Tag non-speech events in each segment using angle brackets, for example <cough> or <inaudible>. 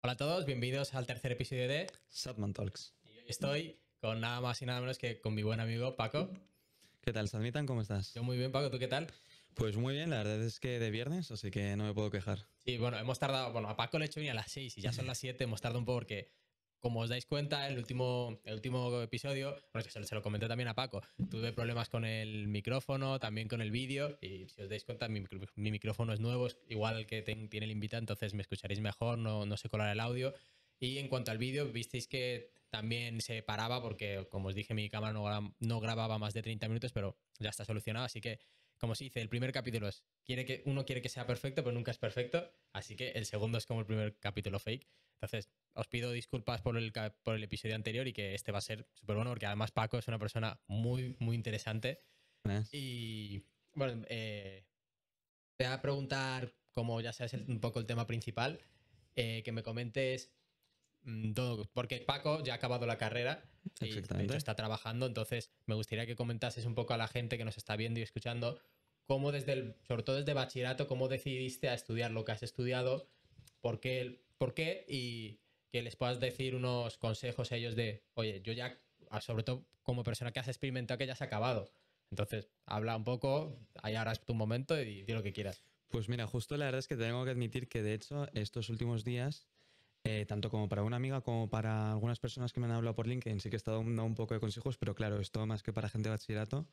Hola a todos, bienvenidos al tercer episodio de Sadman Talks. hoy estoy con nada más y nada menos que con mi buen amigo Paco. ¿Qué tal, Sadmitan? ¿Cómo estás? Yo muy bien, Paco, ¿tú qué tal? Pues muy bien, la verdad es que de viernes, así que no me puedo quejar. Sí, bueno, hemos tardado, bueno, a Paco le he hecho venir a las 6 y ya son las 7, hemos tardado un poco porque como os dais cuenta, el último, el último episodio, bueno, se, lo comenté también a Paco, tuve problemas con el micrófono, también con el vídeo, y si os dais cuenta, mi, micrófono es nuevo, igual que tiene el invitado, entonces me escucharéis mejor, no, se colará el audio. Y en cuanto al vídeo, visteis que también se paraba porque, como os dije, mi cámara no, grababa más de 30 minutos, pero ya está solucionado, así que como se dice, el primer capítulo es, quiere que, uno quiere que sea perfecto, pero nunca es perfecto, así que el segundo es como el primer capítulo fake. Entonces, os pido disculpas por el, episodio anterior y que este va a ser súper bueno, porque además Paco es una persona muy, muy interesante. Y bueno, eh, te voy a preguntar, como ya sabes un poco el tema principal, eh, que me comentes, mm, todo, porque Paco ya ha acabado la carrera y está trabajando, entonces me gustaría que comentases un poco a la gente que nos está viendo y escuchando, cómo desde el, sobre todo desde bachillerato, cómo decidiste a estudiar lo que has estudiado, por qué, por qué y que les puedas decir unos consejos a ellos de, oye, yo ya, ah, sobre todo como persona que has experimentado que ya se ha acabado. Entonces, habla un poco, ahí ahora es tu momento y di lo que quieras. Pues mira, justo la verdad es que tengo que admitir que de hecho estos últimos días, eh, tanto como para una amiga como para algunas personas que me han hablado por LinkedIn, sí que he estado dando un poco de consejos, pero claro, esto más que para gente de bachillerato,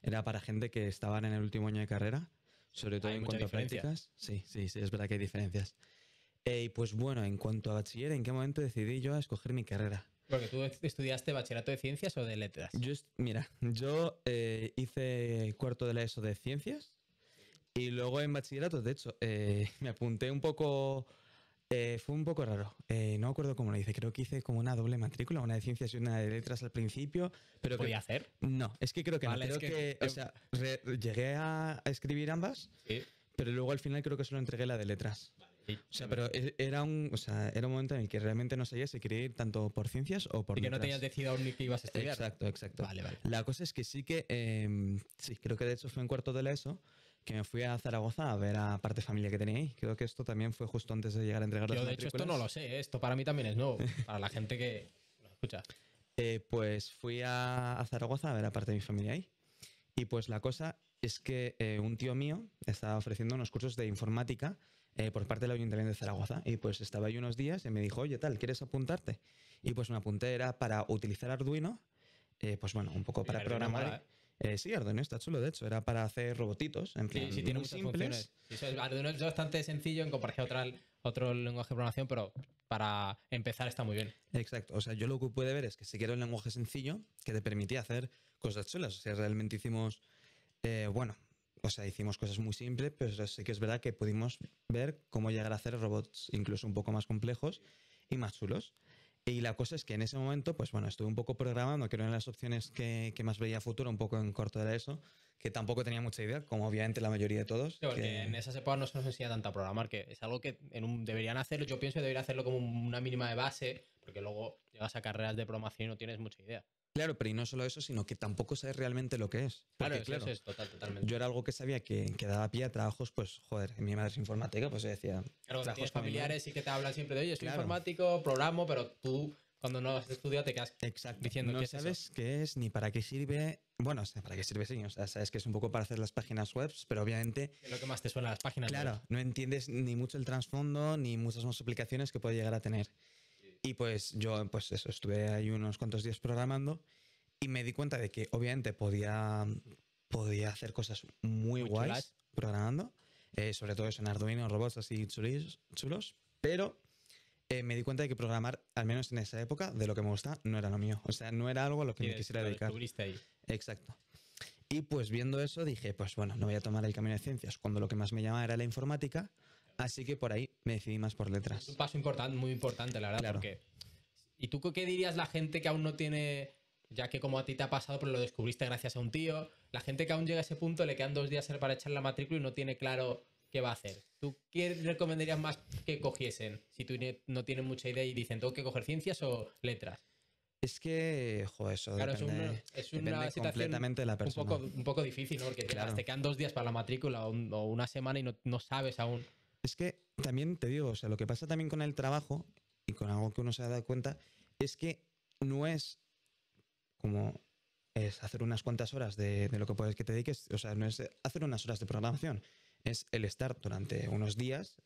era para gente que estaban en el último año de carrera, sobre todo en cuanto a prácticas. Sí, sí, sí, es verdad que hay diferencias. Eh, y pues bueno, en cuanto a bachiller, ¿en qué momento decidí yo a escoger mi carrera? Porque tú estudiaste bachillerato de ciencias o de letras. Yo, mira, yo eh, hice cuarto de la ESO de ciencias y luego en bachillerato, de hecho, eh, <laughs> me apunté un poco, fue un poco raro, no me acuerdo cómo lo hice, creo que hice como una doble matrícula, una de ciencias y una de letras al principio. Pero ¿Podía hacer? No, es que creo que que, o sea, llegué a escribir ambas, pero luego al final creo que solo entregué la de letras. O sea, pero e, era un, o sea, era un momento en el que realmente no sabía si quería ir tanto por ciencias o por. Y que no tenías decidido aún ni que ibas a estudiar. Exacto, exacto. Vale, vale. La cosa es que sí que, em, sí, creo que de hecho fue en cuarto de la ESO que me fui a Zaragoza a ver a parte familia que tenía ahí. Creo que esto también fue justo antes de llegar a entregar Yo, de hecho, esto no lo sé. ¿eh? Esto para mí también es nuevo. <laughs> Para la gente que escucha. Eh, pues fui a, Zaragoza a ver a parte de mi familia ahí. Y pues la cosa es que eh, un tío mío estaba ofreciendo unos cursos de informática eh, por parte del Ayuntamiento de Zaragoza. Y pues estaba ahí unos días y me dijo, oye, tal, ¿quieres apuntarte? Y pues me apunté, era para utilizar Arduino, eh, pues bueno, un poco para programar. ¿eh? sí, Arduino está chulo, de hecho, era para hacer robotitos, sí, tiene muchas funciones Arduino es bastante sencillo en comparación a otro, lenguaje de programación, pero para empezar está muy bien. Exacto, o sea, yo lo que puede ver es que si quiero un lenguaje sencillo que te permitía hacer cosas chulas, o sea, realmente hicimos, bueno, o sea, hicimos cosas muy simples, pero sí que es verdad que pudimos ver cómo llegar a hacer robots incluso un poco más complejos y más chulos. Y la cosa es que en ese momento, pues bueno, estuve un poco programando, que eran las opciones que, que más veía futuro, un poco en corto era eso, que tampoco tenía mucha idea, como obviamente la mayoría de todos. Sí, porque en esas épocas no se nos enseña tanto a programar, que es algo que en un, deberían hacerlo, yo pienso que debería hacerlo como una mínima de base, porque luego llegas a carreras de programación y no tienes mucha idea. Claro, pero y no solo eso, sino que tampoco sabes realmente lo que es. claro, claro, es totalmente. Yo era algo que sabía que, daba pie a trabajos, pues, joder, mi madre es informática, pues decía. Claro, trabajos familiares y que te hablan siempre de, oye, soy informático, programo, pero tú cuando no has estudiado te quedas diciendo no que sabes qué es ni para qué sirve. Bueno, sea, para qué sirve sí, o sea, sabes que es un poco para hacer las páginas web, pero obviamente es lo que más te suena las páginas. Claro, no entiendes ni mucho el trasfondo ni muchas más aplicaciones que puede llegar a tener. Y pues yo, pues eso, estuve ahí unos cuantos días programando y me di cuenta de que obviamente podía, podía hacer cosas muy, guays programando, eh, sobre todo eso en Arduino, robots así chulos, pero eh, me di cuenta de que programar, al menos en esa época, de lo que me gusta no era lo mío. O sea, no era algo a lo que me quisiera dedicar. Exacto. Y pues viendo eso dije, pues bueno, no voy a tomar el camino de ciencias, cuando lo que más me llamaba era la informática. Así que por ahí me decidí más por letras. Es un paso importante, muy importante, la verdad. ¿Y tú qué dirías la gente que aún no tiene, ya que como a ti te ha pasado, pero lo descubriste gracias a un tío, la gente que aún llega a ese punto le quedan dos días para echar la matrícula y no tiene claro qué va a hacer? ¿Tú qué recomendarías más que cogiesen si tú no tienes mucha idea y dicen, tengo que coger ciencias o letras? Es que, joder, eso claro, es una, situación completamente la persona. Un poco, difícil, ¿no? Porque te quedan dos días para la matrícula o, una semana y no sabes aún es que también te digo, o sea, lo que pasa también con el trabajo y con algo que uno se ha dado cuenta es que no es como es hacer unas cuantas horas de, lo que puedes que te dediques, o sea, no es hacer unas horas de programación, es el estar durante unos días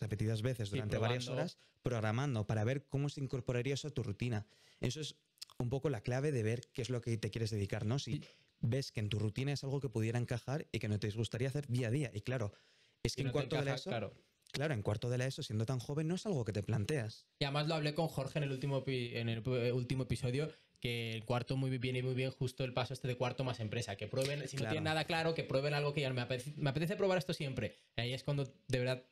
repetidas veces durante varias horas programando para ver cómo se incorporaría eso a tu rutina. Eso es un poco la clave de ver qué es lo que te quieres dedicar, ¿no? Si ves que en tu rutina es algo que pudiera encajar y que no te gustaría hacer día a día. Y claro, es que en cuanto a eso, claro, en cuarto de la ESO, siendo tan joven, no es algo que te planteas. Y además lo hablé con Jorge en el último, en el eh, último episodio, que el cuarto muy bien y muy bien justo el paso este de cuarto más empresa, que prueben, si no tienen nada claro, que prueben algo que ya me apetece, me apetece probar esto siempre. Ahí es cuando de verdad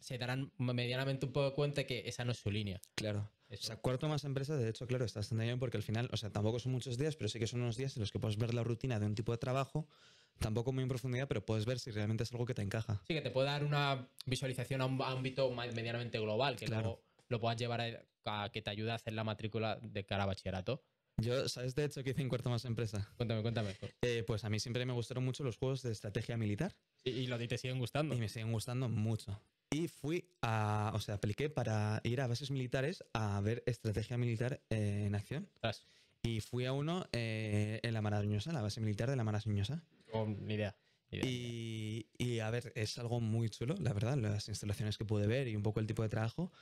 se darán medianamente un poco cuenta que esa no es su línea. Claro. O sea, cuarto más empresa, de hecho, claro, está bastante bien porque al final, o sea, tampoco son muchos días, pero sí que son unos días en los que puedes ver la rutina de un tipo de trabajo tampoco muy en profundidad, pero puedes ver si realmente es algo que te encaja. Sí, que te puede dar una visualización a un ámbito medianamente global, que luego lo puedas llevar a, que te ayude a hacer la matrícula de cara a bachillerato. Yo, ¿sabes de hecho que hice un cuarto más empresa? Cuéntame, cuéntame. Eh, pues a mí siempre me gustaron mucho los juegos de estrategia militar. Y, y lo, te siguen gustando. Y me siguen gustando mucho. Y fui a, o sea, apliqué para ir a bases militares a ver estrategia militar eh, en acción. Y fui a uno eh, en la Marañosa, la base militar de la Marañosa con ni idea. Y, a ver, es algo muy chulo, la verdad, las instalaciones que pude ver y un poco el tipo de trabajo,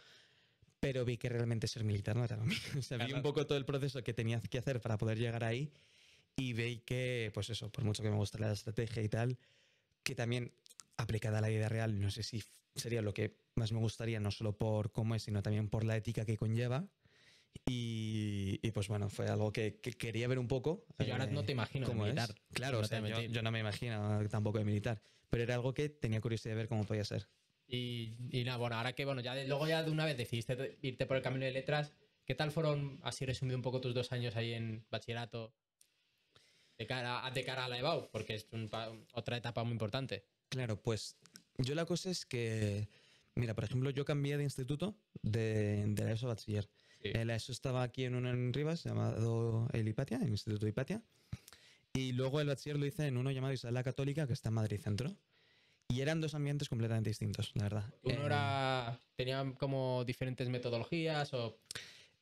pero vi que realmente ser militar no era lo <laughs> O sea, vi un poco todo el proceso que tenía que hacer para poder llegar ahí y vi que, pues eso, por mucho que me gustara la estrategia y tal, que también aplicada a la vida real, no sé si sería lo que más me gustaría, no solo por cómo es, sino también por la ética que conlleva. Y y, pues bueno, fue algo que, quería ver un poco. Yo ahora no eh, te imagino como militar. Claro, yo, no me imagino tampoco de militar, pero era algo que tenía curiosidad de ver cómo podía ser. Y, bueno, ahora que bueno, ya luego ya de una vez decidiste irte por el camino de letras, ¿qué tal fueron, así resumido un poco tus dos años ahí en bachillerato de cara, de cara a la EBAU? Porque es otra etapa muy importante. Claro, pues yo la cosa es que, mira, por ejemplo, yo cambié de instituto de, de ESO a bachiller. Eh, ESO estaba aquí en uno en Rivas, llamado el Hipatia, el Instituto Hipatia. Y luego el bachiller lo hice en uno llamado Isabel la Católica, que está en Madrid Centro. Y eran dos ambientes completamente distintos, la verdad. ¿Uno eh, era. tenían como diferentes metodologías o.?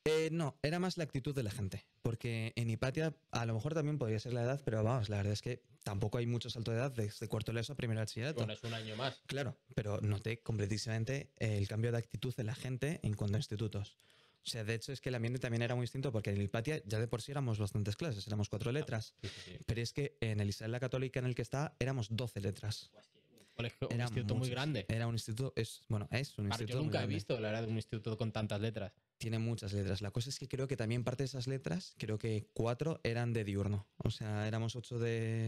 Eh, no, era más la actitud de la gente. Porque en Hipatia, a lo mejor también podría ser la edad, pero vamos, la verdad es que tampoco hay mucho salto de edad desde cuarto ESO a primer bachillerato. Bueno, es un año más. Claro, pero noté completamente el cambio de actitud de la gente en cuanto a institutos. O sea, de hecho es que el ambiente también era muy distinto porque en el Patia ya de por sí éramos bastantes clases, éramos cuatro letras. Pero es que en el Isabel la Católica en el que está éramos doce letras. Colegio, un instituto muy grande. Era un instituto, es, bueno, es un Pero instituto. Yo nunca he visto, la verdad, un instituto con tantas letras. Tiene muchas letras. La cosa es que creo que también parte de esas letras, creo que cuatro eran de diurno. O sea, éramos ocho de.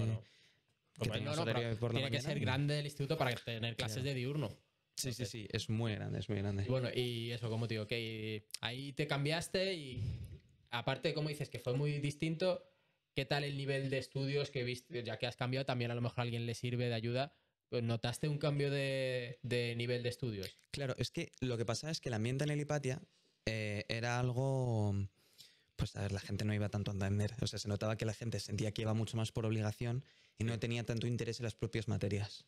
Bueno, no, no, tiene que ser grande el instituto para tener clases de diurno. Sí, sí, sí, es muy grande, es muy grande. bueno, y eso, como te digo, que ahí te cambiaste y aparte, como dices, que fue muy distinto, ¿qué tal el nivel de estudios que viste, ya que has cambiado, también a lo mejor a alguien le sirve de ayuda? Pues, ¿Notaste un cambio de, nivel de estudios? Claro, es que lo que pasaba es que la ambiente en el eh, era algo... Pues a ver, la gente no iba tanto a entender. O sea, se notaba que la gente sentía que iba mucho más por obligación y no tenía tanto interés en las propias materias.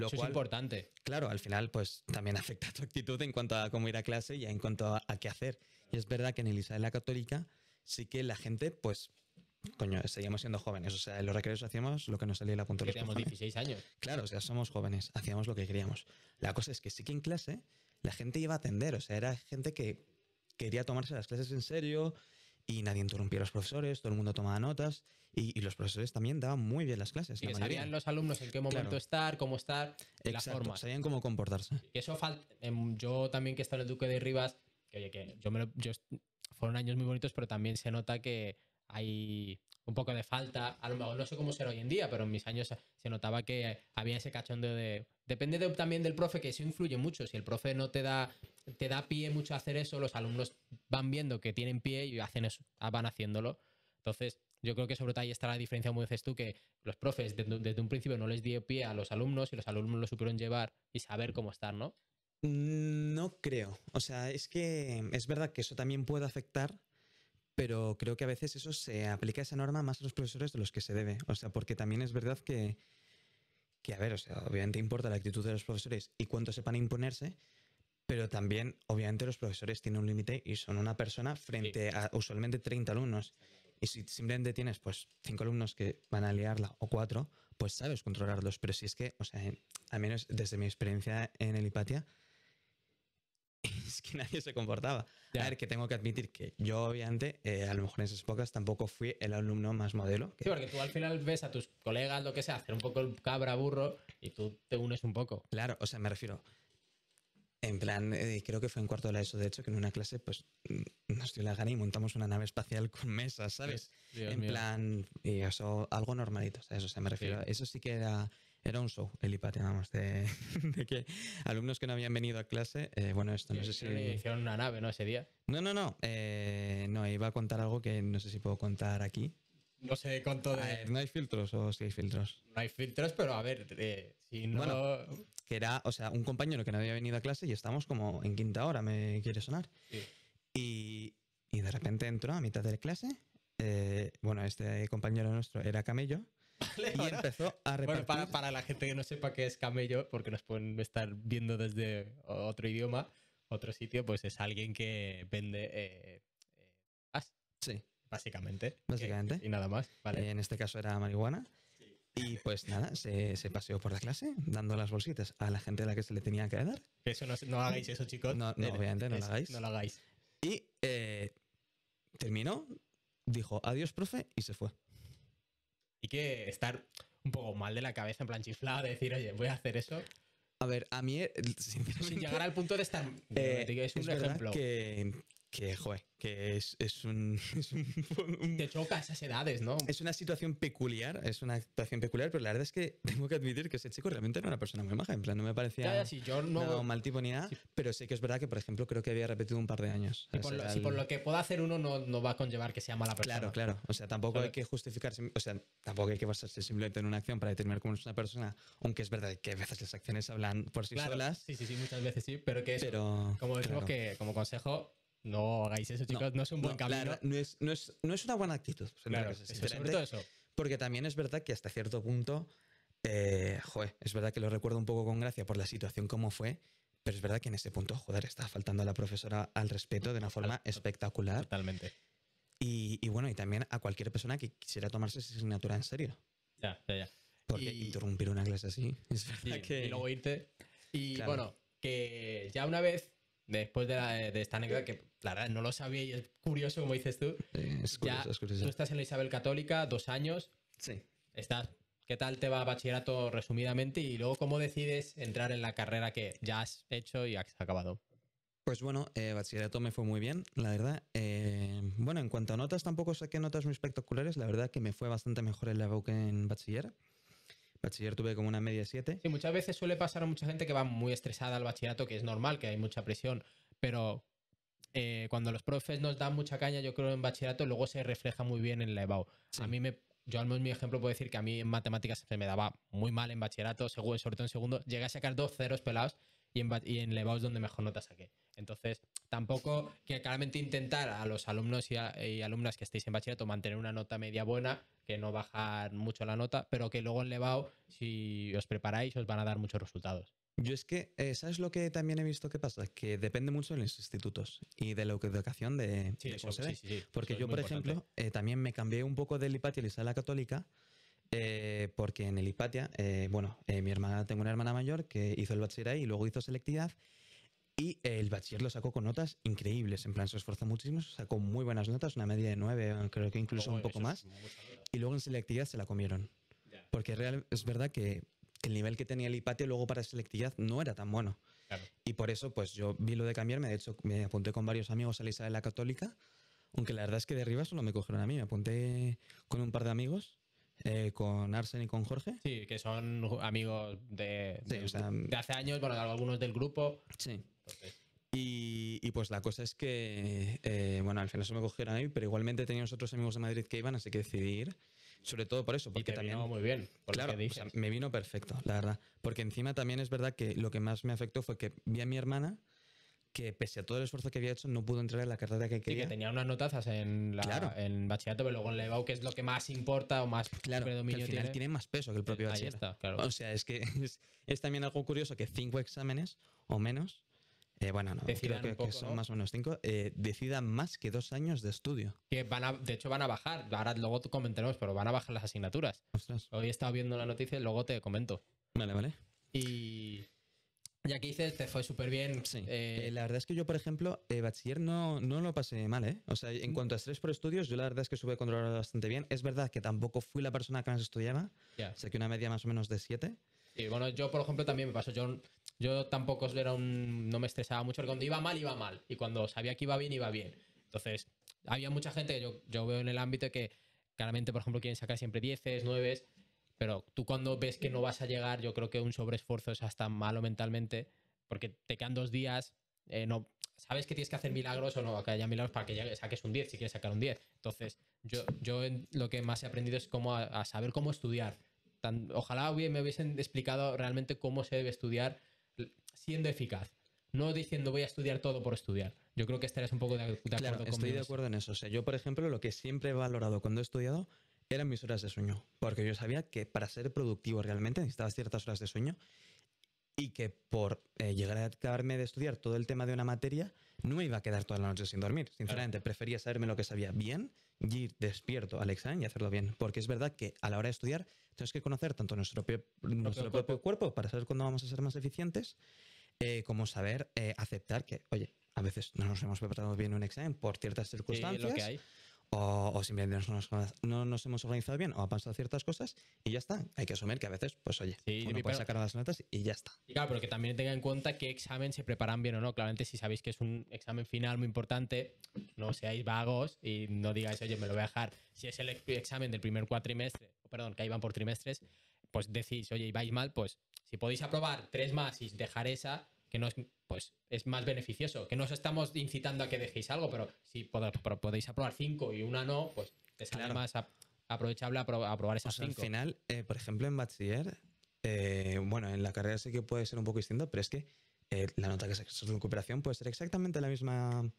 Lo es importante. Claro, al final, pues también <laughs> afecta tu actitud en cuanto a cómo ir a clase y en cuanto a, qué hacer. Y es verdad que en Elisa de la Católica sí que la gente, pues, coño, seguíamos siendo jóvenes. O sea, en los recreos hacíamos lo que nos salía la punta de Teníamos 16 años. Claro, o sea, somos jóvenes, hacíamos lo que queríamos. La cosa es que sí que en clase la gente iba a atender, o sea, era gente que quería tomarse las clases en serio, y nadie interrumpía a los profesores, todo el mundo tomaba notas y, los profesores también daban muy bien las clases. sabían los alumnos en qué momento estar, cómo estar, la forma. Sabían cómo comportarse. eso falta. Em, yo también que he estado en el Duque de Rivas, que oye, que yo me fueron años muy bonitos, pero también se nota que hay un poco de falta. A lo mejor no sé cómo será hoy en día, pero en mis años se notaba que había ese cachondeo de. Depende también del profe, que eso influye mucho. Si el profe no te da, te da pie mucho a hacer eso, los alumnos van viendo que tienen pie y hacen eso, ah, van haciéndolo. Entonces, yo creo que sobre todo ahí está la diferencia, como dices tú, que los profes desde, desde un principio no les dio pie a los alumnos y los alumnos lo supieron llevar y saber cómo estar, ¿no? Mm, no creo. O sea, es que es verdad que eso también puede afectar pero creo que a veces eso se aplica a esa norma más a los profesores de los que se debe. O sea, porque también es verdad que, a ver, o obviamente importa la actitud de los profesores y cuánto sepan imponerse, pero también, obviamente, los profesores tienen un límite y son una persona frente a usualmente 30 alumnos. Y si simplemente tienes, pues, 5 alumnos que van a liarla o 4, pues sabes controlarlos. Pero si es que, o sea, al menos desde mi experiencia en el Hipatia, <laughs> que nadie se comportaba. A ver, que tengo que admitir que yo, obviamente, eh, a lo mejor en esas épocas tampoco fui el alumno más modelo. Sí, porque tú al final ves a tus colegas, lo que sea, hacer un poco el cabra burro y tú te unes un poco. Claro, o sea, me refiero. En plan, eh, creo que fue en cuarto de la ESO, de hecho, que en una clase, pues, mm, nos dio la gana y montamos una nave espacial con mesas, ¿sabes? en plan, y eso, algo normalito, ¿sabes? O sea, me refiero, eso sí que era era un show, el IPAT, digamos, <laughs> de, que alumnos que no habían venido a clase, eh, bueno, esto no sé si... Hicieron una nave, ¿no? Ese día. No, no, no, eh, no, iba a contar algo que no sé si puedo contar aquí. No sé cuánto de... ¿No hay filtros o si hay filtros? No hay filtros, pero a ver, eh, si no... que era, o sea, un compañero que no había venido a clase y estamos como en quinta hora, me quiere sonar. Sí. Y, y de repente entró a mitad de clase. bueno, este compañero nuestro era camello y empezó a repartir. Bueno, para, la gente que no sepa qué es camello, porque nos pueden estar viendo desde otro idioma, otro sitio, pues es alguien que vende as. Eh, eh, sí. Básicamente. Básicamente. y nada más. Eh, en este caso era marihuana. Y pues nada, se, paseó por la clase dando las bolsitas a la gente a la que se le tenía que dar. Eso no, hagáis eso, chicos. No, obviamente no lo hagáis. No lo hagáis. Y terminó, dijo adiós, profe, y se fue y que estar un poco mal de la cabeza, en plan chiflado, decir, oye, voy a hacer eso. A ver, a mí, eh, Sin llegar al punto de estar. Eh, es un ejemplo que, joder, que es, es un, <laughs> Te choca esas edades, ¿no? Es una situación peculiar, es una situación peculiar, pero la verdad es que <laughs> tengo que admitir que ese chico realmente era una persona muy maja. En plan, no me parecía nada, mal tipo ni nada, pero sé que es verdad que, por ejemplo, creo que había repetido un par de años. Si por, lo, que pueda hacer uno no, no, va a conllevar que sea mala persona. Claro, claro. O sea, tampoco hay que justificarse, o sea, tampoco hay que basarse simplemente en una acción para determinar cómo es una persona, aunque es verdad que a veces las acciones hablan por sí solas. Sí, sí, sí, muchas veces sí, pero que es. Pero, como decimos que, como consejo, no hagáis eso, chicos, no, es un buen camino. no, es, no, es, no, es, una buena actitud. Claro, es sobre todo eso. Porque también es verdad que hasta cierto punto, eh, joder, es verdad que lo recuerdo un poco con gracia por la situación como fue, pero es verdad que en ese punto, joder, está faltando a la profesora al respeto de una forma espectacular. Totalmente. Y, bueno, y también a cualquier persona que quisiera tomarse esa asignatura en serio. Ya, ya, ya. Porque interrumpir una clase así es verdad que... Y luego irte. Y bueno, que ya una vez después de, la, de, esta anécdota, que la verdad no lo sabía y es curioso, como dices tú. Tú estás en la Isabel Católica, dos años. Sí. Estás. ¿Qué tal te va bachillerato resumidamente? Y luego, ¿cómo decides entrar en la carrera que ya has hecho y has acabado? Pues bueno, eh, bachillerato me fue muy bien, la verdad. Eh, bueno, en cuanto a notas, tampoco sé saqué notas muy espectaculares. La verdad que me fue bastante mejor el la e que en bachiller. Bachiller tuve como una media 7. Sí, muchas veces suele pasar a mucha gente que va muy estresada al bachillerato, que es normal, que hay mucha presión, pero eh, cuando los profes nos dan mucha caña, yo creo, en bachillerato, luego se refleja muy bien en la EBAU. A mí me... Yo al menos mi ejemplo puedo decir que a mí en matemáticas se me daba muy mal en bachillerato, sobre todo en segundo. Llegué a sacar dos ceros pelados y en, y en e es donde mejor nota saqué. Entonces, tampoco que claramente intentar a los alumnos y, alumnas que estéis en bachillerato mantener una nota media buena, que no bajar mucho la nota, pero que luego en Levao, si os preparáis, os van a dar muchos resultados. Yo es que, eh, ¿sabes lo que también he visto que pasa? Que depende mucho de los institutos y de la educación de, los Porque yo, por ejemplo, eh, también me cambié un poco del IPATI a la Católica. Eh, porque en el IPATIA, bueno, mi hermana, tengo una hermana mayor que hizo el bachillerato y luego hizo selectividad y el bachiller lo sacó con notas increíbles, en plan se esforzó muchísimo, sacó muy buenas notas, una media de nueve, creo que incluso oh, un poco más. Y luego en selectividad se la comieron. Porque es verdad que, el nivel que tenía el IPATE luego para selectividad no era tan bueno. Y por eso pues yo vi lo de cambiarme, de hecho me apunté con varios amigos a la Isabel la Católica, aunque la verdad es que de arriba solo me cogieron a mí, me apunté con un par de amigos. Eh, con Arsen y con Jorge. Sí, que son amigos de, hace años, bueno, algunos del grupo. Sí. Y, pues la cosa es que, eh, bueno, al final eso me cogieron ahí, pero igualmente teníamos otros amigos de Madrid que iban, así que decidir, sobre todo por eso, porque y también... muy bien, me vino perfecto, la verdad. Porque encima también es verdad que lo que más me afectó fue que vi a mi hermana que pese a todo el esfuerzo que había hecho no pudo entrar en la carrera que quería. y que tenía unas notazas en, la, en bachillerato, pero luego en Levau, que es lo que más importa o más claro, predominio tiene. tiene. más peso que el propio bachillerato. O sea, es que <laughs> es también algo curioso que cinco exámenes o menos eh, bueno, no, que, son más o menos cinco, eh, decidan más que dos años de estudio. Que van de hecho van a bajar, ahora luego comentaremos, pero van a bajar las asignaturas. Hoy he estado viendo la noticia y luego te comento. Vale, vale. Y ya que dices, te fue súper bien. Eh. la verdad es que yo, por ejemplo, bachiller no, no lo pasé mal, ¿eh? O sea, en mm. cuanto a estrés por estudios, yo la verdad es que sube controlado bastante bien. Es verdad que tampoco fui la persona que más estudiaba. O Sé que una media más o menos de siete. Y bueno, yo, por ejemplo, también me pasó. Yo yo tampoco era un, no me estresaba mucho, porque cuando iba mal, iba mal. Y cuando sabía que iba bien, iba bien. Entonces, había mucha gente que yo, yo veo en el ámbito que claramente, por ejemplo, quieren sacar siempre 10, 9, pero tú cuando ves que no vas a llegar, yo creo que un sobreesfuerzo es hasta malo mentalmente, porque te quedan dos días, eh, no, sabes que tienes que hacer milagros o no, que haya milagros para que saques un 10, si quieres sacar un 10. Entonces, yo, yo lo que más he aprendido es cómo a, saber cómo estudiar. Tan, ojalá me hubiesen explicado realmente cómo se debe estudiar siendo eficaz. No diciendo voy a estudiar todo por estudiar. Yo creo que estarás un poco de, acuerdo conmigo. Estoy de acuerdo en eso. sea, yo, por ejemplo, lo que siempre he valorado cuando he estudiado eran mis horas de sueño. Porque yo sabía que para ser productivo realmente necesitaba ciertas horas de sueño y que por eh, llegar a acabarme de estudiar todo el tema de una materia, no me iba a quedar toda la noche sin dormir. Sinceramente, prefería saberme lo que sabía bien y ir despierto al examen y hacerlo bien. Porque es verdad que a la hora de estudiar tenemos que conocer tanto nuestro, propio, nuestro propio, cuerpo para saber cuándo vamos a ser más eficientes, eh, como saber eh, aceptar que, oye, a veces no nos hemos preparado bien un examen por ciertas circunstancias. que hay o, simplemente no nos hemos organizado bien o ha pasado ciertas cosas y ya está. Hay que asumir que a veces, pues oye, sí, uno puede sacar las notas y ya está. claro, pero que también tenga en cuenta qué examen se preparan bien o no. Claramente, si sabéis que es un examen final muy importante, no seáis vagos y no digáis, oye, me lo voy a dejar. Si es el examen del primer cuatrimestre, perdón, que ahí van por trimestres, pues decís, oye, y vais mal, pues si podéis aprobar tres más y dejar esa, que no es, pues, es más beneficioso, que no os estamos incitando a que dejéis algo, pero si podéis aprobar cinco y una no, pues te sale más aprovechable aprobar esas o cinco. Al final, eh, por ejemplo, en bachiller, eh, bueno, en la carrera sí que puede ser un poco distinto, pero es que eh, la nota que se de recuperación puede ser exactamente la misma.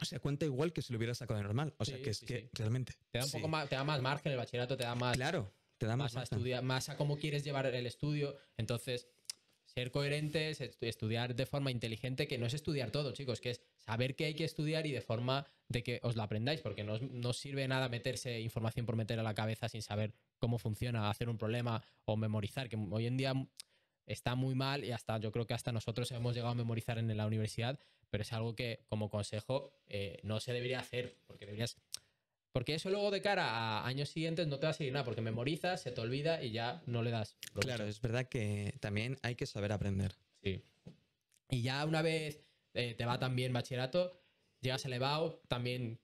O sea, cuenta igual que si lo hubieras sacado de normal. O sea, que es que realmente. Te da un poco más, te da más margen el bachillerato, te da más. Claro, te da más. margen. a estudiar, más a cómo quieres llevar el estudio. Entonces, ser coherentes, estudiar de forma inteligente, que no es estudiar todo, chicos, que es saber qué hay que estudiar y de forma de que os la aprendáis, porque no, sirve nada meterse información por meter a la cabeza sin saber cómo funciona, hacer un problema o memorizar, que hoy en día está muy mal y hasta yo creo que hasta nosotros hemos llegado a memorizar en la universidad, pero es algo que como consejo eh, no se debería hacer, porque deberías porque eso luego de cara a años siguientes no te va a seguir nada, porque memorizas, se te olvida y ya no le das. Claro, es verdad que también hay que saber aprender. Sí. Y ya una vez eh, te va también bachillerato, llegas elevado, también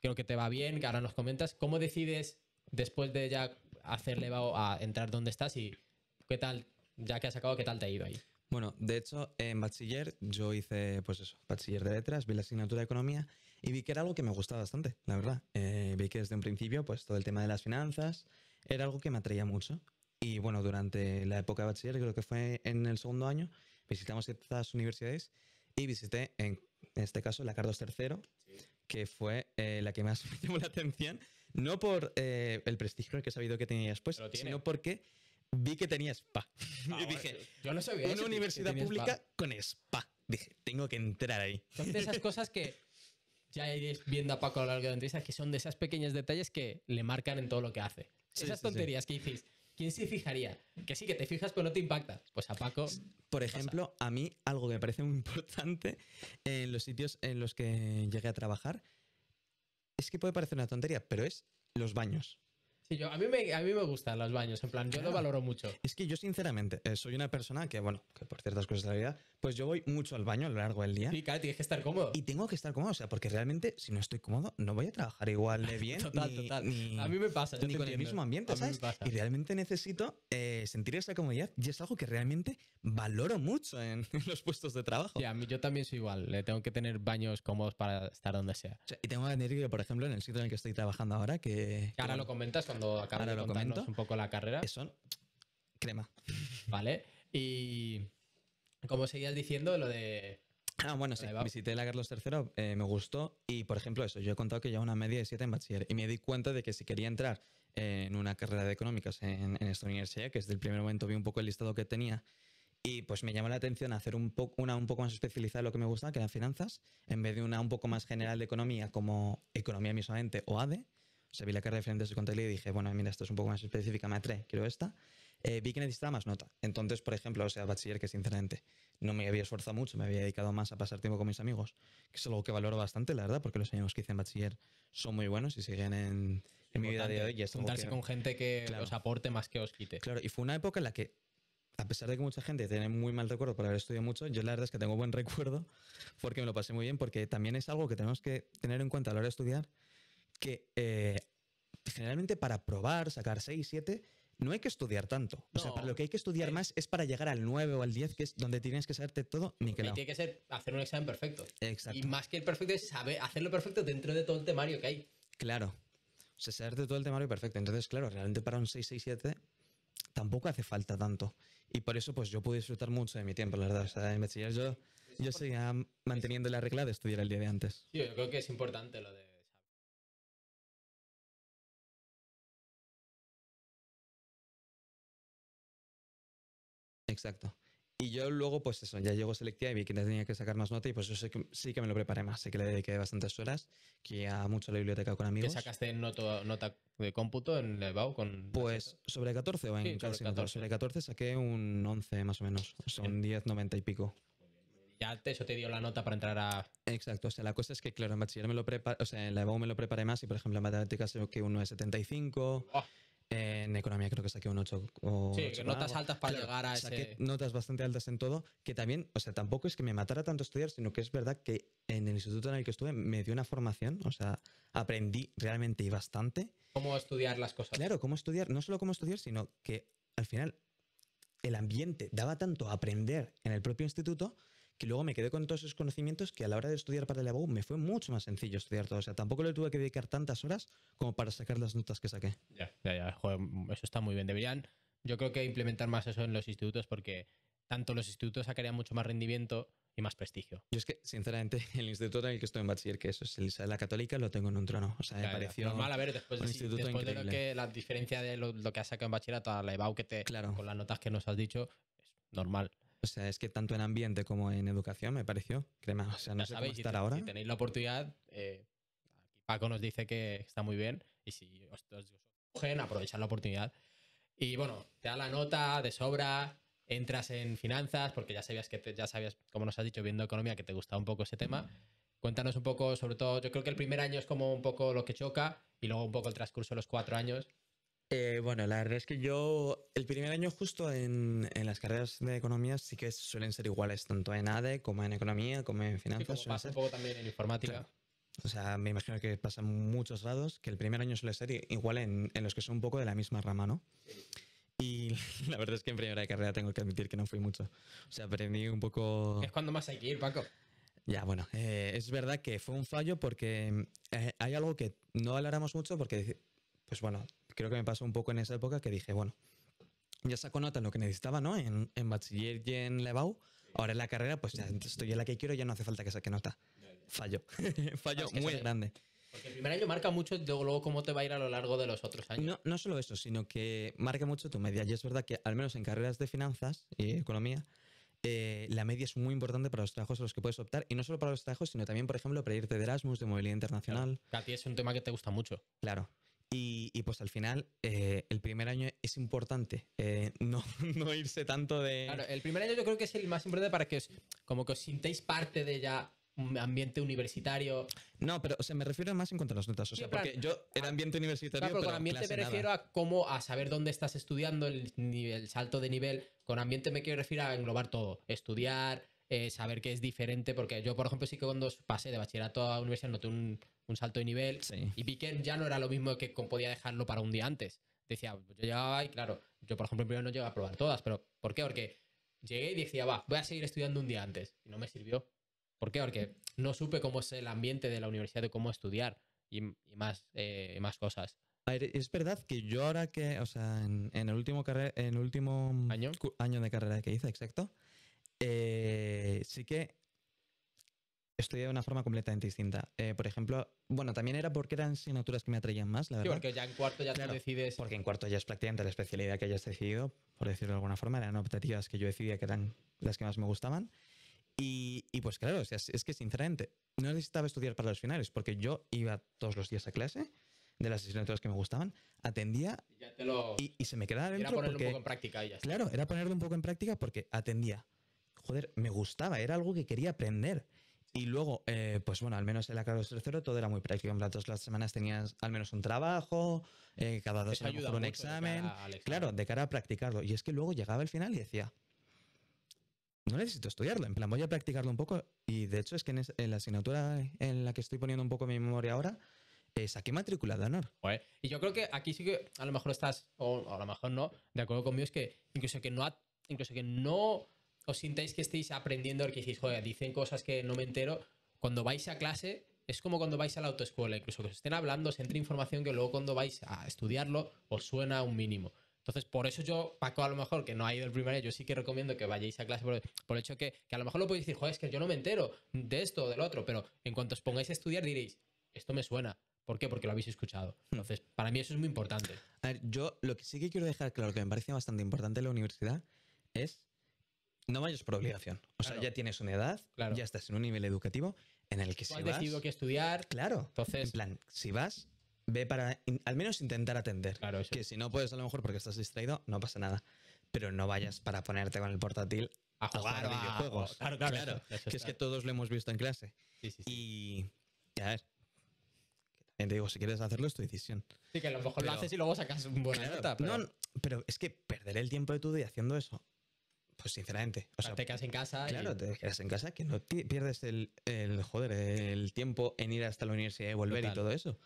creo que te va bien, que ahora nos comentas, ¿cómo decides después de ya hacer elevado a entrar donde estás y qué tal, ya que has acabado, qué tal te ha ido ahí? Bueno, de hecho, en bachiller yo hice, pues eso, bachiller de letras, vi la asignatura de economía y vi que era algo que me gustaba bastante, la verdad. Eh, vi que desde un principio, pues todo el tema de las finanzas era algo que me atraía mucho. Y bueno, durante la época de bachiller, creo que fue en el segundo año, visitamos ciertas universidades y visité, en este caso, la Carlos III, que fue eh, la que más <laughs> me llamó la atención, no por eh, el prestigio que he sabido que tenía después, sino porque vi que tenía spa. Ah, <laughs> y dije, yo no sabía una universidad pública con spa. Dije, tengo que entrar ahí. Entonces esas <laughs> cosas que ya iréis viendo a Paco a lo largo de la entrevista, que son de esas pequeñas detalles que le marcan en todo lo que hace. esas tonterías que dices, ¿quién se fijaría? Que sí, que te fijas, pero no te impacta. Pues a Paco. Por ejemplo, a mí algo que me parece muy importante en los sitios en los que llegué a trabajar es que puede parecer una tontería, pero es los baños a, mí me, a mí me gustan los baños, en plan, yo lo ah. valoro mucho. Es que yo, sinceramente, eh, soy una persona que, bueno, que por ciertas cosas de la vida, pues yo voy mucho al baño a lo largo del día. y claro, tienes que estar cómodo. Y tengo que estar cómodo, o sea, porque realmente, si no estoy cómodo, no voy a trabajar igual de <laughs> bien. total, total. a mí me pasa. Yo ni con el mismo ambiente, ¿sabes? Y realmente necesito eh, sentir esa comodidad y es algo que realmente valoro mucho en, <laughs> los puestos de trabajo. y a mí, yo también soy igual. Le tengo que tener baños cómodos para estar donde sea. y tengo que tener, por ejemplo, en el sitio en el que estoy trabajando ahora, que. Ahora lo comentas cuando Acá de un poco la carrera. Que son crema. Vale. Y como seguías diciendo, lo de Ah, bueno, sí. Visité la Carlos III, eh, me gustó y, por ejemplo, eso, yo he contado que ya una media de 7 en bachiller y me di cuenta de que si quería entrar en una carrera de económicas en, esta universidad, que desde el primer momento vi un poco el listado que tenía y pues me llamó la atención hacer un poco una un poco más especializada lo que me gusta que eran finanzas, en vez de una un poco más general de economía como economía visualmente o ADE se vi la carrera diferente de contabilidad y dije, bueno, mira, esto es un poco más específica, me atrae, quiero esta. Eh, vi que necesitaba más nota. Entonces, por ejemplo, o sea, bachiller, que sinceramente no me había esforzado mucho, me había dedicado más a pasar tiempo con mis amigos, que es algo que valoro bastante, la verdad, porque los años que hice en bachiller son muy buenos y siguen en, mi vida de hoy. Y juntarse con gente que los os aporte más que os quite. Claro, y fue una época en la que a pesar de que mucha gente tiene muy mal recuerdo por haber estudiado mucho, yo la verdad es que tengo buen recuerdo porque me lo pasé muy bien, porque también es algo que tenemos que tener en cuenta a la hora de estudiar, que eh, generalmente para probar, sacar 6, 7, no hay que estudiar tanto. O sea, para lo que hay que estudiar más es para llegar al 9 o al 10, que es donde tienes que saberte todo no Y tiene que ser hacer un examen perfecto. Exacto. Y más que el perfecto es saber hacerlo perfecto dentro de todo el temario que hay. Claro. O sea, saberte todo el temario perfecto. Entonces, claro, realmente para un 6, 6, 7 tampoco hace falta tanto. Y por eso, pues yo pude disfrutar mucho de mi tiempo, la verdad. O sea, en yo, yo seguía manteniendo la regla de estudiar el día de antes. Sí, yo creo que es importante lo de Exacto. Y yo luego, pues eso, ya llegó selectiva y vi que tenía que sacar más nota y pues yo sé que, sí que me lo preparé más. Sé que le dediqué bastantes horas, que a mucho la biblioteca con amigos. ¿Qué sacaste nota de cómputo en la EBAU? Con pues sobre 14 o en casi 14. sobre 14 saqué un 11 más o menos. Son 10, 90 y pico ya eso te dio la nota para entrar a. Exacto, o sea, la cosa es que, claro, en me lo o sea, en la EBAU me lo preparé más y, por ejemplo, en matemáticas creo que uno es 75. Oh. En economía creo que saqué un 8 o Sí, notas altas para llegar a ese... notas bastante altas en todo, que también, o sea, tampoco es que me matara tanto estudiar, sino que es verdad que en el instituto en el que estuve me dio una formación, o sea, aprendí realmente y bastante. Cómo estudiar las cosas. Claro, cómo estudiar, no solo cómo estudiar, sino que al final el ambiente daba tanto a aprender en el propio instituto y luego me quedé con todos esos conocimientos que a la hora de estudiar para el EBAU me fue mucho más sencillo estudiar todo. O sea, tampoco le tuve que dedicar tantas horas como para sacar las notas que saqué. Ya, ya, ya. eso está muy bien. Deberían, yo creo que implementar más eso en los institutos porque tanto los institutos sacarían mucho más rendimiento y más prestigio. Yo es que, sinceramente, <laughs> el instituto en el que estoy en bachiller, que eso es el la Católica, lo tengo en un trono. O sea, me pareció. Normal, a ver, después, de, lo que la diferencia de lo, que has sacado en bachillerato a la EBAU que te. Con las notas que nos has dicho, es normal. O sea, es que tanto en ambiente como en educación me pareció crema. O sea, no sé cómo estar ahora. Si tenéis la oportunidad, eh, Paco nos dice que está muy bien. Y si os, os, cogen, aprovechar la oportunidad. Y bueno, te da la nota de sobra, entras en finanzas, porque ya sabías que ya sabías, como nos has dicho, viendo economía, que te gustaba un poco ese tema. Cuéntanos un poco, sobre todo, yo creo que el primer año es como un poco lo que choca, y luego un poco el transcurso de los cuatro años, eh, bueno, la verdad es que yo el primer año justo en, en, las carreras de economía sí que suelen ser iguales tanto en ADE como en economía como en finanzas. Sí, como un poco también en informática. O sea, me imagino que pasan muchos lados, que el primer año suele ser igual en, en los que son un poco de la misma rama, ¿no? Y <laughs> la verdad es que en primera de carrera tengo que admitir que no fui mucho. O sea, aprendí un poco... Es cuando más hay que ir, Paco. Ya, bueno, eh, es verdad que fue un fallo porque eh, hay algo que no habláramos mucho porque, pues bueno, creo que me pasó un poco en esa época que dije, bueno, ya saco nota en lo que necesitaba, ¿no? En, en bachiller y en Levau. Ahora en la carrera, pues ya estoy en la que quiero, y ya no hace falta que saque nota. Fallo. <laughs> Fallo ah, muy grande. Porque el primer año marca mucho luego, cómo te va a ir a lo largo de los otros años. No, no solo eso, sino que marca mucho tu media. Y es verdad que, al menos en carreras de finanzas y economía, eh, la media es muy importante para los trabajos a los que puedes optar. Y no solo para los trabajos, sino también, por ejemplo, para irte de Erasmus, de movilidad internacional. A ti es un tema que te gusta mucho. Claro. Y, pues al final, eh, el primer año es importante, eh, <laughs> no, no, irse tanto de... Claro, el primer año yo creo que es el más importante para que os, como que os sintáis parte de ya un ambiente universitario. No, pero o me refiero más en cuanto a las notas. O sea, porque yo el ah, ambiente universitario. Claro, pero, con ambiente me refiero a cómo a saber dónde estás estudiando, el, nivel, el salto de nivel. Con ambiente me quiero referir a englobar todo. Estudiar, eh, saber que es diferente, porque yo, por ejemplo, sí que cuando pasé de bachillerato a universidad noté un, salto de nivel y vi que ya no era lo mismo que podía dejarlo para un día antes. Decía, pues yo llegaba y claro, yo por ejemplo primero no llegué a probar todas, pero ¿por qué? Porque llegué y decía, va, voy a seguir estudiando un día antes y no me sirvió. ¿Por qué? Porque no supe cómo es el ambiente de la universidad, de cómo estudiar y, más, eh, más cosas. es verdad que yo ahora que, o sea, en, el último, en último ¿Año? año de carrera que hice, exacto, eh, sí que estudié de una forma completamente distinta. Eh, por ejemplo, bueno, también era porque eran asignaturas que me atraían más, la verdad. porque ya en cuarto ya te decides. Porque en cuarto ya es prácticamente la especialidad que hayas decidido, por decirlo de alguna forma, eran optativas que yo decidía que eran las que más me gustaban. Y, pues claro, es que sinceramente no necesitaba estudiar para los finales, porque yo iba todos los días a clase de las asignaturas que me gustaban, atendía y, se me quedaba dentro. Era ponerlo un poco en práctica. ya Claro, era ponerlo un poco en práctica porque atendía me gustaba, era algo que quería aprender. Y luego, eh, pues bueno, al menos en la clase tercero todo era muy práctico. En plan, todas las semanas tenías al menos un trabajo, eh, cada dos semanas un examen. Claro, de cara a practicarlo. Y es que luego llegaba el final y decía, no necesito estudiarlo, en plan, voy a practicarlo un poco. Y de hecho es que en, la asignatura en la que estoy poniendo un poco mi memoria ahora, eh, saqué matrícula de honor. y yo creo que aquí sí que a lo mejor estás, o a lo mejor no, de acuerdo conmigo, es que incluso que no, incluso que no os sintáis que estéis aprendiendo, que decís, joder, dicen cosas que no me entero. Cuando vais a clase, es como cuando vais a la autoescuela, incluso que os estén hablando, se entre información que luego cuando vais a estudiarlo os suena un mínimo. Entonces, por eso yo, Paco, a lo mejor que no ha ido el primer yo sí que recomiendo que vayáis a clase por, el hecho que, que, a lo mejor lo podéis decir, joder, es que yo no me entero de esto o del otro, pero en cuanto os pongáis a estudiar diréis, esto me suena. ¿Por qué? Porque lo habéis escuchado. Hmm. Entonces, para mí eso es muy importante. A ver, yo lo que sí que quiero dejar claro, que me parece bastante importante en la universidad, es no vayas por obligación. O sea, ya tienes una edad, ya estás en un nivel educativo en el que si has vas, decidido que estudiar. Claro. Entonces. En plan, si vas, ve para al menos intentar atender. Claro, Que si no puedes, a lo mejor porque estás distraído, no pasa nada. Pero no vayas para ponerte con el portátil a jugar, a videojuegos. Claro, claro. que es que todos lo hemos visto en clase. Sí, sí, Y. ya ver, te digo, si quieres hacerlo es tu decisión. Sí, que a lo mejor lo haces y luego sacas un buen nota No, pero es que perder el tiempo de tu día haciendo eso pues sinceramente. O sea, te quedas en casa. Claro, te quedas en casa que no pierdes el, el, joder, el tiempo en ir hasta la universidad y volver y todo eso.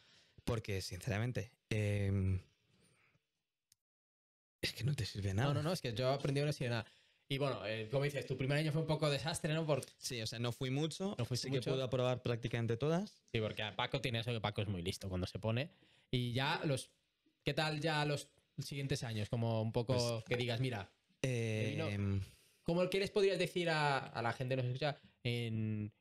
Porque, sinceramente, em, es que no te sirve nada. No, no, no, es que yo aprendí no sirve nada. Y bueno, eh, como dices, tu primer año fue un poco desastre, ¿no? Porque... Sí, o sea, no fui mucho. No fui sí que puedo aprobar prácticamente todas. Sí, porque Paco tiene eso que Paco es muy listo cuando se pone. Y ya los. ¿Qué tal ya los siguientes años? Como un poco pues que digas, mira, eh, no. Em, ¿Cómo quieres podrías decir a, la gente no en.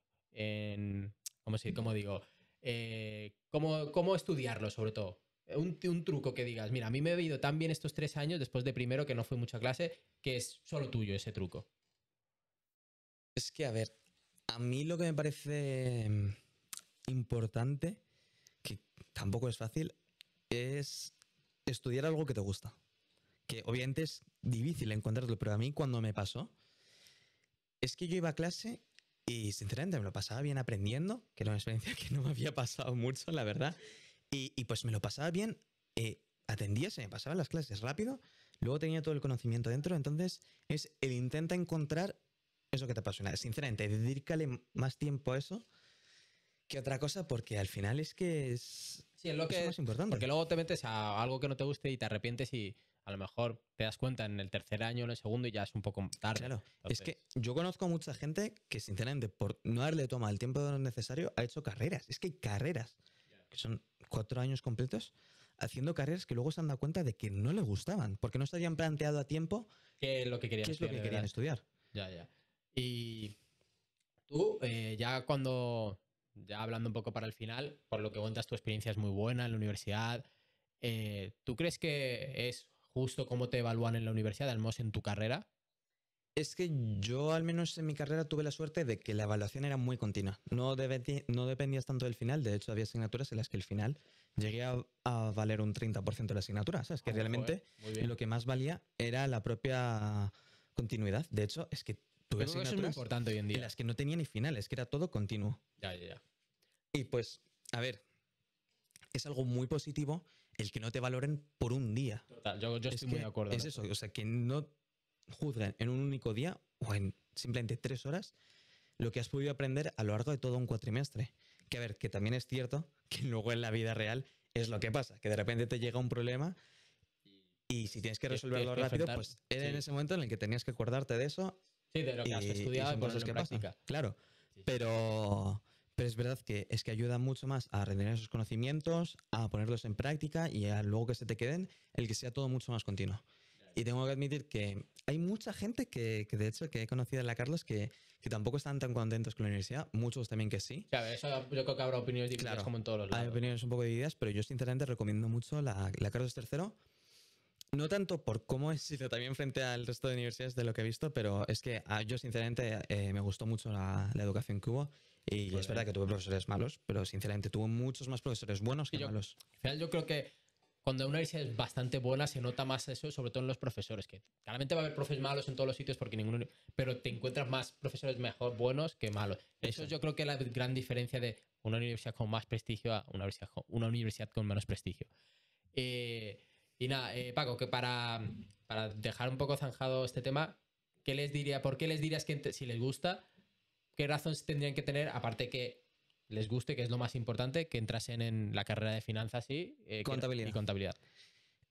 ¿Cómo, cómo digo? Eh, ¿cómo, estudiarlo, sobre todo? Un, truco que digas, mira, a mí me he ido tan bien estos tres años después de primero que no fue mucha clase, que es solo tuyo ese truco. Es que, a ver, a mí lo que me parece em, importante, que tampoco es fácil, es estudiar algo que te gusta que obviamente es difícil encontrarlo, pero a mí cuando me pasó, es que yo iba a clase y sinceramente me lo pasaba bien aprendiendo, que era una experiencia <laughs> que no me había pasado mucho, la verdad, y, y pues me lo pasaba bien, eh, atendía, se me pasaban las clases rápido, luego tenía todo el conocimiento dentro, entonces es el intenta encontrar eso que te apasiona. Sinceramente, dedícale más tiempo a eso que otra cosa, porque al final es que es, sí, es lo que es más importante. Porque luego te metes a algo que no te guste y te arrepientes y a lo mejor te das cuenta en el tercer año, en el segundo y ya es un poco tarde. Claro, es que yo conozco a mucha gente que sinceramente por no darle toma el tiempo necesario ha hecho carreras. Es que hay carreras que son cuatro años completos haciendo carreras que luego se han dado cuenta de que no le gustaban porque no se habían planteado a tiempo qué, lo que querían es lo que querían estudiar. Ya, ya. Y tú, eh, ya cuando, ya hablando un poco para el final, por lo que cuentas, tu experiencia es muy buena en la universidad. Eh, ¿Tú crees que es justo cómo te evalúan en la universidad, al menos en tu carrera? Es que yo, al menos en mi carrera, tuve la suerte de que la evaluación era muy continua. No, no dependías tanto del final. De hecho, había asignaturas en las que el final llegué a, valer un 30% de la asignatura. es Que realmente eh, lo que más valía era la propia continuidad. De hecho, es que tuve asignaturas importante hoy en día. En las que no tenía ni finales, que era todo continuo. Ya, ya, ya. Y pues, a ver, es algo muy positivo el que no te valoren por un día. Total, yo, estoy muy de acuerdo. Es eso, o sea, que no juzguen en un único día o en simplemente tres horas lo que has podido aprender a lo largo de todo un cuatrimestre. Que a ver, que también es cierto que luego en la vida real es lo que pasa, que de repente te llega un problema y si tienes que resolverlo rápido, pues en ese momento en el que tenías que acordarte de eso. Sí, de lo que has estudiado cosas que pasan. Claro, pero... Pero es verdad que es que ayuda mucho más a rendir esos conocimientos, a ponerlos en práctica y a luego que se te queden, el que sea todo mucho más continuo. Y tengo que admitir que hay mucha gente que, de hecho, que he conocido en la Carlos que, que, tampoco están tan contentos con la universidad, muchos también que sí. Claro, eso yo creo que habrá opiniones diferentes como en todos los lados. Hay opiniones un poco divididas, pero yo sinceramente recomiendo mucho la, la Carlos III. No tanto por cómo es, sino también frente al resto de universidades de lo que he visto, pero es que ah, yo sinceramente eh, me gustó mucho la, la educación que hubo y es pues verdad que tuve profesores malos, pero sinceramente tuve muchos más profesores buenos que yo, malos. Al final yo creo que cuando una universidad es bastante buena se nota más eso, sobre todo en los profesores, que claramente va a haber profes malos en todos los sitios porque ninguno, pero te encuentras más profesores mejor buenos que malos. Eso, yo creo que es la gran diferencia de una universidad con más prestigio a una universidad con, menos prestigio. Eh, y nada, eh, Paco, que para, para dejar un poco zanjado este tema, ¿qué les diría? ¿Por qué les dirías que si les gusta? qué razones tendrían que tener, aparte que les guste, que es lo más importante, que entrasen en la carrera de finanzas y, eh, contabilidad.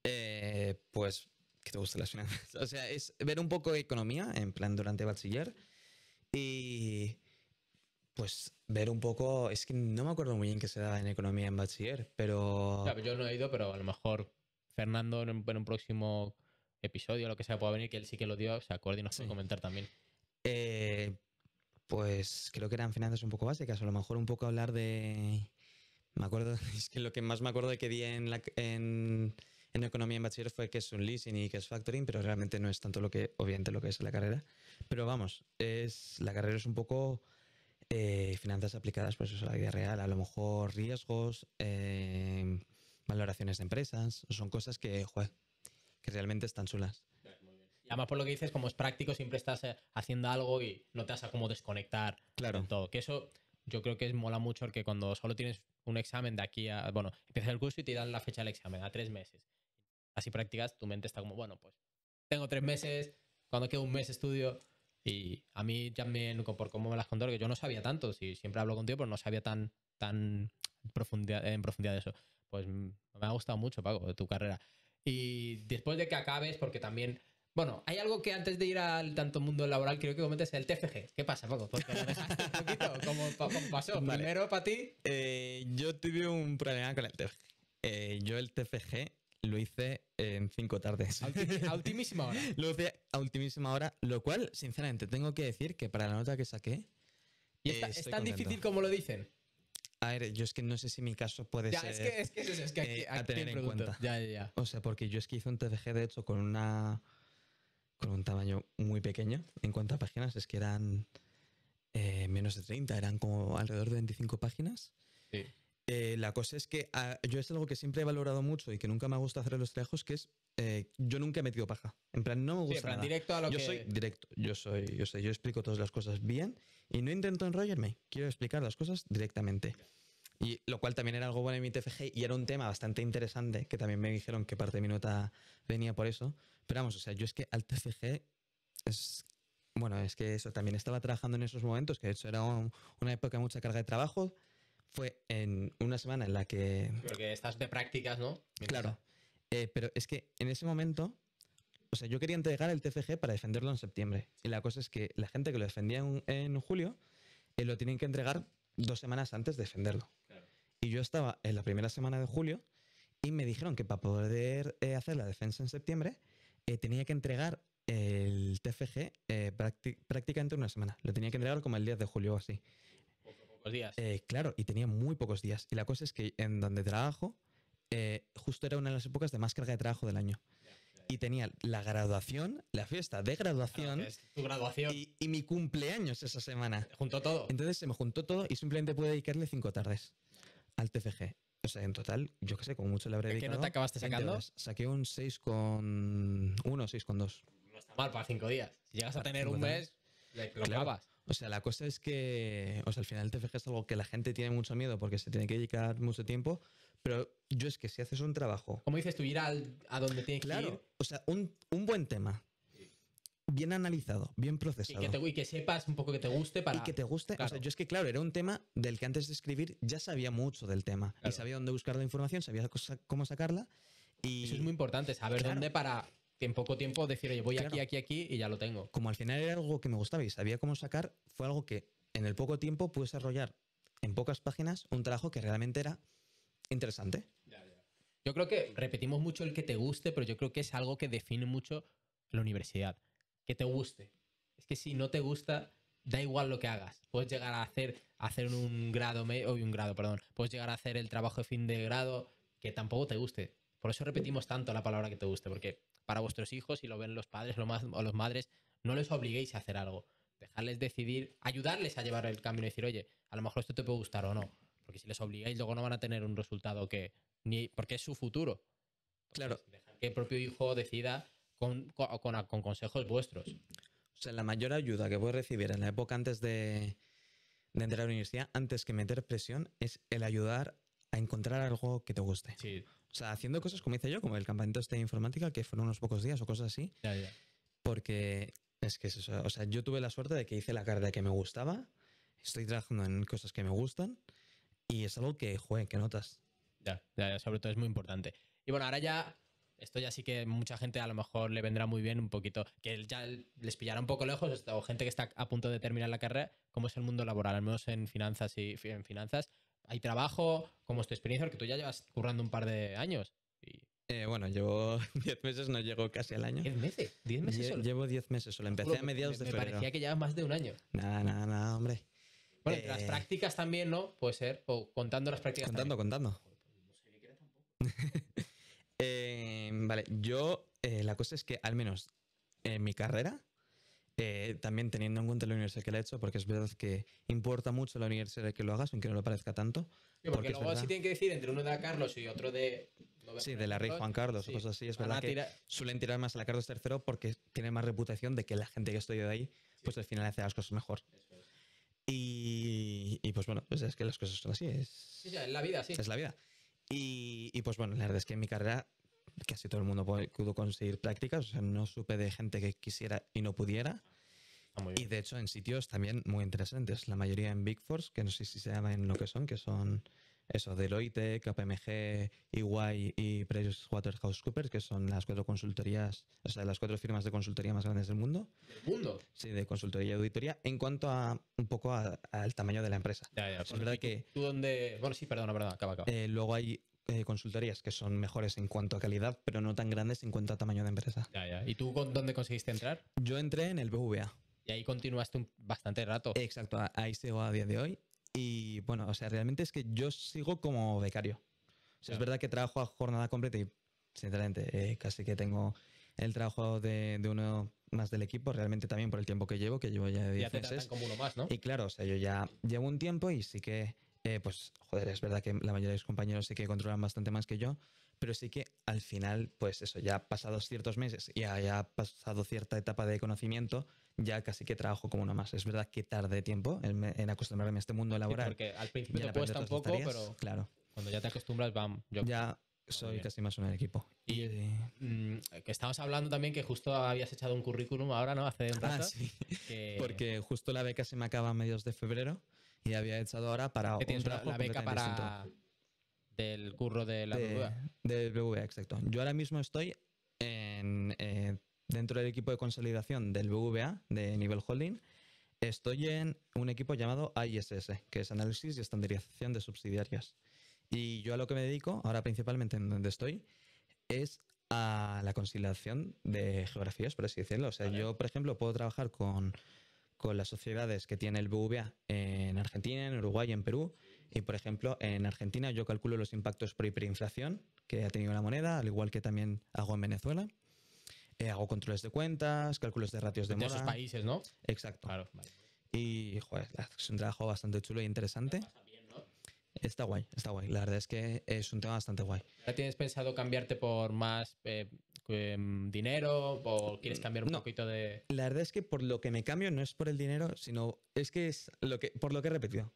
Eh, pues que te guste las finanzas. <laughs> O sea, es ver un poco de economía, en plan durante bachiller, y pues ver un poco, es que no me acuerdo muy bien qué se da en economía en bachiller, pero... yo no he ido, pero a lo mejor Fernando en un, próximo episodio, lo que sea, pueda venir, que él sí que lo dio, o sea, y nos comentar también. Eh, pues creo que eran finanzas un poco básicas, a lo mejor un poco hablar de... Me acuerdo, <laughs> es que lo que más me acuerdo de que di en, la, en, en economía en bachiller fue que es un leasing y que es factoring, pero realmente no es tanto lo que, obviamente, lo que es la carrera. Pero vamos, es, la carrera es un poco eh, finanzas aplicadas pues, eso, a la vida real, a lo mejor riesgos, eh, valoraciones de empresas, son cosas que, que realmente están solas. Y además, por lo que dices, como es práctico, siempre estás eh, haciendo algo y no te vas a como desconectar claro. Con todo. Que eso yo creo que es mola mucho porque cuando solo tienes un examen de aquí a. Bueno, empiezas el curso y te dan la fecha del examen, a tres meses. Así practicas, tu mente está como, bueno, pues tengo tres meses, cuando queda un mes estudio. Y a mí también, por cómo me las contó, que yo no sabía tanto, si siempre hablo contigo, pues no sabía tan, tan profundidad, en profundidad de eso. Pues mm, me ha gustado mucho, Paco, de tu carrera. Y después de que acabes, porque también bueno, hay algo que antes de ir al tanto mundo laboral creo que comentes el TFG. ¿Qué pasa, Paco? Porque un poquito, <laughs> como, pasó. Primero, para ti. Eh, yo tuve un problema con el TFG. Eh, yo el TFG lo hice en cinco tardes. A ultimísima <laughs> hora. lo hice a ultimísima hora, lo cual, sinceramente, tengo que decir que para la nota que saqué. Eh, es tan difícil como lo dicen? A ver, yo es que no sé si mi caso puede ser. Es es que, es, que aquí, a tener en cuenta. Ya, ya, ya. O sea, porque yo es que hice un TFG, de hecho, con una un tamaño muy pequeño en cuanto a páginas, es que eran eh, menos de 30, eran como alrededor de 25 páginas. Eh, la cosa es que ah, yo es algo que siempre he valorado mucho y que nunca me gusta hacer en los trabajos, que es eh, yo nunca he metido paja. En plan, no me gusta. Sí, directo a lo yo que... soy directo. Yo soy, yo sé, yo explico todas las cosas bien y no intento enrollarme. Quiero explicar las cosas directamente. Y lo cual también era algo bueno en mi TFG y era un tema bastante interesante, que también me dijeron que parte de mi nota venía por eso. Pero vamos, o sea, yo es que al TFG es... Bueno, es que eso también estaba trabajando en esos momentos, que de hecho era una época de mucha carga de trabajo. Fue en una semana en la que... Porque estás de prácticas, ¿no? Claro. Eh, pero es que en ese momento o sea, yo quería entregar el TFG para defenderlo en septiembre. Y la cosa es que la gente que lo defendía en, julio eh, lo tienen que entregar dos semanas antes de defenderlo. Y yo estaba en la primera semana de julio y me dijeron que para poder eh, hacer la defensa en septiembre eh, tenía que entregar el TFG eh, prácticamente una semana. Lo tenía que entregar como el 10 de julio o así. pocos días. claro, y tenía muy pocos días. Y la cosa es que en donde trabajo, justo era una de las épocas de más carga de trabajo del año. y tenía la graduación, la fiesta de graduación, Y, mi cumpleaños esa semana. Se juntó todo. Entonces se me juntó todo y simplemente pude dedicarle cinco tardes al TFG. O sea, en total, yo qué sé, con mucho le habré dedicado. ¿Qué nota acabaste sacando? Saqué un 6,1, 6,2. No está mal para 5 días. llegas a tener un mes, lo O sea, la cosa es que, o sea, al final el TFG es algo que la gente tiene mucho miedo porque se tiene que dedicar mucho tiempo, pero yo es que si haces un trabajo... Como dices tú, ir a donde tienes que ir... o sea, un, un buen tema bien analizado, bien procesado. Y que, sepas un poco que te guste para... Y que te guste. O sea, yo es que, claro, era un tema del que antes de escribir ya sabía mucho del tema. Y sabía dónde buscar la información, sabía cómo sacarla. Y... Eso es muy importante, saber dónde para en poco tiempo decir, oye, voy aquí, aquí, aquí y ya lo tengo. Como al final era algo que me gustaba y sabía cómo sacar, fue algo que en el poco tiempo pude desarrollar en pocas páginas un trabajo que realmente era interesante. Yo creo que repetimos mucho el que te guste, pero yo creo que es algo que define mucho la universidad que te guste. Es que si no te gusta, da igual lo que hagas. Puedes llegar a hacer, hacer un grado medio, un grado, perdón. Puedes llegar a hacer el trabajo de fin de grado que tampoco te guste. Por eso repetimos tanto la palabra que te guste, porque para vuestros hijos, si lo ven los padres o los madres, no les obliguéis a hacer algo. Dejarles decidir, ayudarles a llevar el camino y decir, oye, a lo mejor esto te puede gustar o no. Porque si les obligáis, luego no van a tener un resultado que. ni porque es su futuro. claro. Dejar que el propio hijo decida con, consejos vuestros. O sea, la mayor ayuda que voy a recibir en la época antes de, entrar a la universidad, antes que meter presión, es el ayudar a encontrar algo que te guste. Sí. O sea, haciendo cosas como hice yo, como el campamento este de informática, que fueron unos pocos días o cosas así. Porque es que O sea, yo tuve la suerte de que hice la carrera que me gustaba, estoy trabajando en cosas que me gustan y es algo que, joder, que notas. ya, ya sobre todo es muy importante. Y bueno, ahora ya esto ya sí que mucha gente a lo mejor le vendrá muy bien un poquito, que ya les pillará un poco lejos, o gente que está a punto de terminar la carrera, cómo es el mundo laboral, al menos en finanzas y en finanzas. ¿Hay trabajo? ¿Cómo es tu experiencia? Porque tú ya llevas currando un par de años. Y... Eh, bueno, llevo 10 <laughs> meses, no llego casi al año. ¿10 meses? ¿10 meses solo? Llevo 10 meses solo, empecé a mediados de febrero. Me parecía que llevas más de un año. Nada, nada, nada, hombre. Bueno, las eh, prácticas también, ¿no? Puede ser, o contando las prácticas. Contando, contando. Pues, <laughs> Eh, vale, yo eh, la cosa es que al menos en mi carrera, eh, también teniendo en cuenta la universidad que la he hecho, porque es verdad que importa mucho la universidad que lo hagas, aunque no lo parezca tanto. porque, porque luego tienen que decir entre uno de Carlos y otro de... sí, de la Rey Juan Carlos o cosas así. Es verdad suelen tirar más a la Carlos III porque tiene más reputación de que la gente que estudió de ahí, pues al final hace las cosas mejor. y, pues bueno, pues es que las cosas son así. Es, es la vida, sí. Es la vida. Y, pues bueno, la verdad es que en mi carrera casi todo el mundo pudo conseguir prácticas, o sea, no supe de gente que quisiera y no pudiera. Ah, y de hecho en sitios también muy interesantes, la mayoría en Big Force, que no sé si se llaman lo que son, que son eso, Deloitte, KPMG, EY y PricewaterhouseCoopers, que son las cuatro consultorías, o sea, las cuatro firmas de consultoría más grandes del mundo. ¿Del mundo? Sí, de consultoría y auditoría, en cuanto a un poco al tamaño de la empresa. Ya, ya, es verdad que. Tú dónde? Bueno, sí, perdona, perdona, acaba, acaba. Eh, luego hay eh, consultorías que son mejores en cuanto a calidad, pero no tan grandes en cuanto a tamaño de empresa. Ya, ya. ¿Y tú con, dónde conseguiste entrar? Yo entré en el BVA. Y ahí continuaste un, bastante rato. Exacto, ahí sigo a día de hoy. Y bueno, o sea, realmente es que yo sigo como becario. O sea, es verdad que trabajo a jornada completa y, sinceramente, eh, casi que tengo el trabajo de, uno más del equipo, realmente también por el tiempo que llevo, que llevo ya 10 meses. como Y claro, o sea, yo ya llevo un tiempo y sí que, eh, pues, joder, es verdad que la mayoría de mis compañeros sí que controlan bastante más que yo, pero sí que al final, pues eso, ya pasados ciertos meses y haya pasado cierta etapa de conocimiento, ya casi que trabajo como uno más. Es verdad que tarde tiempo en, acostumbrarme a este mundo laboral. porque al principio te cuesta un poco, pero claro. cuando ya te acostumbras, bam, yo... Ya soy casi más un equipo. Y, mm, que estamos hablando también que justo habías echado un currículum ahora, ¿no? Hace un ah, rato. <laughs> Porque justo la beca se me acaba a mediados de febrero y había echado ahora para... Que tienes la beca para... Del curro de la BBVA. Del BBVA, exacto. Yo ahora mismo estoy en, eh, dentro del equipo de consolidación del BBVA, de nivel holding. Estoy en un equipo llamado ISS, que es Análisis y Estandarización de Subsidiarias. Y yo a lo que me dedico, ahora principalmente en donde estoy, es a la conciliación de geografías, por así decirlo. O sea, yo, por ejemplo, puedo trabajar con, con, las sociedades que tiene el BVA en Argentina, en Uruguay, en Perú, y por ejemplo, en Argentina yo calculo los impactos pre y preinflación que ha tenido la moneda, al igual que también hago en Venezuela. Eh, hago controles de cuentas, cálculos de ratios de, de esos países, ¿no? Exacto. Claro, Y, es un trabajo bastante chulo e interesante. Está guay, está guay. La verdad es que es un tema bastante guay. ¿Ya ¿Tienes pensado cambiarte por más eh, em, dinero o quieres cambiar un poquito de...? La verdad es que por lo que me cambio no es por el dinero, sino es que es lo que, por lo que he repetido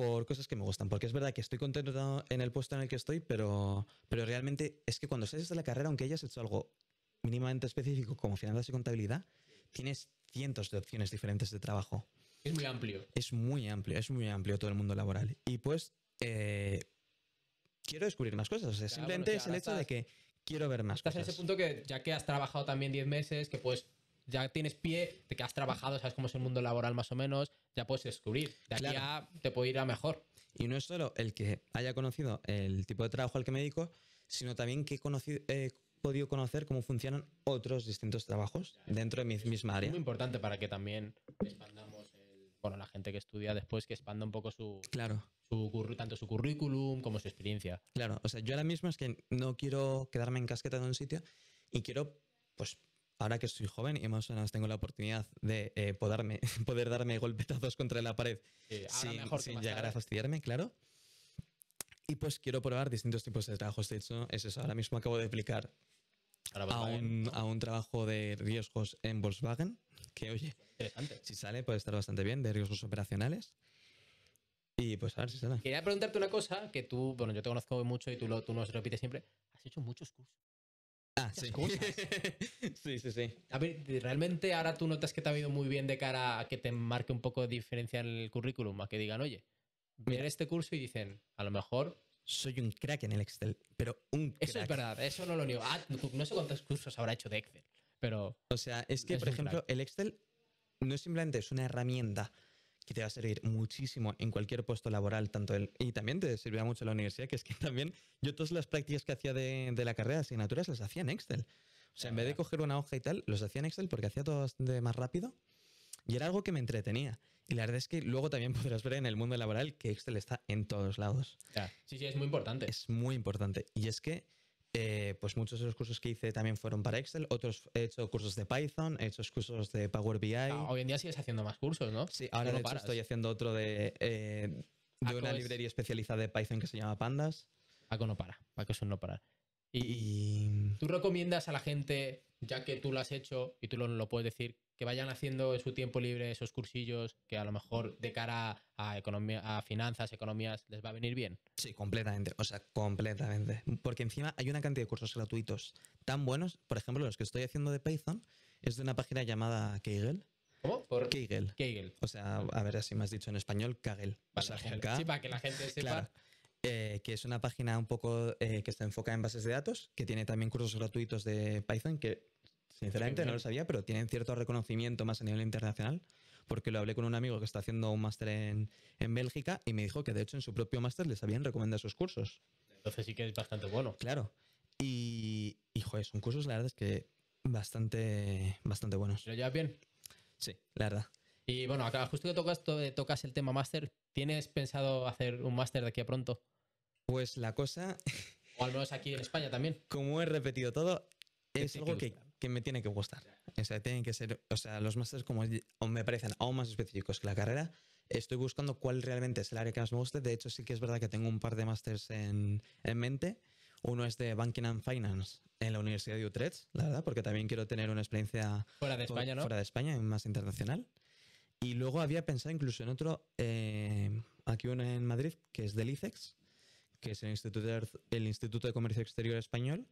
por cosas que me gustan, porque es verdad que estoy contento en el puesto en el que estoy, pero, pero realmente es que cuando sales de la carrera, aunque hayas hecho algo mínimamente específico como finanzas y contabilidad, tienes cientos de opciones diferentes de trabajo. Es muy amplio. Es muy amplio, es muy amplio todo el mundo laboral. Y pues eh, quiero descubrir más cosas. O simplemente es el hecho de que quiero ver más cosas. Estás en ese punto que ya que has trabajado también 10 meses, que puedes ya tienes pie de que has trabajado, sabes cómo es el mundo laboral más o menos, ya puedes descubrir. De aquí te puede ir a mejor. Y no es solo el que haya conocido el tipo de trabajo al que me dedico, sino también que he conocido, podido conocer cómo funcionan otros distintos trabajos dentro de mi misma área. Es muy importante para que también expandamos, bueno, la gente que estudia después, que expanda un poco su... Claro. tanto su currículum como su experiencia. Claro, o sea, yo ahora mismo es que no quiero quedarme en encasquetado en un sitio y quiero, pues, ahora que soy joven y más o menos tengo la oportunidad de eh, <laughs> poder darme golpetazos contra la pared sin, llegar a fastidiarme, claro. Y pues quiero probar distintos tipos de trabajos. De hecho, es eso. Ahora mismo acabo de aplicar a un, trabajo de riesgos en Volkswagen, que oye, si sale puede estar bastante bien, de riesgos operacionales. Y pues a ver si sale. Quería preguntarte una cosa, que tú, bueno, yo te conozco mucho y tú, lo, tú nos repites siempre. Has hecho muchos cursos. Ah, <laughs> sí. sí, sí, A ver, realmente ahora tú notas que te ha ido muy bien de cara a que te marque un poco de diferencia en el currículum, a que digan, oye, mira este curso y dicen, a lo mejor soy un crack en el Excel, pero un crack. Eso es verdad, eso no lo niego. Ah, no sé cuántos cursos habrá hecho de Excel, pero... O sea, es que, por ejemplo, el Excel no simplemente es una herramienta te va a servir muchísimo en cualquier puesto laboral, tanto el, y también te servirá mucho la universidad, que es que <laughs> también yo todas las prácticas que hacía de, de la carrera de asignaturas las hacía en Excel. O sea, en vez de ah, coger una hoja y tal, los hacía en Excel porque hacía todo más rápido y era algo que me entretenía. Y la verdad es que luego también <laughs> podrás ver en el mundo laboral que Excel está en todos lados. Ya. Sí, sí, es muy importante. Es muy importante. Y es que eh, pues muchos de los cursos que hice también fueron para Excel, otros he hecho cursos de Python, he hecho cursos de Power BI. Ah, hoy en día sigues haciendo más cursos, ¿no? Sí, ahora no de estoy haciendo otro de, eh, de una librería especializada de Python que se llama Pandas. Paco no para, Paco es no parar. Y mm, tú recomiendas a la gente, ya que tú lo has hecho y tú lo, puedes decir, que vayan haciendo en su tiempo libre esos cursillos que a lo mejor de cara a economía, a finanzas, economías, les va a venir bien. Sí, completamente. O sea, completamente. Porque encima hay una cantidad de cursos gratuitos tan buenos. Por ejemplo, los que estoy haciendo de Python es de una página llamada Kaggle. ¿Cómo? Por O sea, a ver si me has dicho en español, Kaggle. para que la gente sepa. Eh, que es una página un poco eh, que está enfocada en bases de datos, que tiene también cursos gratuitos de Python, que sinceramente no lo sabía, pero tienen cierto reconocimiento más a nivel internacional, porque lo hablé con un amigo que está haciendo un máster en, Bélgica y me dijo que de hecho en su propio máster les habían recomendado esos cursos. Entonces sí que es bastante bueno. Claro. Y, y son cursos, la verdad es que bastante, bastante buenos. ¿Lo llevas bien? Sí, la verdad. Y bueno, acá justo que tocas, tocas el tema máster, ¿Tienes pensado hacer un máster de aquí a pronto? Pues la cosa... <laughs> O al menos aquí en España también. Como he repetido todo, es algo que, me tiene que gustar. O sea, tienen que ser, o sea, los másteres como me parecen aún más específicos que la carrera. Estoy buscando cuál realmente es el área que más me guste. De hecho, sí que es verdad que tengo un par de másteres en, mente. Uno es de Banking and Finance en la Universidad de Utrecht, la verdad, porque también quiero tener una experiencia fuera de España, ¿no? Fuera de España, más internacional. Y luego había pensado incluso en otro, eh, aquí uno en Madrid, que es del ICEX, que es el Instituto de, Instituto de Comercio Exterior Español,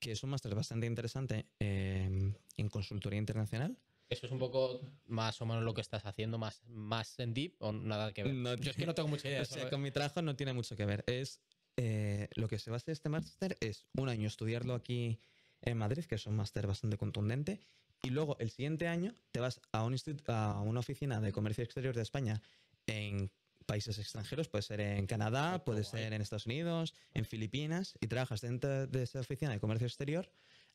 que es un máster bastante interesante eh, en consultoría internacional. Eso es un poco más o menos lo que estás haciendo, más, más en deep o nada que ver. No, Yo es que no tengo mucha idea. <laughs> ¿eh? con mi trabajo no tiene mucho que ver. Es lo que se basa este máster es un año estudiarlo aquí en Madrid, que es un máster bastante contundente, y luego el siguiente año te vas a, a una oficina de comercio exterior de España en países extranjeros, puede ser en Canadá, puede ser en Estados Unidos, en Filipinas, y trabajas dentro de esa oficina de comercio exterior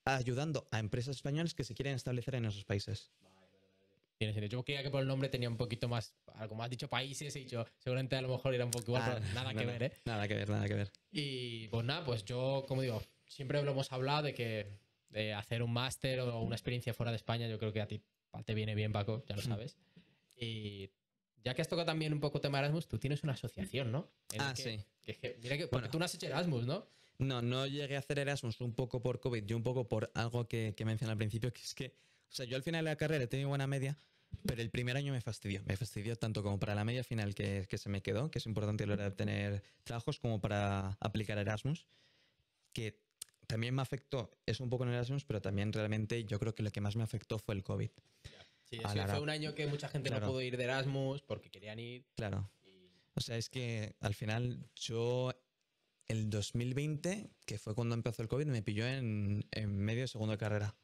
ayudando a empresas españolas que se quieren establecer en esos países. Yo creía que por el nombre tenía un poquito más, como has dicho, países, y dicho, seguramente a lo mejor era un poco igual, ah, nada que ver, ¿eh? Nada que ver, nada que ver. Y pues nada, pues yo, como digo, siempre lo hemos hablado de que de hacer un máster o una experiencia fuera de España, yo creo que a ti te viene bien, Paco, ya lo mm. sabes. Y ya que has tocado también un poco tema Erasmus, tú tienes una asociación, ¿no? ah, sí. bueno, tú no has hecho Erasmus, ¿no? No, no llegué a hacer Erasmus un poco por COVID yo un poco por algo que, que mencioné al principio, que es que, o sea, yo al final de la carrera he tenido buena media, pero el primer año me fastidió. Me fastidió tanto como para la media final que, que se me quedó, que es importante a la hora de tener trabajos, como para aplicar Erasmus, que también me afectó, es un poco en Erasmus, pero también realmente yo creo que lo que más me afectó fue el COVID. Sí, es fue un año que mucha gente no pudo ir de Erasmus porque querían ir. Claro. O sea, es que al final yo el 2020, que fue cuando empezó el COVID, me pilló en, medio de segundo carrera.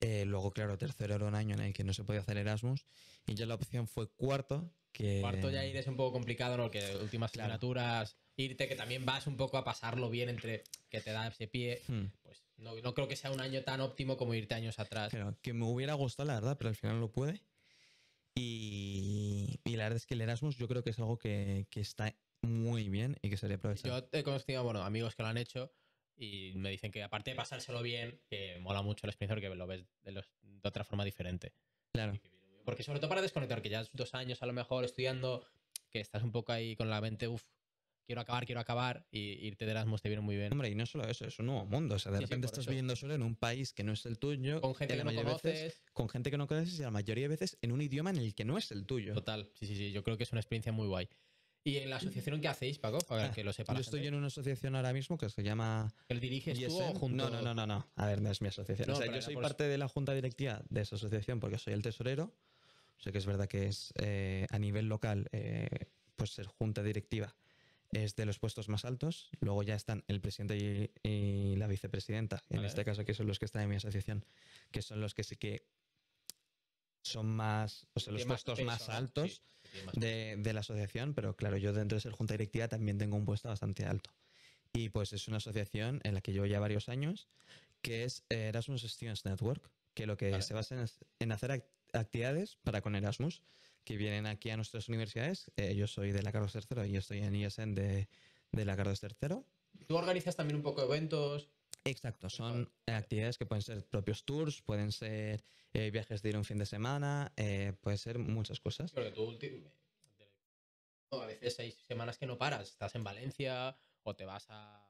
Eh, luego, claro, tercero era un año en el que no se podía hacer Erasmus y ya la opción fue cuarto. Que... Cuarto ya ir es un poco complicado, ¿no? Que últimas claro irte, que también vas un poco a pasarlo bien entre que te da ese pie, hmm. pues no, creo que sea un año tan óptimo como irte años atrás. Pero que me hubiera gustado, la verdad, pero al final no puede. Y, la verdad es que el Erasmus yo creo que es algo que, está muy bien y que sería aprovechado. Yo he conocido, bueno, amigos que lo han hecho y me dicen que aparte de pasárselo bien, que mola mucho el experiencia porque lo ves de, de otra forma diferente. Claro. Porque sobre todo para desconectar, que ya dos años a lo mejor estudiando, que estás un poco ahí con la mente, uff, quiero acabar, quiero acabar, y irte de Erasmus te viene muy bien. Hombre, y no solo eso, es un nuevo mundo. O sea, de repente estás viviendo solo en un país que no es el tuyo. Con gente que no conoces. con gente que no conoces y la mayoría de veces en un idioma en el que no es el tuyo. Total, sí, sí, sí. Yo creo que es una experiencia muy guay. ¿Y en la asociación qué hacéis, Paco? Para ah, que lo sepa Yo estoy ¿eh? en una asociación ahora mismo que se llama. ¿El diriges tú o junto? No, no, no, no, no. A ver, no es mi asociación. o sea, yo soy parte de la junta directiva de esa asociación porque soy el tesorero. O sea que es verdad que es eh, a nivel local, eh, pues ser junta directiva es de los puestos más altos. Luego ya están el presidente y, la vicepresidenta, en este caso, que son los que están en mi asociación, que son los que sí que son más, o sea, los puestos más altos de, la asociación, pero claro, yo dentro de ser junta directiva también tengo un puesto bastante alto. Y pues es una asociación en la que llevo ya varios años, que es Erasmus Students Network, que lo que se basa en, en hacer actividades para con Erasmus que vienen aquí a nuestras universidades. Eh, yo soy de la Carlos III y estoy en ISN e de, de la Carlos III. ¿Tú organizas también un poco eventos? Exacto, son actividades que pueden ser propios tours, pueden ser eh, viajes de ir un fin de semana, eh, pueden ser muchas cosas. a veces seis semanas que no paras, estás en Valencia o te vas a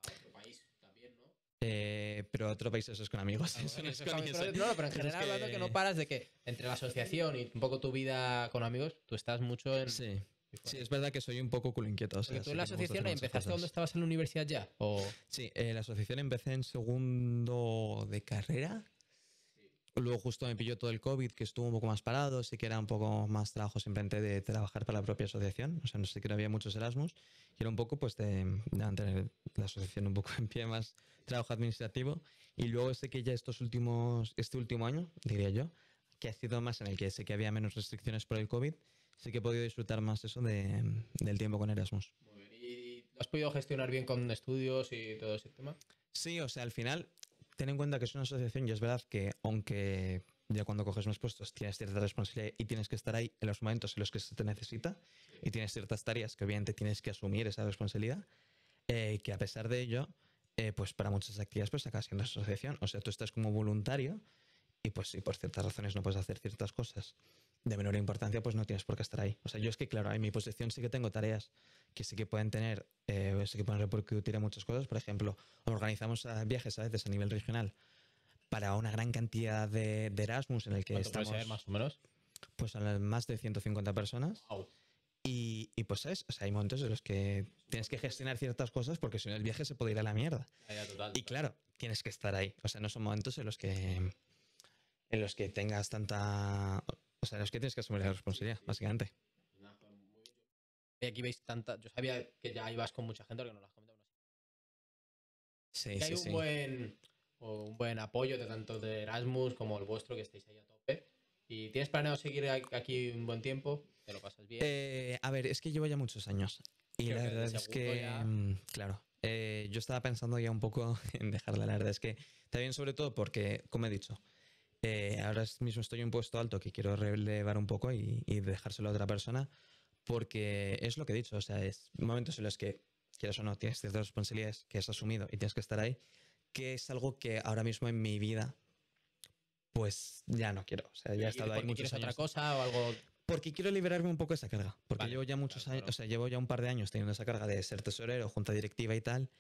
eh, pero otro país eso es con amigos. Ah, no, Pero, en general es que... hablando que no paras de que entre la asociación y un poco tu vida con amigos, tú estás mucho en... Sí. es verdad que soy un poco culo inquieto. ¿Tú en la asociación empezaste cuando estabas en la universidad ya? Sí, en eh, la asociación empecé en segundo de carrera, Luego justo me pilló todo el COVID, que estuvo un poco más parado, sí que era un poco más trabajo simplemente de trabajar para la propia asociación, o sea, no sé que no había muchos Erasmus, y era un poco pues de, mantener la asociación un poco en pie, más trabajo administrativo, y luego sé que ya estos últimos, este último año, diría yo, que ha sido más en el que sé que había menos restricciones por el COVID, sí que he podido disfrutar más eso de, del tiempo con Erasmus. Muy bien. ¿Y has podido gestionar bien con estudios y todo ese tema? Sí, o sea, al final ten en cuenta que es una asociación y es verdad que aunque ya cuando coges unos puestos tienes cierta responsabilidad y tienes que estar ahí en los momentos en los que se te necesita y tienes ciertas tareas que obviamente tienes que asumir esa responsabilidad, eh, que a pesar de ello, eh, pues para muchas actividades pues en siendo asociación. O sea, tú estás como voluntario y pues si por ciertas razones no puedes hacer ciertas cosas de menor importancia, pues no tienes por qué estar ahí. O sea, yo es que, claro, en mi posición sí que tengo tareas que sí que pueden tener, eh, sí que pueden repercutir en muchas cosas. Por ejemplo, organizamos eh, viajes a veces a nivel regional para una gran cantidad de, Erasmus en el que estamos... más o menos? Pues a más de 150 personas. Y, pues, ¿sabes? O sea, hay momentos en los que tienes que gestionar ciertas cosas porque si no el viaje se puede ir a la mierda. Y claro, tienes que estar ahí. O sea, no son momentos en los que en los que tengas tanta... O sea, es que tienes que asumir la responsabilidad, básicamente. Y aquí veis tanta. Yo sabía que ya ibas con mucha gente porque no las comentado. Sí, sí, hay un buen un buen apoyo de tanto de Erasmus como el vuestro que estáis ahí a tope. ¿Y tienes planeado seguir aquí un buen tiempo? ¿Te lo pasas bien? Eh, a ver, es que llevo ya muchos años. Y la verdad es que, mm, claro, eh, yo estaba pensando ya un poco <laughs> en dejarla. La verdad es que también sobre todo porque, como he dicho, eh, ahora mismo estoy en un puesto alto que quiero relevar un poco y, dejárselo a otra persona, porque es lo que he dicho, o sea, es momentos en los que, quieres o no, tienes ciertas responsabilidades que has asumido y tienes que estar ahí, que es algo que ahora mismo en mi vida, pues ya no quiero, o sea, ya he estado ahí muchos años. otra cosa o algo porque quiero liberarme un poco de esa carga. Porque llevo ya muchos años, o sea, llevo ya un par de años teniendo esa carga de ser tesorero, junta directiva y tal.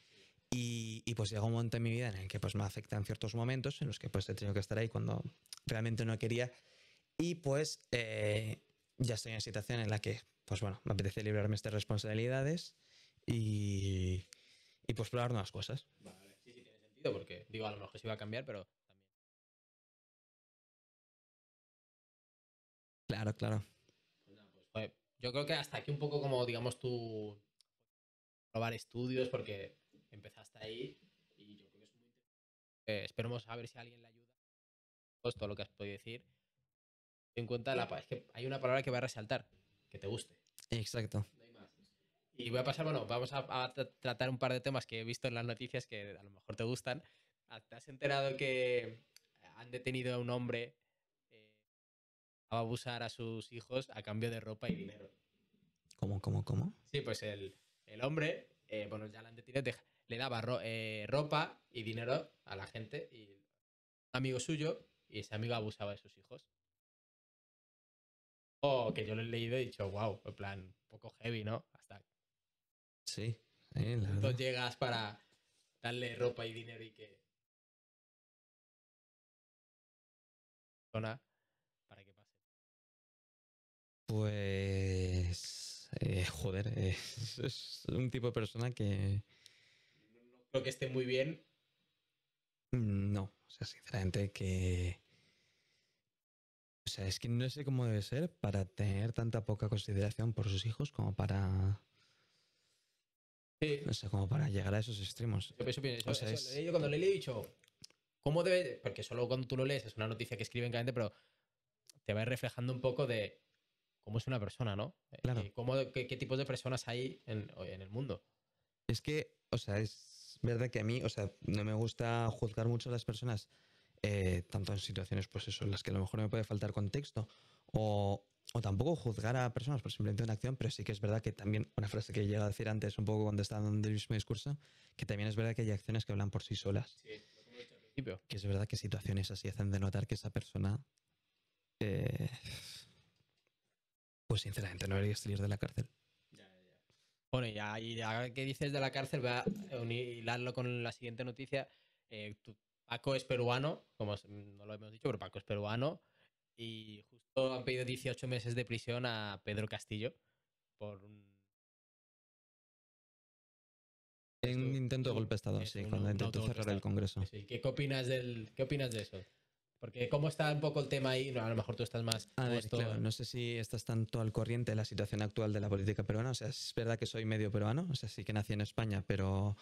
Y, pues llega un momento en mi vida en el que pues me afectan ciertos momentos en los que pues he tenido que estar ahí cuando realmente no quería. Y pues eh, ya estoy en una situación en la que, pues bueno, me apetece librarme estas responsabilidades y, y pues probar nuevas cosas. Vale, sí, sí, tiene sentido porque digo, a lo mejor se iba a cambiar, pero también. Claro, claro. Pues pues, yo creo que hasta aquí un poco como, digamos, tú probar estudios porque empezaste ahí y yo creo que es muy interesante. Eh, esperemos a ver si alguien le ayuda. Todo lo que has podido decir. Ten en cuenta, la, que hay una palabra que va a resaltar, que te guste. Exacto. Y voy a pasar, bueno, vamos a, tratar un par de temas que he visto en las noticias que a lo mejor te gustan. Ah, ¿Te has enterado que han detenido a un hombre eh, a abusar a sus hijos a cambio de ropa y dinero. ¿Cómo, cómo, cómo? Sí, pues el, el hombre, eh, bueno, ya la han detenido, le daba eh, ropa y dinero a la gente y un amigo suyo y ese amigo abusaba de sus hijos. O que yo lo he leído y he dicho, wow, en plan, un poco heavy, ¿no? Hasta. Sí. Eh, Entonces llegas para darle ropa y dinero y que. para que pase. Pues. Eh, joder, <laughs> es un tipo de persona que que esté muy bien. Mm, no, o sea, sinceramente que... O sea, es que no sé cómo debe ser para tener tanta poca consideración por sus hijos como para... No sé, como para llegar a esos extremos. Yo cuando le he dicho, ¿cómo debe...? Porque solo cuando tú lo lees es una noticia que escriben cada pero te va reflejando un poco de cómo es una persona, ¿no? Claro. Eh, cómo, qué, qué, tipos de personas hay en el mundo. Es que, o sea, es verdad que a mí, o sea, no me gusta juzgar mucho a las personas, eh, tanto en situaciones, pues eso, en las que a lo mejor me puede faltar contexto, o, tampoco juzgar a personas por simplemente una acción, pero sí que es verdad que también, una frase que llega a decir antes, un poco cuando estaba dando el mismo discurso, que también es verdad que hay acciones que hablan por sí solas. Sí, que, es verdad que situaciones así hacen de notar que esa persona, eh, pues sinceramente, no debería salir de la cárcel. Bueno, y ahora que dices de la cárcel, voy a unirlo con la siguiente noticia. Eh, Paco es peruano, como no lo hemos dicho, pero Paco es peruano. Y justo han pedido 18 meses de prisión a Pedro Castillo por un. intento de golpe de Estado, sí, cuando intentó cerrar el Congreso. ¿Qué, opinas del, ¿Qué opinas de eso? Porque cómo está un poco el tema ahí, a lo mejor tú estás más... A no sé si estás tanto al corriente de la situación actual de la política peruana. O sea, es verdad que soy medio peruano, o sea, sí que nací en España, pero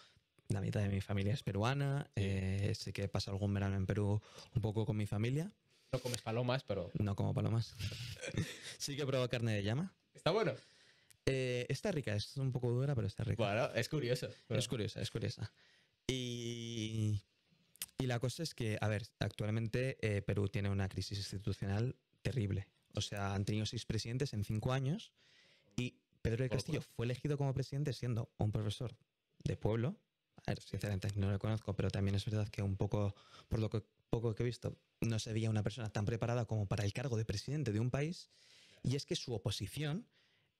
la mitad de mi familia es peruana. Sí. Eh, que he pasado algún verano en Perú un poco con mi familia. No comes palomas, pero... No como palomas. <laughs> sí que he probado carne de llama. Está bueno. Eh, está rica, es un poco dura, pero está rica. Bueno, es curioso. Es curiosa, es curiosa. Y y la cosa es que, a ver, actualmente eh, Perú tiene una crisis institucional terrible. O sea, han tenido seis presidentes en cinco años y Pedro del Castillo fue elegido como presidente siendo un profesor de pueblo. A ver, sinceramente no lo conozco, pero también es verdad que un poco, por lo poco que he visto, no se veía una persona tan preparada como para el cargo de presidente de un país. Y es que su oposición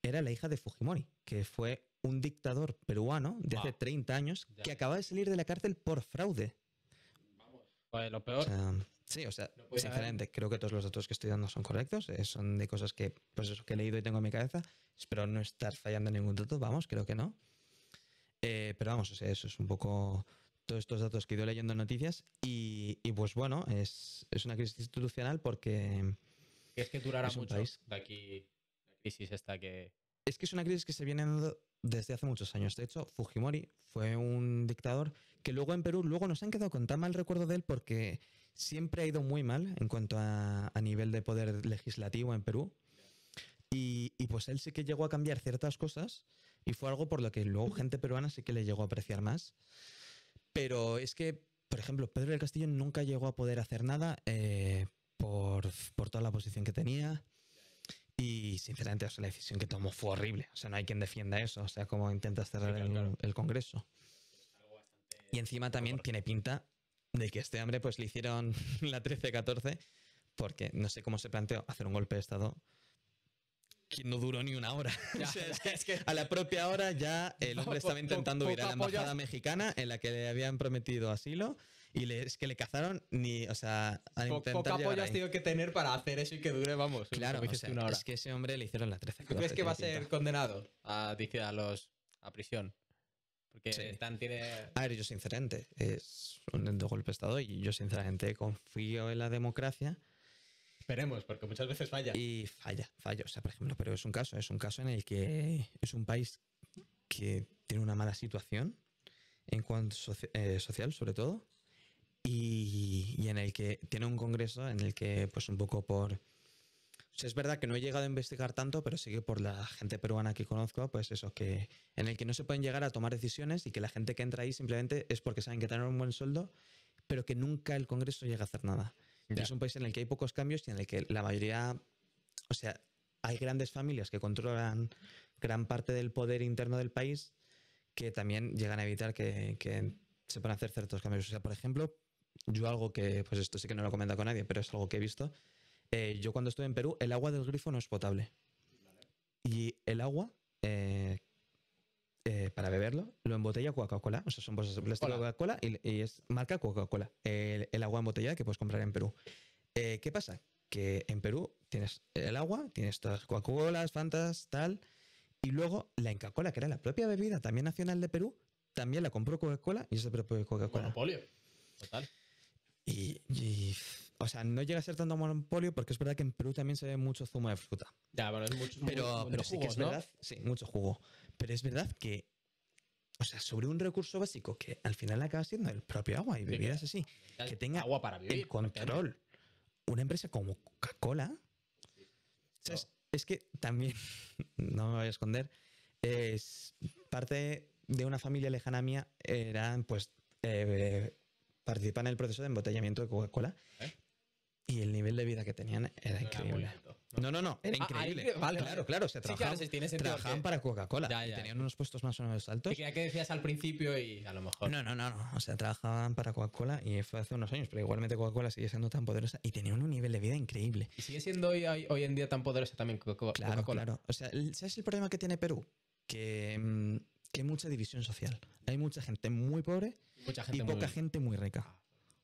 era la hija de Fujimori, que fue un dictador peruano de hace 30 años que acaba de salir de la cárcel por fraude lo peor. Em, sí, o sea, sinceramente, creo que todos los datos que estoy dando son correctos. Eh, son de cosas que, pues que he leído y tengo en mi cabeza. Espero no estar fallando en ningún dato. Vamos, creo que no. Eh, pero vamos, eso es un poco todos estos datos que he ido leyendo en noticias. Y, pues bueno, es, una crisis institucional porque. Es que durará mucho de aquí la crisis esta que. Es que es una crisis que se viene dando desde hace muchos años. De hecho, Fujimori fue un dictador que luego en Perú, luego nos han quedado con tan mal recuerdo de él porque siempre ha ido muy mal en cuanto a, nivel de poder legislativo en Perú. Y, pues él sí que llegó a cambiar ciertas cosas y fue algo por lo que luego gente peruana sí que le llegó a apreciar más. Pero es que, por ejemplo, Pedro del Castillo nunca llegó a poder hacer nada eh, por, por toda la posición que tenía. Y sinceramente, o la decisión que tomó fue horrible. O sea, no hay quien defienda eso. O sea, cómo intentas cerrar El, Congreso. Y encima también tiene pinta de que este hombre pues le hicieron <laughs> la 13-14 porque no sé cómo se planteó hacer un golpe de Estado que no duró ni una hora. <laughs> o sea, A la propia hora ya el <laughs> hombre estaba intentando ir a la embajada mexicana en la que le habían prometido asilo y es que le cazaron ni, o sea, has tenido que tener para hacer eso y que dure, vamos. Claro, es que ese hombre le hicieron la 13. ¿Tú crees que va a ser condenado a, ah, a los a prisión? Porque tan tiene. A ver, yo sinceramente, es un golpe de Estado y yo sinceramente confío en la democracia. Esperemos, porque muchas veces falla. Y falla, falla. O sea, por ejemplo, pero es un caso, es un caso en el que es un país que tiene una mala situación en cuanto eh, social, sobre todo, y, en el que tiene un congreso en el que pues un poco por... es verdad que no he llegado a investigar tanto, pero sí que por la gente peruana que conozco, pues eso, que en el que no se pueden llegar a tomar decisiones y que la gente que entra ahí simplemente es porque saben que tienen un buen sueldo, pero que nunca el Congreso llega a hacer nada. Es un país en el que hay pocos cambios y en el que la mayoría, o sea, hay grandes familias que controlan gran parte del poder interno del país que también llegan a evitar que, que se puedan hacer ciertos cambios. O sea, por ejemplo, yo algo que, pues esto sí que no lo comenta con nadie, pero es algo que he visto. Eh, yo cuando estuve en Perú, el agua del grifo no es potable. Y el agua, eh, eh, para beberlo, lo embotella Coca-Cola. O sea, son bolsas de plástico Coca-Cola y, es marca Coca-Cola. El, agua embotellada que puedes comprar en Perú. ¿Qué pasa? Que en Perú tienes el agua, tienes todas Coca-Colas, Fantas, tal. Y luego la Inca-Cola, que era la propia bebida también nacional de Perú, también la compró Coca-Cola y es de propio Coca-Cola. Total. Y, o sea, no llega a ser tanto monopolio porque es verdad que en Perú también se ve mucho zumo de fruta. Ya, bueno, es mucho, pero, pero sí que es verdad, sí, mucho jugo. Pero es verdad que, o sea, sobre un recurso básico que al final acaba siendo el propio agua y bebidas así, que tenga agua para el control. Una empresa como Coca-Cola, es que también, <laughs> no me voy a esconder, es parte de una familia lejana mía, eran pues eh, participa en el proceso de embotellamiento de Coca-Cola. ¿Eh? Y el nivel de vida que tenían era increíble. no, no, no, era ah, increíble. vale, claro, claro. se trabajaban, para Coca-Cola. Tenían unos puestos más o menos altos. Que, que decías al principio y a lo mejor. No, no, no, no. O sea, trabajaban para Coca-Cola y fue hace unos años, pero igualmente Coca-Cola sigue siendo tan poderosa y tenía un nivel de vida increíble. Y sigue siendo hoy, hoy, en día tan poderosa también Coca-Cola. Claro, claro. O sea, ¿sabes el problema que tiene Perú? Que. Mm, que hay mucha división social. Hay mucha gente muy pobre y poca gente muy rica. Ah.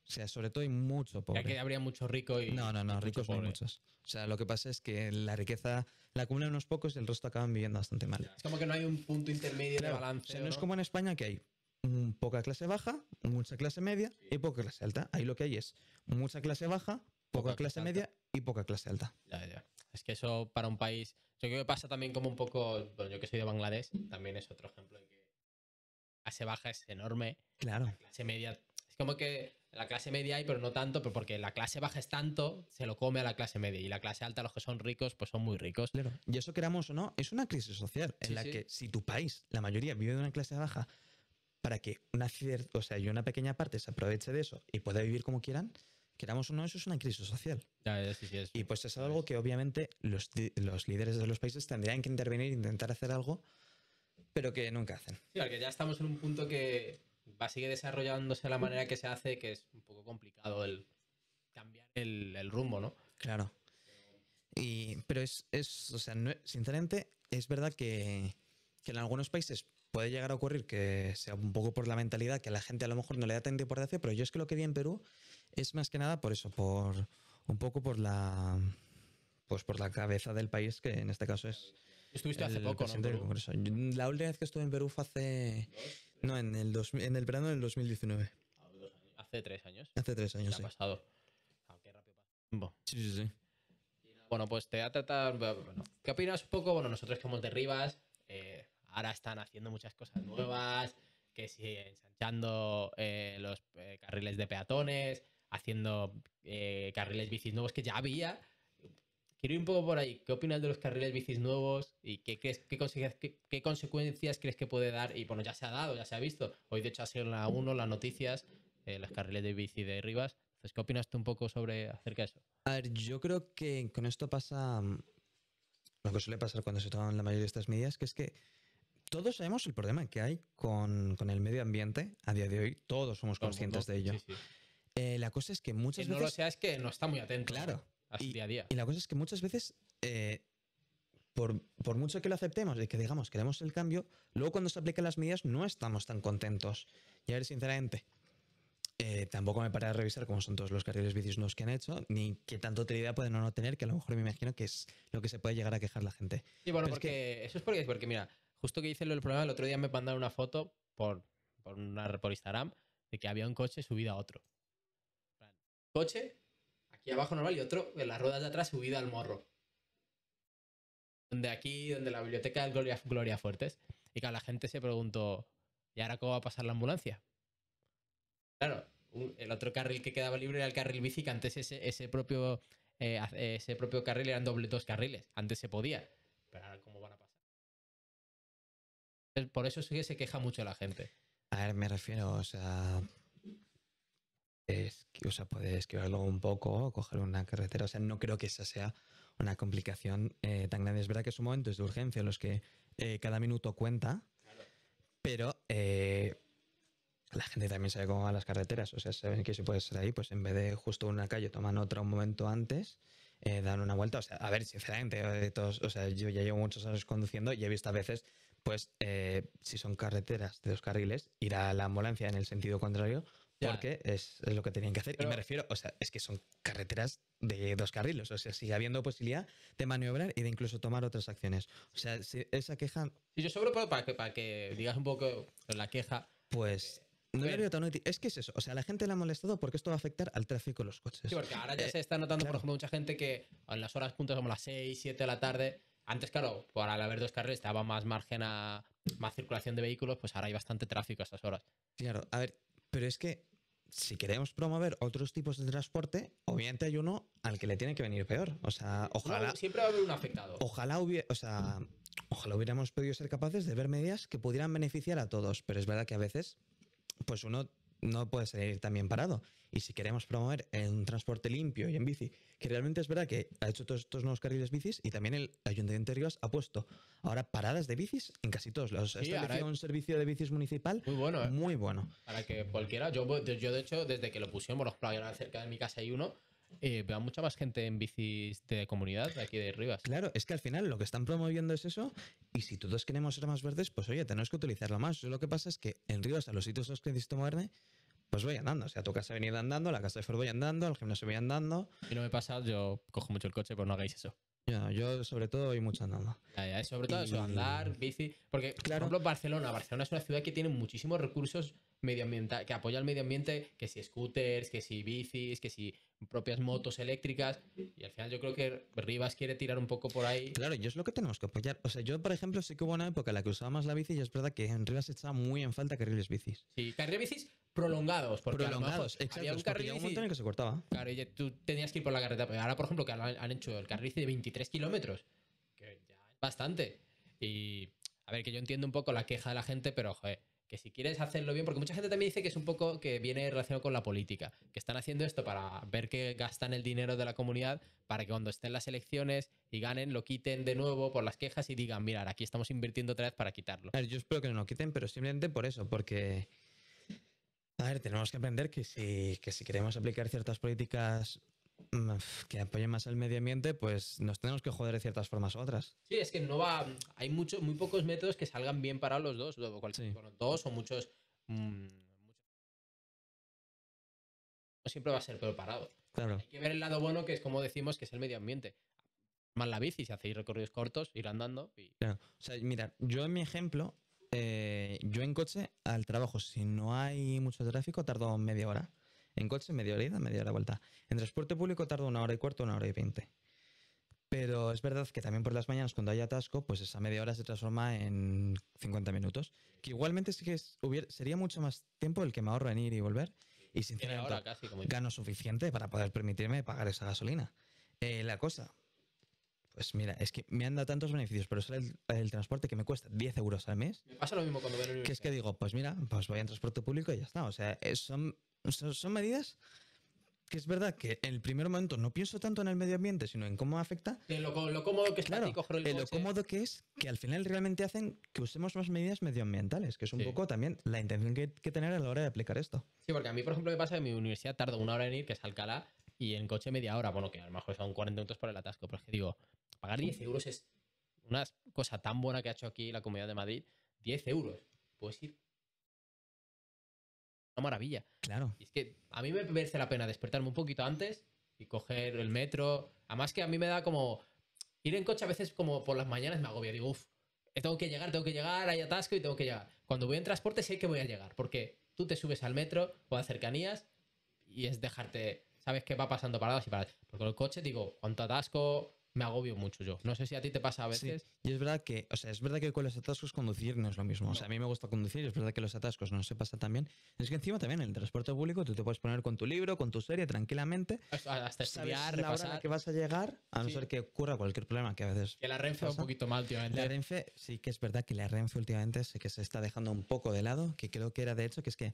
O sea, sobre todo hay mucho pobre. Ya que habría mucho rico y. No, no, no, ricos no muchos. O sea, lo que pasa es que la riqueza la acumulan unos pocos y el resto acaban viviendo bastante mal. Es como que no hay un punto intermedio de balance. no, es como en España que hay poca clase baja, mucha clase media y poca clase alta. Ahí lo que hay es mucha clase baja, poca, clase, clase media y poca clase alta. Ya, ya. Es que eso para un país yo que pasa también como un poco, yo que soy de Bangladesh, también es otro ejemplo en que la clase baja es enorme. Claro. La clase media, es como que la clase media hay, pero no tanto, pero porque la clase baja es tanto, se lo come a la clase media. Y la clase alta, los que son ricos, pues son muy ricos. Y eso queramos o no, es una crisis social en la que si tu país, la mayoría, vive de una clase baja, para que una cierta, o sea, y una pequeña parte se aproveche de eso y pueda vivir como quieran, queramos o no, eso es una crisis social. Y pues es algo que obviamente los, los líderes de los países tendrían que intervenir, intentar hacer algo, pero que nunca hacen. Sí, que ya estamos en un punto que va sigue desarrollándose la manera que se hace, que es un poco complicado el cambiar el, rumbo, ¿no? Claro. Y, pero es, es o sea, sinceramente, es verdad que, que en algunos países puede llegar a ocurrir que sea un poco por la mentalidad, que a la gente a lo mejor no le da tanta importancia, pero yo es que lo que vi en Perú es más que nada por eso, por un poco por la pues por la cabeza del país, que en este caso es. Estuviste hace poco, ¿no? La última vez que estuve en Perú fue hace. No, en el, en el verano del 2019. Hace tres años. Hace tres años. Sí. Ha pasado. Aunque rápido pasa. Sí, sí, sí. Bueno, pues te ha tratado... ¿Qué opinas un poco? Bueno, nosotros que de eh, ahora están haciendo muchas cosas nuevas, que siguen ensanchando eh, los eh, carriles de peatones, haciendo eh, carriles bicis nuevos que ya había. Quiero ir un poco por ahí. ¿Qué opinas de los carriles bicis nuevos y qué, qué, consecuencias, crees que puede dar? Y bueno, ya se ha dado, ya se ha visto. Hoy, de hecho, ha sido la 1, las noticias, eh, los carriles de bici de Rivas. Entonces, ¿qué opinas tú un poco sobre acerca de eso? A ver, yo creo que con esto pasa mm, lo que suele pasar cuando se toman la mayoría de estas medidas, que es que todos sabemos el problema que hay con, con el medio ambiente a día de hoy. Todos somos conscientes de ello. Sí, sí. Eh, la cosa es que muchas que no lo sea es que no está muy atento. Claro. ¿eh? y, la cosa es que muchas veces. Eh, por, mucho que lo aceptemos y que digamos queremos el cambio, luego cuando se aplican las medidas no estamos tan contentos. Y a ver, sinceramente, tampoco me paré a revisar cómo son todos los carriles bicis nuevos que han hecho, ni qué tanto utilidad pueden o no tener, que a lo mejor me imagino que es lo que se puede llegar a quejar la gente. Sí, bueno, porque eso es porque, porque, mira, justo que hice el del problema, el otro día me mandaron una foto por, por, una, por Instagram de que había un coche subido a otro coche, aquí abajo normal y otro en las ruedas de atrás subido al morro. Donde aquí, donde la biblioteca de Gloria, Gloria Fuertes. Y que la gente se preguntó, ¿y ahora cómo va a pasar la ambulancia? Claro, el otro carril que quedaba libre era el carril bici, que antes ese, ese propio, eh, ese propio carril eran doble, dos carriles. Antes se podía, pero ahora cómo van a pasar. Por eso sí que se queja mucho la gente. A ver, me refiero, o sea, o sea, puede esquivarlo un poco coger una carretera. O sea, no creo que esa sea una complicación eh, tan grande. Es verdad que son momentos de urgencia en los que eh, cada minuto cuenta, pero eh, la gente también sabe cómo van las carreteras. O sea, saben que si puedes ser ahí, pues en vez de justo una calle, toman otra un momento antes. dan una vuelta, o sea, a ver, sinceramente, todos, o sea, yo ya llevo muchos años conduciendo y he visto a veces, pues, si son carreteras de dos carriles, ir a la ambulancia en el sentido contrario, porque es, lo que tenían que hacer. y me refiero, o sea, es que son carreteras de dos carriles. O sea, sigue habiendo posibilidad de maniobrar y de incluso tomar otras acciones. O sea, esa queja. Si yo sobre para que, para que digas un poco la queja. Pues. Eh, no Es que es eso. O sea, la gente le ha molestado porque esto va a afectar al tráfico de los coches. Sí, porque ahora ya eh, se está notando, por ejemplo, mucha gente que en las horas puntas como las 6, 7 de la tarde. Antes, claro, por al haber dos carriles estaba más margen a más circulación de vehículos, pues ahora hay bastante tráfico a esas horas. Claro, a ver, pero es que si queremos promover otros tipos de transporte, obviamente hay uno al que le tiene que venir peor. O sea, ojalá. siempre va haber un afectado. Ojalá O sea, ojalá hubiéramos podido ser capaces de ver medidas que pudieran beneficiar a todos. Pero es verdad que a veces, pues uno no puede salir también parado. Y si queremos promover un transporte limpio y en bici, que realmente es verdad que ha hecho todos estos nuevos carriles bicis y también el Ayuntamiento de Rivas ha puesto ahora paradas de bicis en casi todos los. un servicio de bicis municipal muy bueno. ¿eh? bueno. Para que cualquiera, yo, yo de hecho, desde que lo pusimos, los plugins cerca de mi casa hay uno, eh, veo mucha más gente en bicis de comunidad aquí de Rivas. Claro, es que al final lo que están promoviendo es eso. Y si todos queremos ser más verdes, pues oye, tenemos que utilizarlo más. Lo que pasa es que en Rivas, a los sitios a los que necesito moverme, pues voy andando. O sea, a tu casa venía andando, a la casa de Ford voy andando, al gimnasio voy andando. Y no me pasa, yo cojo mucho el coche, pues no hagáis eso. yo sobre todo voy mucho andando. Ya, sobre todo eso, andar, bici. Porque, claro. por ejemplo, Barcelona. Barcelona es una ciudad que tiene muchísimos recursos medioambiental, que apoya al medio ambiente, que si scooters, que si bicis, que si propias motos eléctricas. Y al final yo creo que Rivas quiere tirar un poco por ahí. Claro, yo es lo que tenemos que apoyar. O sea, yo, por ejemplo, sé que hubo una época en la que usaba más la bici y es verdad que en Rivas echaba muy en falta carriles bicis. Sí, carriles bicis prolongados. Porque prolongados, Había un carril montón en que se cortaba. Claro, y tú tenías que ir por la carretera. Pero ahora, por ejemplo, que han, hecho el carril bici de 23 kilómetros. Que ya es bastante. Y a ver, que yo entiendo un poco la queja de la gente, pero que si quieres hacerlo bien, porque mucha gente también dice que es un poco que viene relacionado con la política, que están haciendo esto para ver que gastan el dinero de la comunidad para que cuando estén las elecciones y ganen lo quiten de nuevo por las quejas y digan, mirad, aquí estamos invirtiendo otra vez para quitarlo. A ver, yo espero que no lo quiten, pero simplemente por eso, porque... A ver, tenemos que aprender que si, que si queremos aplicar ciertas políticas que apoye más el medio ambiente, pues nos tenemos que joder de ciertas formas u otras. Sí, es que no va. Hay muchos muy pocos métodos que salgan bien para los dos. Cual, sí. dos o mm, muchos. No siempre va a ser preparado. Hay que ver el lado bueno, que es como decimos, que es el medio ambiente. Más la bici, si hacéis recorridos cortos, ir andando. Y... Claro. O sea, mirad, yo en mi ejemplo, eh, yo en coche al trabajo, si no hay mucho tráfico, tardo media hora. En coche media hora ida, media hora vuelta. En transporte público tardo una hora y cuarto, una hora y veinte. Pero es verdad que también por las mañanas cuando hay atasco, pues esa media hora se transforma en 50 minutos. Que igualmente sí que sería mucho más tiempo el que me ahorro en ir y volver. Y sinceramente ahora gano suficiente para poder permitirme pagar esa gasolina. Eh, la cosa, pues mira, es que me han dado tantos beneficios, pero es el, transporte que me cuesta 10 euros al mes. Me pasa lo mismo cuando veo a la Que es que digo, pues mira, pues voy en transporte público y ya está. O sea, eh, son, son, medidas que es verdad que en el primer momento no pienso tanto en el medio ambiente, sino en cómo afecta. En lo, cómodo que es claro, el lo cómodo que es, que al final realmente hacen que usemos más medidas medioambientales, que es un poco también la intención que hay que tener a la hora de aplicar esto. Sí, porque a mí, por ejemplo, me pasa que mi universidad tardo una hora en ir, que es Alcalá, y en coche media hora. Bueno, que a lo mejor son 40 minutos por el atasco, pero es que digo, pagar 10 euros es una cosa tan buena que ha hecho aquí la Comunidad de Madrid. 10 euros, puedes ir. Una maravilla. Claro. Y es que a mí me merece la pena despertarme un poquito antes y coger el metro. Además que a mí me da como... Ir en coche a veces como por las mañanas me agobia. Digo, uff, tengo que llegar, tengo que llegar, hay atasco y tengo que llegar. Cuando voy en transporte sé que voy a llegar, porque tú te subes al metro o a cercanías y es dejarte sabes qué va pasando paradas y paradas. Porque con el coche digo, cuánto atasco, me agobio mucho yo. No sé si a ti te pasa a veces. Y es verdad que, o sea, es verdad que con los atascos conducir no es lo mismo. O sea, a mí me gusta conducir, es verdad que los atascos no se pasa tan bien. Es que encima también en el transporte público tú te puedes poner con tu libro, con tu serie tranquilamente. Hasta estudiar, la hora en que vas a llegar, a no ser que ocurra cualquier problema que a veces. Que la Renfe va un poquito mal últimamente. La e Renfe, sí que es verdad que la Renfe últimamente sé que se está dejando un poco de lado, que creo que era de hecho que es que,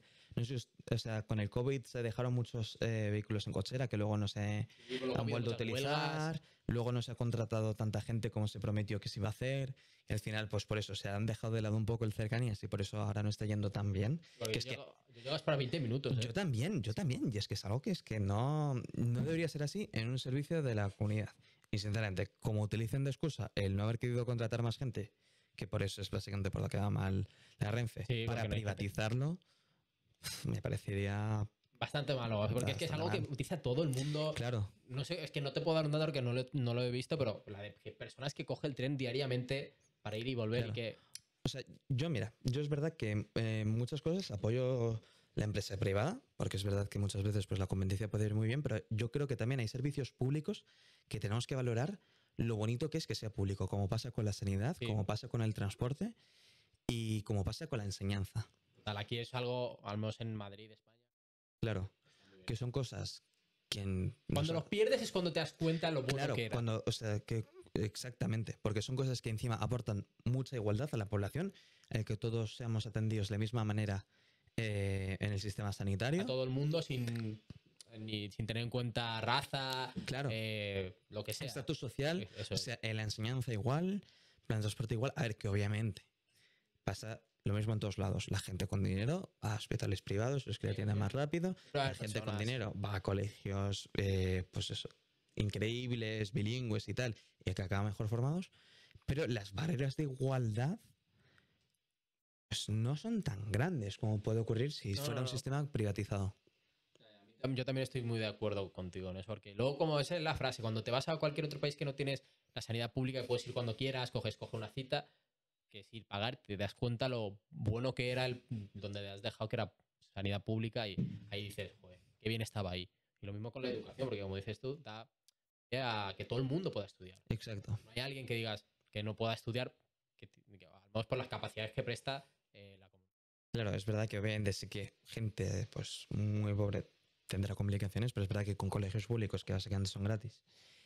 o sea, con el COVID se dejaron muchos eh, vehículos en cochera que luego no se han vuelto a utilizar luego no se ha contratado tanta gente como se prometió que se iba a hacer, al final, pues por eso se han dejado de lado un poco el cercanías y por eso ahora no está yendo tan bien. Porque es que, para 20 minutos. Yo ¿eh? también, yo también, y es que es algo que es que no, debería ser así en un servicio de la comunidad. Y sinceramente, como utilicen de excusa el no haber querido contratar más gente, que por eso es básicamente por lo que va mal la Renfe, para privatizarlo, me parecería Bastante malo, porque es que es algo que utiliza todo el mundo. Claro. No sé, es que no te puedo dar un dato porque no lo, he visto, pero la de personas que coge el tren diariamente para ir y volver que. O sea, yo mira, yo es verdad que en eh, muchas cosas apoyo la empresa privada, porque es verdad que muchas veces pues, la competencia puede ir muy bien, pero yo creo que también hay servicios públicos que tenemos que valorar lo bonito que es que sea público, como pasa con la sanidad, como pasa con el transporte y como pasa con la enseñanza. Tal, aquí es algo, al menos en Madrid, España Claro, que son cosas que... cuando los pierdes es cuando te das cuenta lo bueno que era. Cuando, que, exactamente, porque son cosas que encima aportan mucha igualdad a la población, el que todos seamos atendidos de la misma manera eh, en el sistema sanitario. A todo el mundo sin tener en cuenta raza, claro. Eh, lo que sea. Estatus social, en la enseñanza igual, plan de transporte igual. A ver, que obviamente pasa lo mismo en todos lados. La gente con dinero va a hospitales privados, es que la tiene más rápido. La gente con dinero va a colegios, eh, pues eso, increíbles, bilingües y tal, y que acaban mejor formados. Pero las barreras de igualdad pues, no son tan grandes como puede ocurrir si fuera un sistema privatizado. Yo también estoy muy de acuerdo contigo en eso, porque luego, como es la frase, cuando te vas a cualquier otro país que no tienes la sanidad pública, puedes ir cuando quieras, coges, coge una cita que si pagar te das cuenta lo bueno que era el, donde has dejado que era sanidad pública y ahí dices, joder, qué bien estaba ahí. Y lo mismo con la educación, porque como dices tú, da a que todo el mundo pueda estudiar. Exacto. No hay alguien que digas que no pueda estudiar, que, por las capacidades que presta eh, la comunidad. Claro, es verdad que obviamente sí que gente pues muy pobre tendrá complicaciones, pero es verdad que con colegios públicos que básicamente son gratis,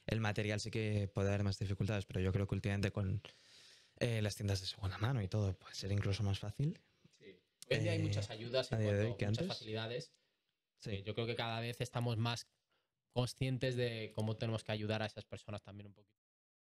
el material sí que puede haber más dificultades, pero yo creo que últimamente con eh, las tiendas de segunda mano y todo, puede ser incluso más fácil. Sí. Hoy día hay eh, muchas ayudas y muchas facilidades. Sí. Eh, yo creo que cada vez estamos más conscientes de cómo tenemos que ayudar a esas personas también un poquito.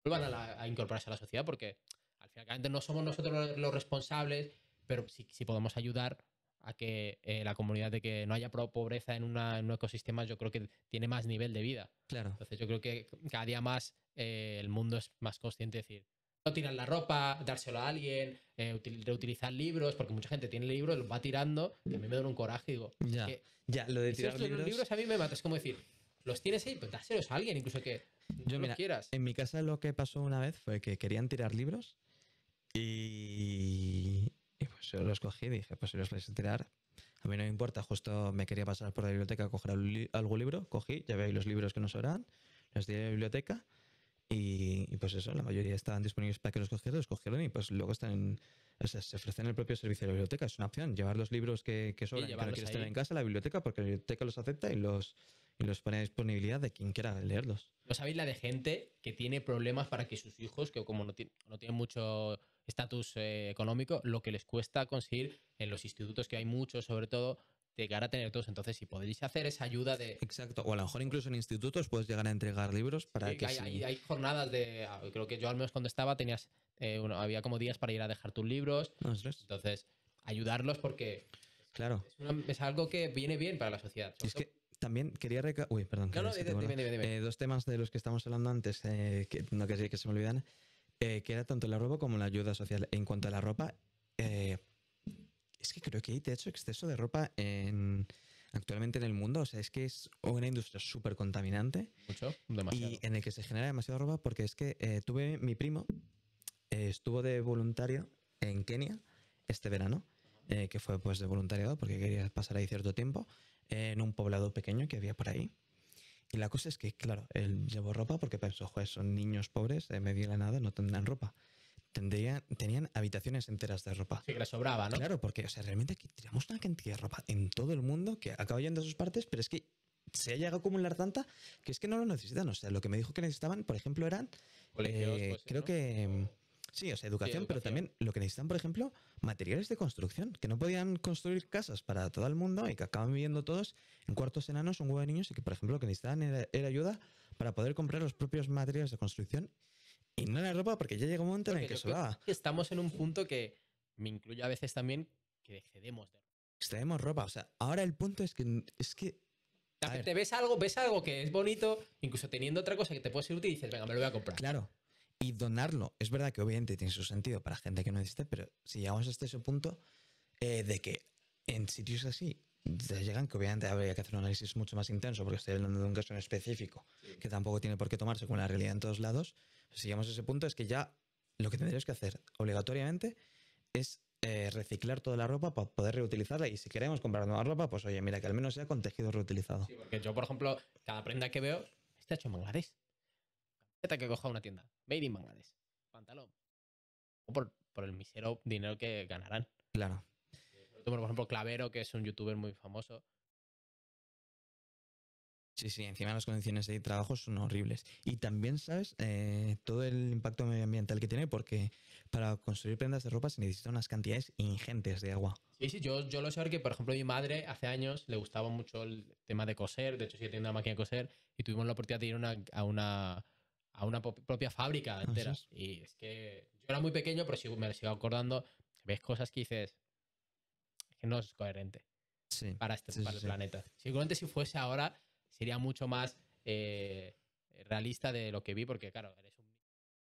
Vuelvan a, incorporarse a la sociedad porque al final no somos nosotros los responsables, pero si podemos ayudar a que la comunidad de que no haya pobreza en, un ecosistema, yo creo que tiene más nivel de vida. Claro. Entonces yo creo que cada día más el mundo es más consciente de decir, no tirar la ropa, dárselo a alguien, eh, reutilizar libros, porque mucha gente tiene libros, los va tirando, y a mí me da un coraje, digo. Ya, lo de tirar libros... a mí me mata, es como decir, los tienes ahí, pues dáselos a alguien, incluso que yo, no quieras. En mi casa lo que pasó una vez fue que querían tirar libros y, pues yo los cogí y dije, pues si los vais a tirar, a mí no me importa, justo me quería pasar por la biblioteca a coger algún libro, cogí, ya veis los libros que nos sobran, los tiré a la biblioteca y, pues eso, la mayoría estaban disponibles para que los cogieran, los cogieron y pues luego están se ofrecen el propio servicio de la biblioteca. Es una opción, llevar los libros que, que sobran, que no en casa, a la biblioteca, porque la biblioteca los acepta y los, y los pone a disponibilidad de quien quiera leerlos. ¿No sabéis la de gente que tiene problemas para que sus hijos, que como no, tienen, no tienen mucho estatus eh, económico, lo que les cuesta conseguir en los institutos, que hay muchos, sobre todo, llegar a tener todos. Entonces, si podéis hacer esa ayuda de. Exacto. O a lo mejor incluso en institutos puedes llegar a entregar libros para que. Hay, hay, jornadas de. Ah, creo que yo al menos cuando estaba tenías. Eh, había como días para ir a dejar tus libros. Entonces, ayudarlos porque. Claro. Es, algo que viene bien para la sociedad. Es que también quería recalcar. Uy, perdón. Eh, dos temas de los que estamos hablando antes, eh, que no quería que se me olvidan, eh, que era tanto la ropa como la ayuda social. En cuanto a la ropa, es que creo que hay, de hecho, exceso de ropa en, actualmente en el mundo. O sea, es que es una industria súper contaminante. Mucho, demasiado. Y en el que se genera demasiada ropa porque es que eh, tuve mi primo, eh, estuvo de voluntario en Kenia este verano, eh, que fue pues de voluntariado porque quería pasar ahí cierto tiempo, en un poblado pequeño que había por ahí. Y la cosa es que, claro, él llevó ropa porque pensó, joder, son niños pobres, en medio de la nada no tendrán ropa tenían habitaciones enteras de ropa. Sí, que les sobraba, ¿no? Claro, porque, o sea, realmente aquí tenemos una cantidad de ropa en todo el mundo que acaba yendo a sus partes, pero es que se ha llegado a acumular tanta que es que no lo necesitan. O sea, lo que me dijo que necesitaban, por ejemplo, eran. Eh, pues creo que. Mm, sí, o sea, educación, pero también lo que necesitan, por ejemplo, materiales de construcción, que no podían construir casas para todo el mundo y que acaban viviendo todos en cuartos enanos, un huevo de niños, y que, por ejemplo, lo que necesitaban era ayuda para poder comprar los propios materiales de construcción y no la ropa porque ya llega un momento en el que sudaba. estamos en un punto que me incluye a veces también que excedemos de ropa. ropa. O sea, ahora el punto es que es que. Te ves algo, ves algo que es bonito, incluso teniendo otra cosa que te puede ser útil y dices, venga, me lo voy a comprar. Claro. Y donarlo. Es verdad que obviamente tiene su sentido para gente que no existe pero si llegamos hasta ese punto eh, de que en sitios así ya llegan, que obviamente habría que hacer un análisis mucho más intenso, porque estoy hablando de un caso en específico, que tampoco tiene por qué tomarse con la realidad en todos lados, si ese punto es que ya lo que tendríamos que hacer obligatoriamente es eh, reciclar toda la ropa para poder reutilizarla y si queremos comprar nueva ropa, pues oye, mira, que al menos sea con tejido reutilizado. Sí, porque yo, por ejemplo, cada prenda que veo está hecho en Bangladesh. Camiseta que coja una tienda, made in Bangladesh, pantalón. O por, el misero dinero que ganarán. Claro. por ejemplo, Clavero, que es un youtuber muy famoso, Sí, sí, encima las condiciones de trabajo son horribles. Y también, ¿sabes? Eh, todo el impacto medioambiental que tiene, porque para construir prendas de ropa se necesitan unas cantidades ingentes de agua. Sí, sí, yo, yo lo sé porque, por ejemplo, mi madre hace años le gustaba mucho el tema de coser, de hecho sigue teniendo una máquina de coser, y tuvimos la oportunidad de ir a una a una propia fábrica ah, entera. Y es que yo era muy pequeño, pero si me sigo acordando, ves cosas que dices, que no es coherente para este el planeta. Seguramente si fuese ahora sería mucho más eh, realista de lo que vi, porque claro, un,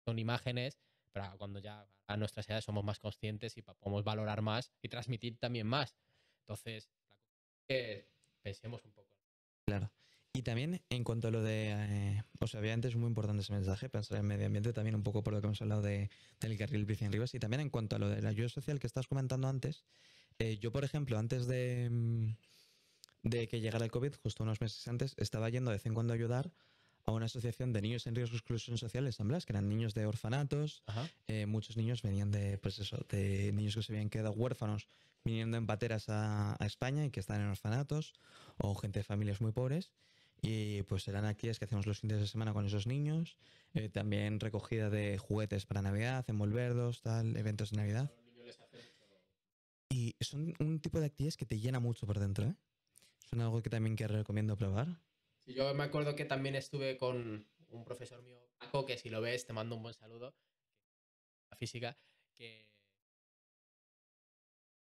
son imágenes, para cuando ya a nuestras edades somos más conscientes y podemos valorar más y transmitir también más. Entonces, pensemos un poco. Claro. Y también en cuanto a lo de, eh, o sea, obviamente es muy importante ese mensaje, pensar en el medio ambiente, también un poco por lo que hemos hablado de, del carril bici Rivas, y también en cuanto a lo de la ayuda social que estás comentando antes, eh, yo, por ejemplo, antes de... Mm, de que llegara el COVID, justo unos meses antes, estaba yendo de vez en cuando a ayudar a una asociación de niños en riesgo de exclusión social de San Blas, que eran niños de orfanatos. Eh, muchos niños venían de, pues eso, de niños que se habían quedado huérfanos viniendo en pateras a, España y que están en orfanatos, o gente de familias muy pobres. Y pues eran actividades que hacemos los fines de semana con esos niños. Eh, también recogida de juguetes para Navidad, envolverlos, tal, eventos de Navidad. Y son un tipo de actividades que te llena mucho por dentro, ¿eh? ¿Son algo que también que recomiendo probar? yo me acuerdo que también estuve con un profesor mío, Paco, que si lo ves te mando un buen saludo, la física,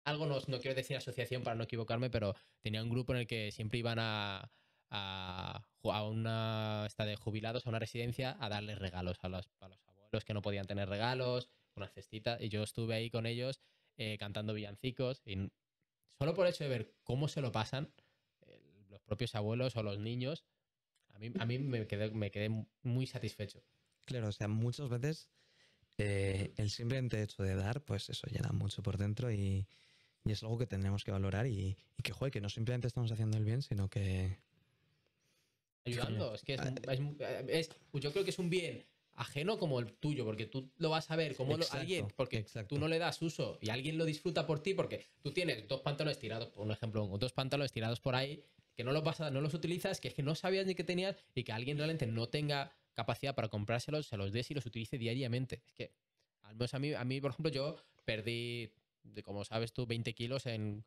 algo, no, quiero decir asociación para no equivocarme, pero tenía un grupo en el que siempre iban a, a, una esta de jubilados, a una residencia, a darles regalos a los, los abuelos que no podían tener regalos, una cestita, y yo estuve ahí con ellos eh, cantando villancicos, solo por el hecho de ver cómo se lo pasan, propios abuelos o los niños, a mí, a mí me, quedé, muy satisfecho. Claro, o sea, muchas veces eh, el simplemente hecho de dar, pues eso llena mucho por dentro y, es algo que tenemos que valorar y, que, joder, que no simplemente estamos haciendo el bien, sino que... Ayudando, es que ah, eh. es, yo creo que es un bien ajeno como el tuyo, porque tú lo vas a ver como alguien, porque tú no le das uso y alguien lo disfruta por ti, porque tú tienes dos pantalones tirados, por un ejemplo, dos pantalones tirados por ahí que no los, vas no los utilizas, que es que no sabías ni que tenías y que alguien realmente no tenga capacidad para comprárselos, se los des y los utilice diariamente. Es que, al menos a mí, a mí por ejemplo, yo perdí, como sabes tú, 20 kilos en,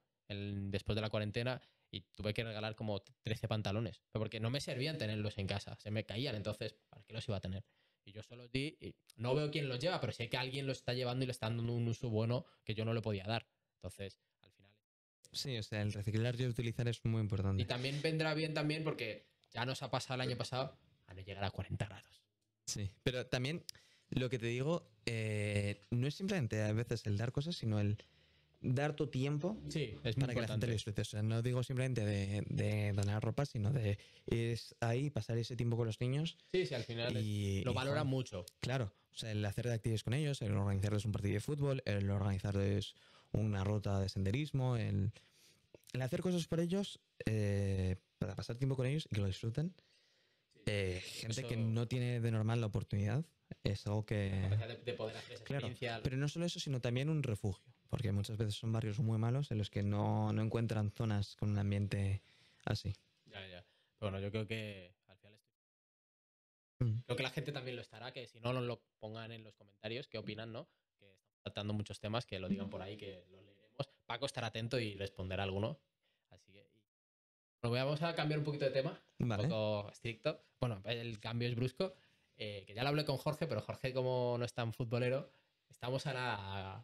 después de la cuarentena y tuve que regalar como 13 pantalones, porque no me servían tenerlos en casa, se me caían, entonces, ¿para qué los iba a tener? Y yo solo di, y no veo quién los lleva, pero sé que alguien los está llevando y le está dando un uso bueno que yo no le podía dar. Entonces, Sí, o sea, el reciclar y utilizar es muy importante. Y también vendrá bien también porque ya nos ha pasado el año pasado a no llegar a 40 grados. Sí, pero también lo que te digo eh, no es simplemente a veces el dar cosas, sino el dar tu tiempo para que la gente lo disfrute. O sea, no digo simplemente de, de, ropa, sino de ir ahí, pasar ese tiempo con los niños. Sí, sí, al final lo valora mucho. Claro, o sea, el hacer de actividades con ellos, el organizarles un partido de fútbol, el organizarles una ruta de senderismo, el, hacer cosas por ellos, eh, para pasar tiempo con ellos y que lo disfruten. Eh, gente que no tiene de normal la oportunidad es algo que... De, poder hacer esa experiencia. Pero no solo eso, sino también un refugio, porque muchas veces son barrios muy malos en los que no, no encuentran zonas con un ambiente así. Ya, ya. bueno, yo creo que al mm. Creo que la gente también lo estará, que si no, nos lo pongan en los comentarios, qué opinan, ¿no? tratando muchos temas que lo digan por ahí, que lo leeremos. Paco estar atento y responderá alguno. Así que. vamos a cambiar un poquito de tema, un poco estricto. Bueno, el cambio es brusco. Eh, que ya lo hablé con Jorge, pero Jorge, como no es tan futbolero, estamos a,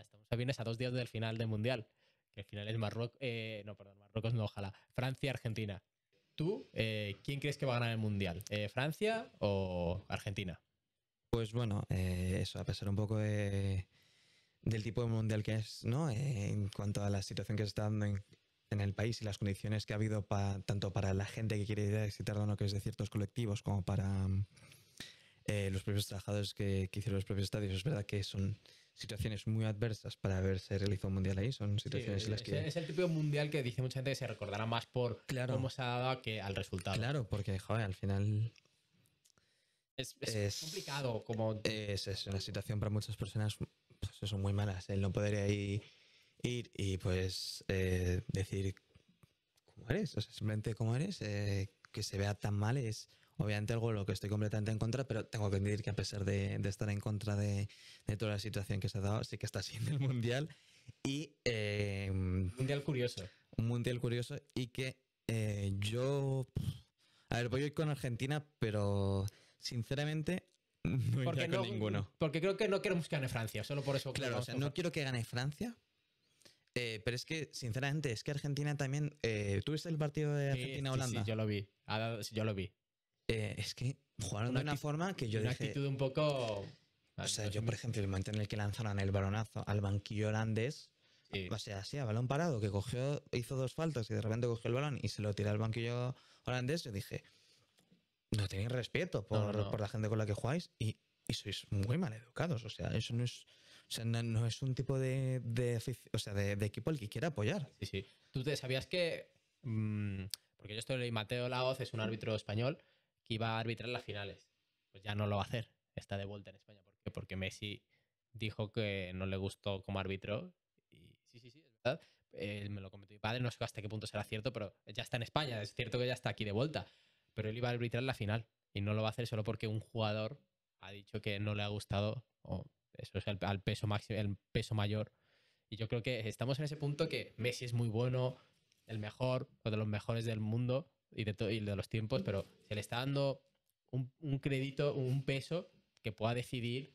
estamos a viernes a dos días del final del Mundial, que el final es Marruecos, eh, no, perdón, Marruecos no, ojalá, Francia-Argentina. ¿Tú eh, quién crees que va a ganar el Mundial? ¿Francia o Argentina? Pues bueno, eh, eso, a pesar un poco de, del tipo de mundial que es, ¿no? Eh, en cuanto a la situación que se está dando en, el país y las condiciones que ha habido tanto para la gente que quiere ir a visitar no que es de ciertos colectivos como para eh, los propios trabajadores que, hicieron los propios estadios. Es verdad que son situaciones muy adversas para verse realizado un mundial ahí. Son situaciones las es, que. Es el tipo de mundial que dice mucha gente que se recordará más por cómo se ha dado que al resultado. Claro, porque, joder, al final es, complicado. Como... Es, una situación para muchas personas pues son muy malas. El no podría ir y pues eh, decir cómo eres, o simplemente cómo eres, eh, que se vea tan mal es obviamente algo lo que estoy completamente en contra, pero tengo que admitir que a pesar de, estar en contra de, toda la situación que se ha dado, sí que está siendo el mundial. Y, un eh, mundial curioso. Un mundial curioso y que yo... A ver, voy a ir con Argentina, pero sinceramente, <laughs> no porque no, ninguno. Porque creo que no queremos que gane Francia, solo por eso. Claro, o sea, no quiero que gane Francia. Eh, pero es que, sinceramente, es que Argentina también. Eh, ¿Tuviste el partido de Argentina-Holanda? Sí, sí, yo lo vi. yo lo vi. Eh, es que jugaron de una forma que yo una dije. Una actitud un poco. O sea, yo, por ejemplo, el momento en el que lanzaron el balonazo al banquillo holandés, O sea, así a balón parado, que cogió, hizo dos faltas y de repente cogió el balón y se lo tiró al banquillo holandés, yo dije, no tenéis respeto por, por la gente con la que jugáis y, sois muy mal educados. O sea, eso no es, no, es un tipo de, de o sea, de, equipo el que quiera apoyar. Sí, sí. ¿Tú te sabías que... Mm, porque yo estoy leyendo, Mateo Laoz es un árbitro español que iba a arbitrar las finales. Pues ya no lo va a hacer. Está de vuelta en España. ¿Por Porque Messi dijo que no le gustó como árbitro. Y sí, sí, sí, es verdad. me lo comentó mi padre. No sé hasta qué punto será cierto, pero ya está en España. Es cierto que ya está aquí de vuelta pero él iba a arbitrar la final y no lo va a hacer solo porque un jugador ha dicho que no le ha gustado o eso es el, al peso máximo, el peso mayor. Y yo creo que estamos en ese punto que Messi es muy bueno, el mejor o de los mejores del mundo y de, y de los tiempos, pero se le está dando un, un crédito, un peso que pueda decidir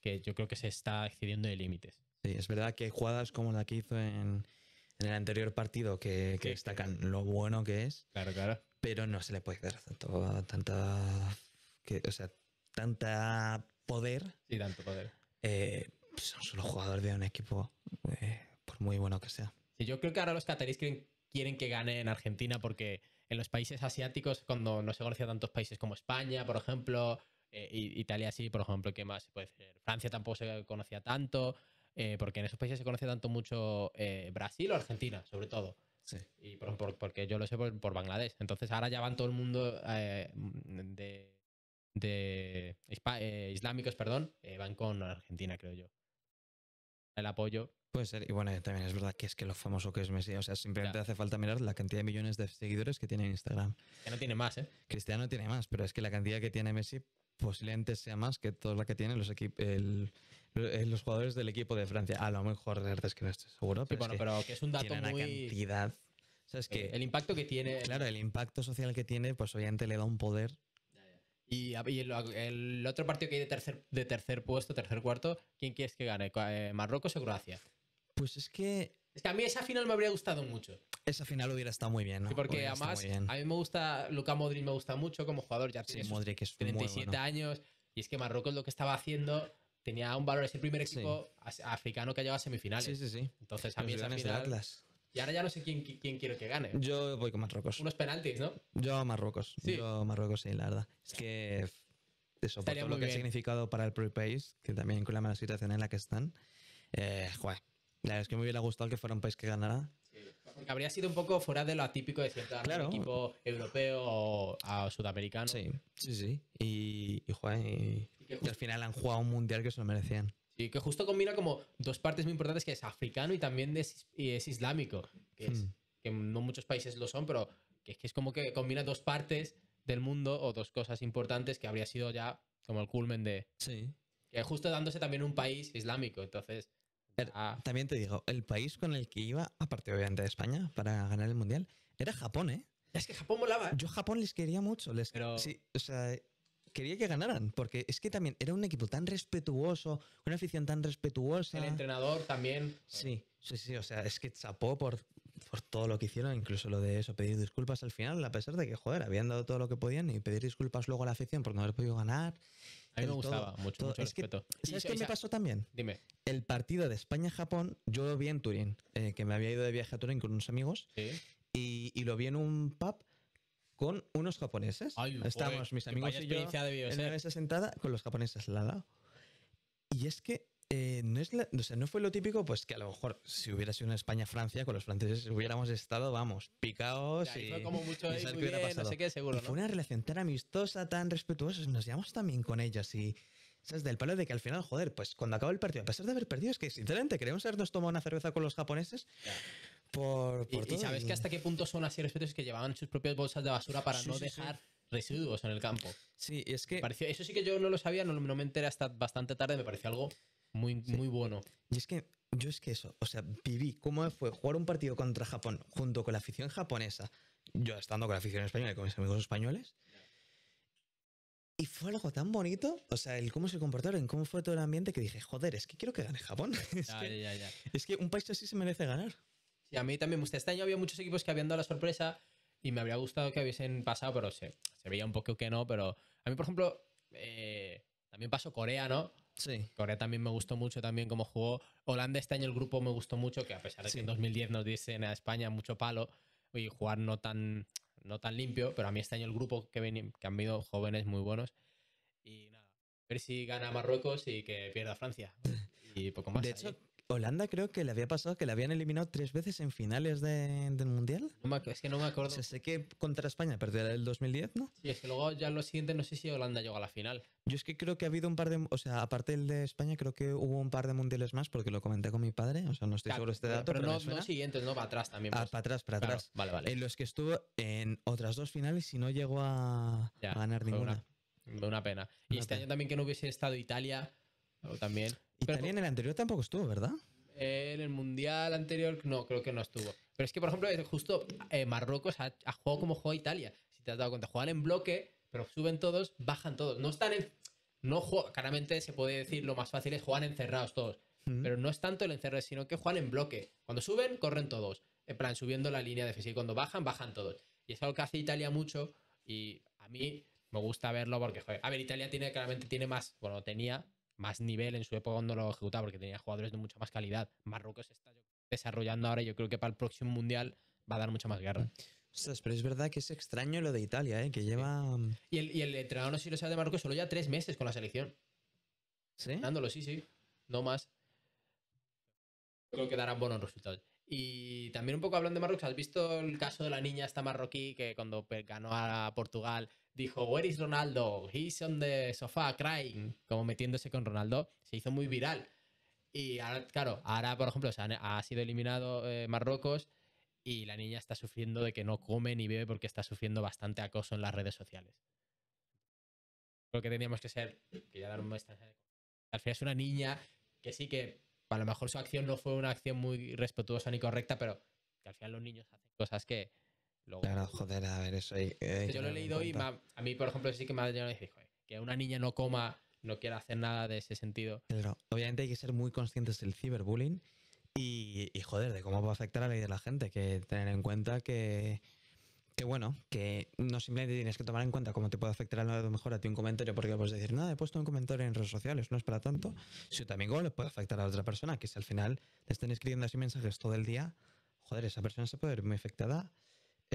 que yo creo que se está excediendo de límites. Sí, es verdad que jugadas como la que hizo en, el anterior partido que, destacan lo bueno que es. Claro, claro pero no se le puede dar tanto, tanta, tanta poder. Sí, tanto poder. Eh, son solo jugadores de un equipo, eh, por muy bueno que sea. yo creo que ahora los cataríes quieren, que gane en Argentina porque en los países asiáticos, cuando no se conocía tantos países como España, por ejemplo, eh, Italia sí, por ejemplo, ¿qué más puede Francia tampoco se conocía tanto, porque en esos países se conoce tanto mucho Brasil o Argentina, sobre todo. Sí. Y porque yo lo sé por, por, Bangladesh. Entonces ahora ya van todo el mundo eh, de, de eh, islámicos, perdón, eh, van con Argentina, creo yo. El apoyo. Puede ser, y bueno, también es verdad que es que lo famoso que es Messi, o sea, simplemente hace falta mirar la cantidad de millones de seguidores que tiene en Instagram. Que no tiene más, ¿eh? Cristiano tiene más, pero es que la cantidad que tiene Messi posiblemente sea más que toda la que tienen los el, eh, los jugadores del equipo de Francia. A lo mejor es que no estoy seguro, pero, es es un dato muy cantidad. que, eh, el, impacto que tiene. Claro, el impacto social que tiene, pues obviamente le da un poder. Y, el, otro partido que hay de tercer, de tercer puesto, tercer cuarto, ¿quién quieres que gane? Eh, ¿Marrocos o Croacia? Pues es que. Es que a mí esa final me habría gustado mucho. Esa final hubiera estado muy bien, ¿no? porque además a mí me gusta, Luca Modric me gusta mucho como jugador, ya tiene que es 37 años y es que Marruecos lo que estaba haciendo tenía un valor, es el primer equipo africano que ha llegado a semifinales. Sí, sí, sí. Entonces a mí esa final... Y ahora ya no sé quién, quién quiero que gane. Yo voy con Marruecos. Unos penaltis, ¿no? Yo a Marruecos. Yo a Marruecos, sí, la verdad. Es que eso, por lo que ha significado para el pre país, que también con la mala situación en la que están, eh, la verdad es que me hubiera gustado que fuera un país que ganara habría sido un poco fuera de lo atípico de cierto equipo europeo o, sudamericano. Sí, sí, sí. Y, y, y, al final han jugado un mundial que se lo merecían. Sí, que justo combina como dos partes muy importantes, que es africano y también es, y es islámico, que, hmm. que no muchos países lo son, pero que es, que es como que combina dos partes del mundo o dos cosas importantes que habría sido ya como el culmen de... Sí. Que justo dándose también un país islámico, entonces... Ah. También te digo, el país con el que iba, aparte obviamente de España, para ganar el mundial, era Japón, ¿eh? Es que Japón volaba. ¿eh? Yo Japón les quería mucho. Les... Sí, o sea, quería que ganaran, porque es que también era un equipo tan respetuoso, una afición tan respetuosa. El entrenador también. Sí, sí, sí, o sea, es que chapó por, por todo lo que hicieron, incluso lo de eso, pedir disculpas al final, a pesar de que, joder, habían dado todo lo que podían y pedir disculpas luego a la afición por no haber podido ganar a mí me gustaba mucho, es respeto. Que, ¿Sabes qué me pasó también? Dime. El partido de España-Japón, yo lo vi en Turín, eh, que me había ido de viaje a Turín con unos amigos, y, lo vi en un pub con unos japoneses. Estábamos mis amigos y yo en la mesa sentada con los japoneses al lado. Y es que eh, no, es no fue lo típico, pues que a lo mejor si hubiera sido una España-Francia, con los franceses hubiéramos estado, vamos, picados y, fue no sé qué, seguro, Fue una relación tan amistosa, tan respetuosa, nos llevamos también con ellas y... ¿Sabes? Del palo de que al final, joder, pues cuando acabó el partido, a pesar de haber perdido, es que sinceramente queremos habernos tomado una cerveza con los japoneses. Por, y, sabes que hasta qué punto son así respetos que llevaban sus propias bolsas de basura para no dejar residuos en el campo. Sí, es que. eso sí que yo no lo sabía, no, no, me enteré hasta bastante tarde, me pareció algo muy, muy bueno. Y es que yo es que eso, o sea, viví cómo fue jugar un partido contra Japón junto con la afición japonesa, yo estando con la afición española y con mis amigos españoles. Y fue algo tan bonito, o sea, el cómo se comportaron, cómo fue todo el ambiente, que dije, joder, es que quiero que gane Japón. <laughs> es, que, un país así se merece ganar. Y a mí también gusta. Pues, este año había muchos equipos que habían dado la sorpresa y me habría gustado que hubiesen pasado, pero se, se veía un poco que no. Pero a mí, por ejemplo, eh, también pasó Corea, ¿no? Sí. Corea también me gustó mucho también como jugó. Holanda este año el grupo me gustó mucho, que a pesar de que en 2010 nos dicen a España mucho palo y jugar no tan, no tan limpio, pero a mí este año el grupo que, que han venido jóvenes muy buenos. Y nada, a ver si gana Marruecos y que pierda Francia. <laughs> Y poco más. Holanda creo que le había pasado que le habían eliminado tres veces en finales del Mundial. No me, es que no me acuerdo. O sea, sé que contra España perdió el 2010, ¿no? Sí, es que luego ya en lo siguiente no sé si Holanda llegó a la final. Yo es que creo que ha habido un par de... O sea, aparte el de España, creo que hubo un par de mundiales más porque lo comenté con mi padre. O sea, no estoy seguro de este dato. Pero, no, no siguientes, no para atrás también. Ah, pues. para atrás, para atrás. vale, vale. En los que estuvo en otras dos finales y no llegó a, ganar ninguna. Una, una pena. y este año también que no hubiese estado Italia también. Italia en el anterior tampoco estuvo, ¿verdad? En el mundial anterior, no, creo que no estuvo. Pero es que, por ejemplo, eh, justo eh, Marruecos ha, jugado como juega Italia. Si te has dado cuenta, juegan en bloque, pero suben todos, bajan todos. No están en. No claramente se puede decir lo más fácil es jugar encerrados todos. Pero no es tanto el encerrar, sino que juegan en bloque. Cuando suben, corren todos. En plan, subiendo la línea defensiva. Y cuando bajan, bajan todos. Y es algo que hace Italia mucho. Y a mí me gusta verlo porque, joder, a ver, Italia tiene claramente tiene más, bueno, tenía más nivel en su época cuando lo ejecutaba, porque tenía jugadores de mucha más calidad. Marruecos está desarrollando ahora y yo creo que para el próximo mundial va a dar mucha más guerra. pero es verdad que es extraño lo de Italia, ¿eh? que lleva. Mm, y el, entrenador, no sé si lo sabe de Marruecos, solo ya tres meses con la selección. ¿Sí? Dándolo, sí, sí. No más. Creo que darán buenos resultados. Y también un poco hablando de Marruecos, ¿has visto el caso de la niña esta marroquí que cuando ganó a Portugal dijo, Where is Ronaldo? He's on the sofa crying, mm. como metiéndose con Ronaldo, se hizo muy mm. viral. Y ahora, claro, ahora, por ejemplo, ha sido eliminado eh, Marrocos y la niña está sufriendo de que no come ni bebe porque está sufriendo bastante acoso en las redes sociales. Creo que teníamos que ser, dar Al final es una niña que sí que a lo mejor su acción no fue una acción muy respetuosa ni correcta, pero que al final los niños hacen cosas que, claro, pues, joder, a ver, eso. Eh, yo lo he leído y a mí, por ejemplo, sí que me ha llegado que una niña no coma, no quiera hacer nada de ese sentido. obviamente hay que ser muy conscientes del ciberbullying y, joder, de cómo va a afectar a la vida de la gente, que tener en cuenta que, que bueno, que no simplemente tienes que tomar en cuenta cómo te puede afectar a lo mejor a ti un comentario, porque puedes decir, nada, he puesto un comentario en redes sociales, no es para tanto, Si también le puede afectar a otra persona, que si al final te estén escribiendo así mensajes todo el día, joder, esa persona se puede ver muy afectada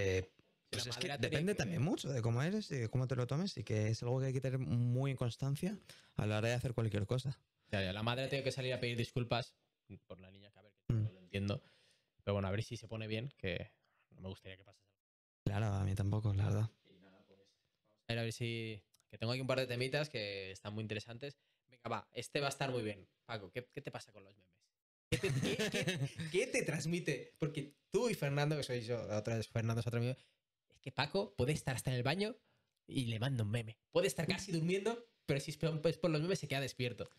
eh, pues es que depende también mucho de cómo eres y de cómo te lo tomes y que es algo que hay que tener muy en constancia a la hora de hacer cualquier cosa. la madre tiene que salir a pedir disculpas por la niña, que a ver, que mm. no lo entiendo. Pero bueno, a ver si se pone bien, que no me gustaría que pasase Claro, a mí tampoco, la verdad. Pues, a ver, a ver si... Que tengo aquí un par de temitas que están muy interesantes. Venga, va, este va a estar muy bien. Paco, ¿qué, qué te pasa con los memes? ¿Qué te, transmite? Porque tú y Fernando, que soy yo, otra vez Fernando es otro amigo, es que Paco puede estar hasta en el baño y le mando un meme. Puede estar casi durmiendo, pero si es por los memes se queda despierto.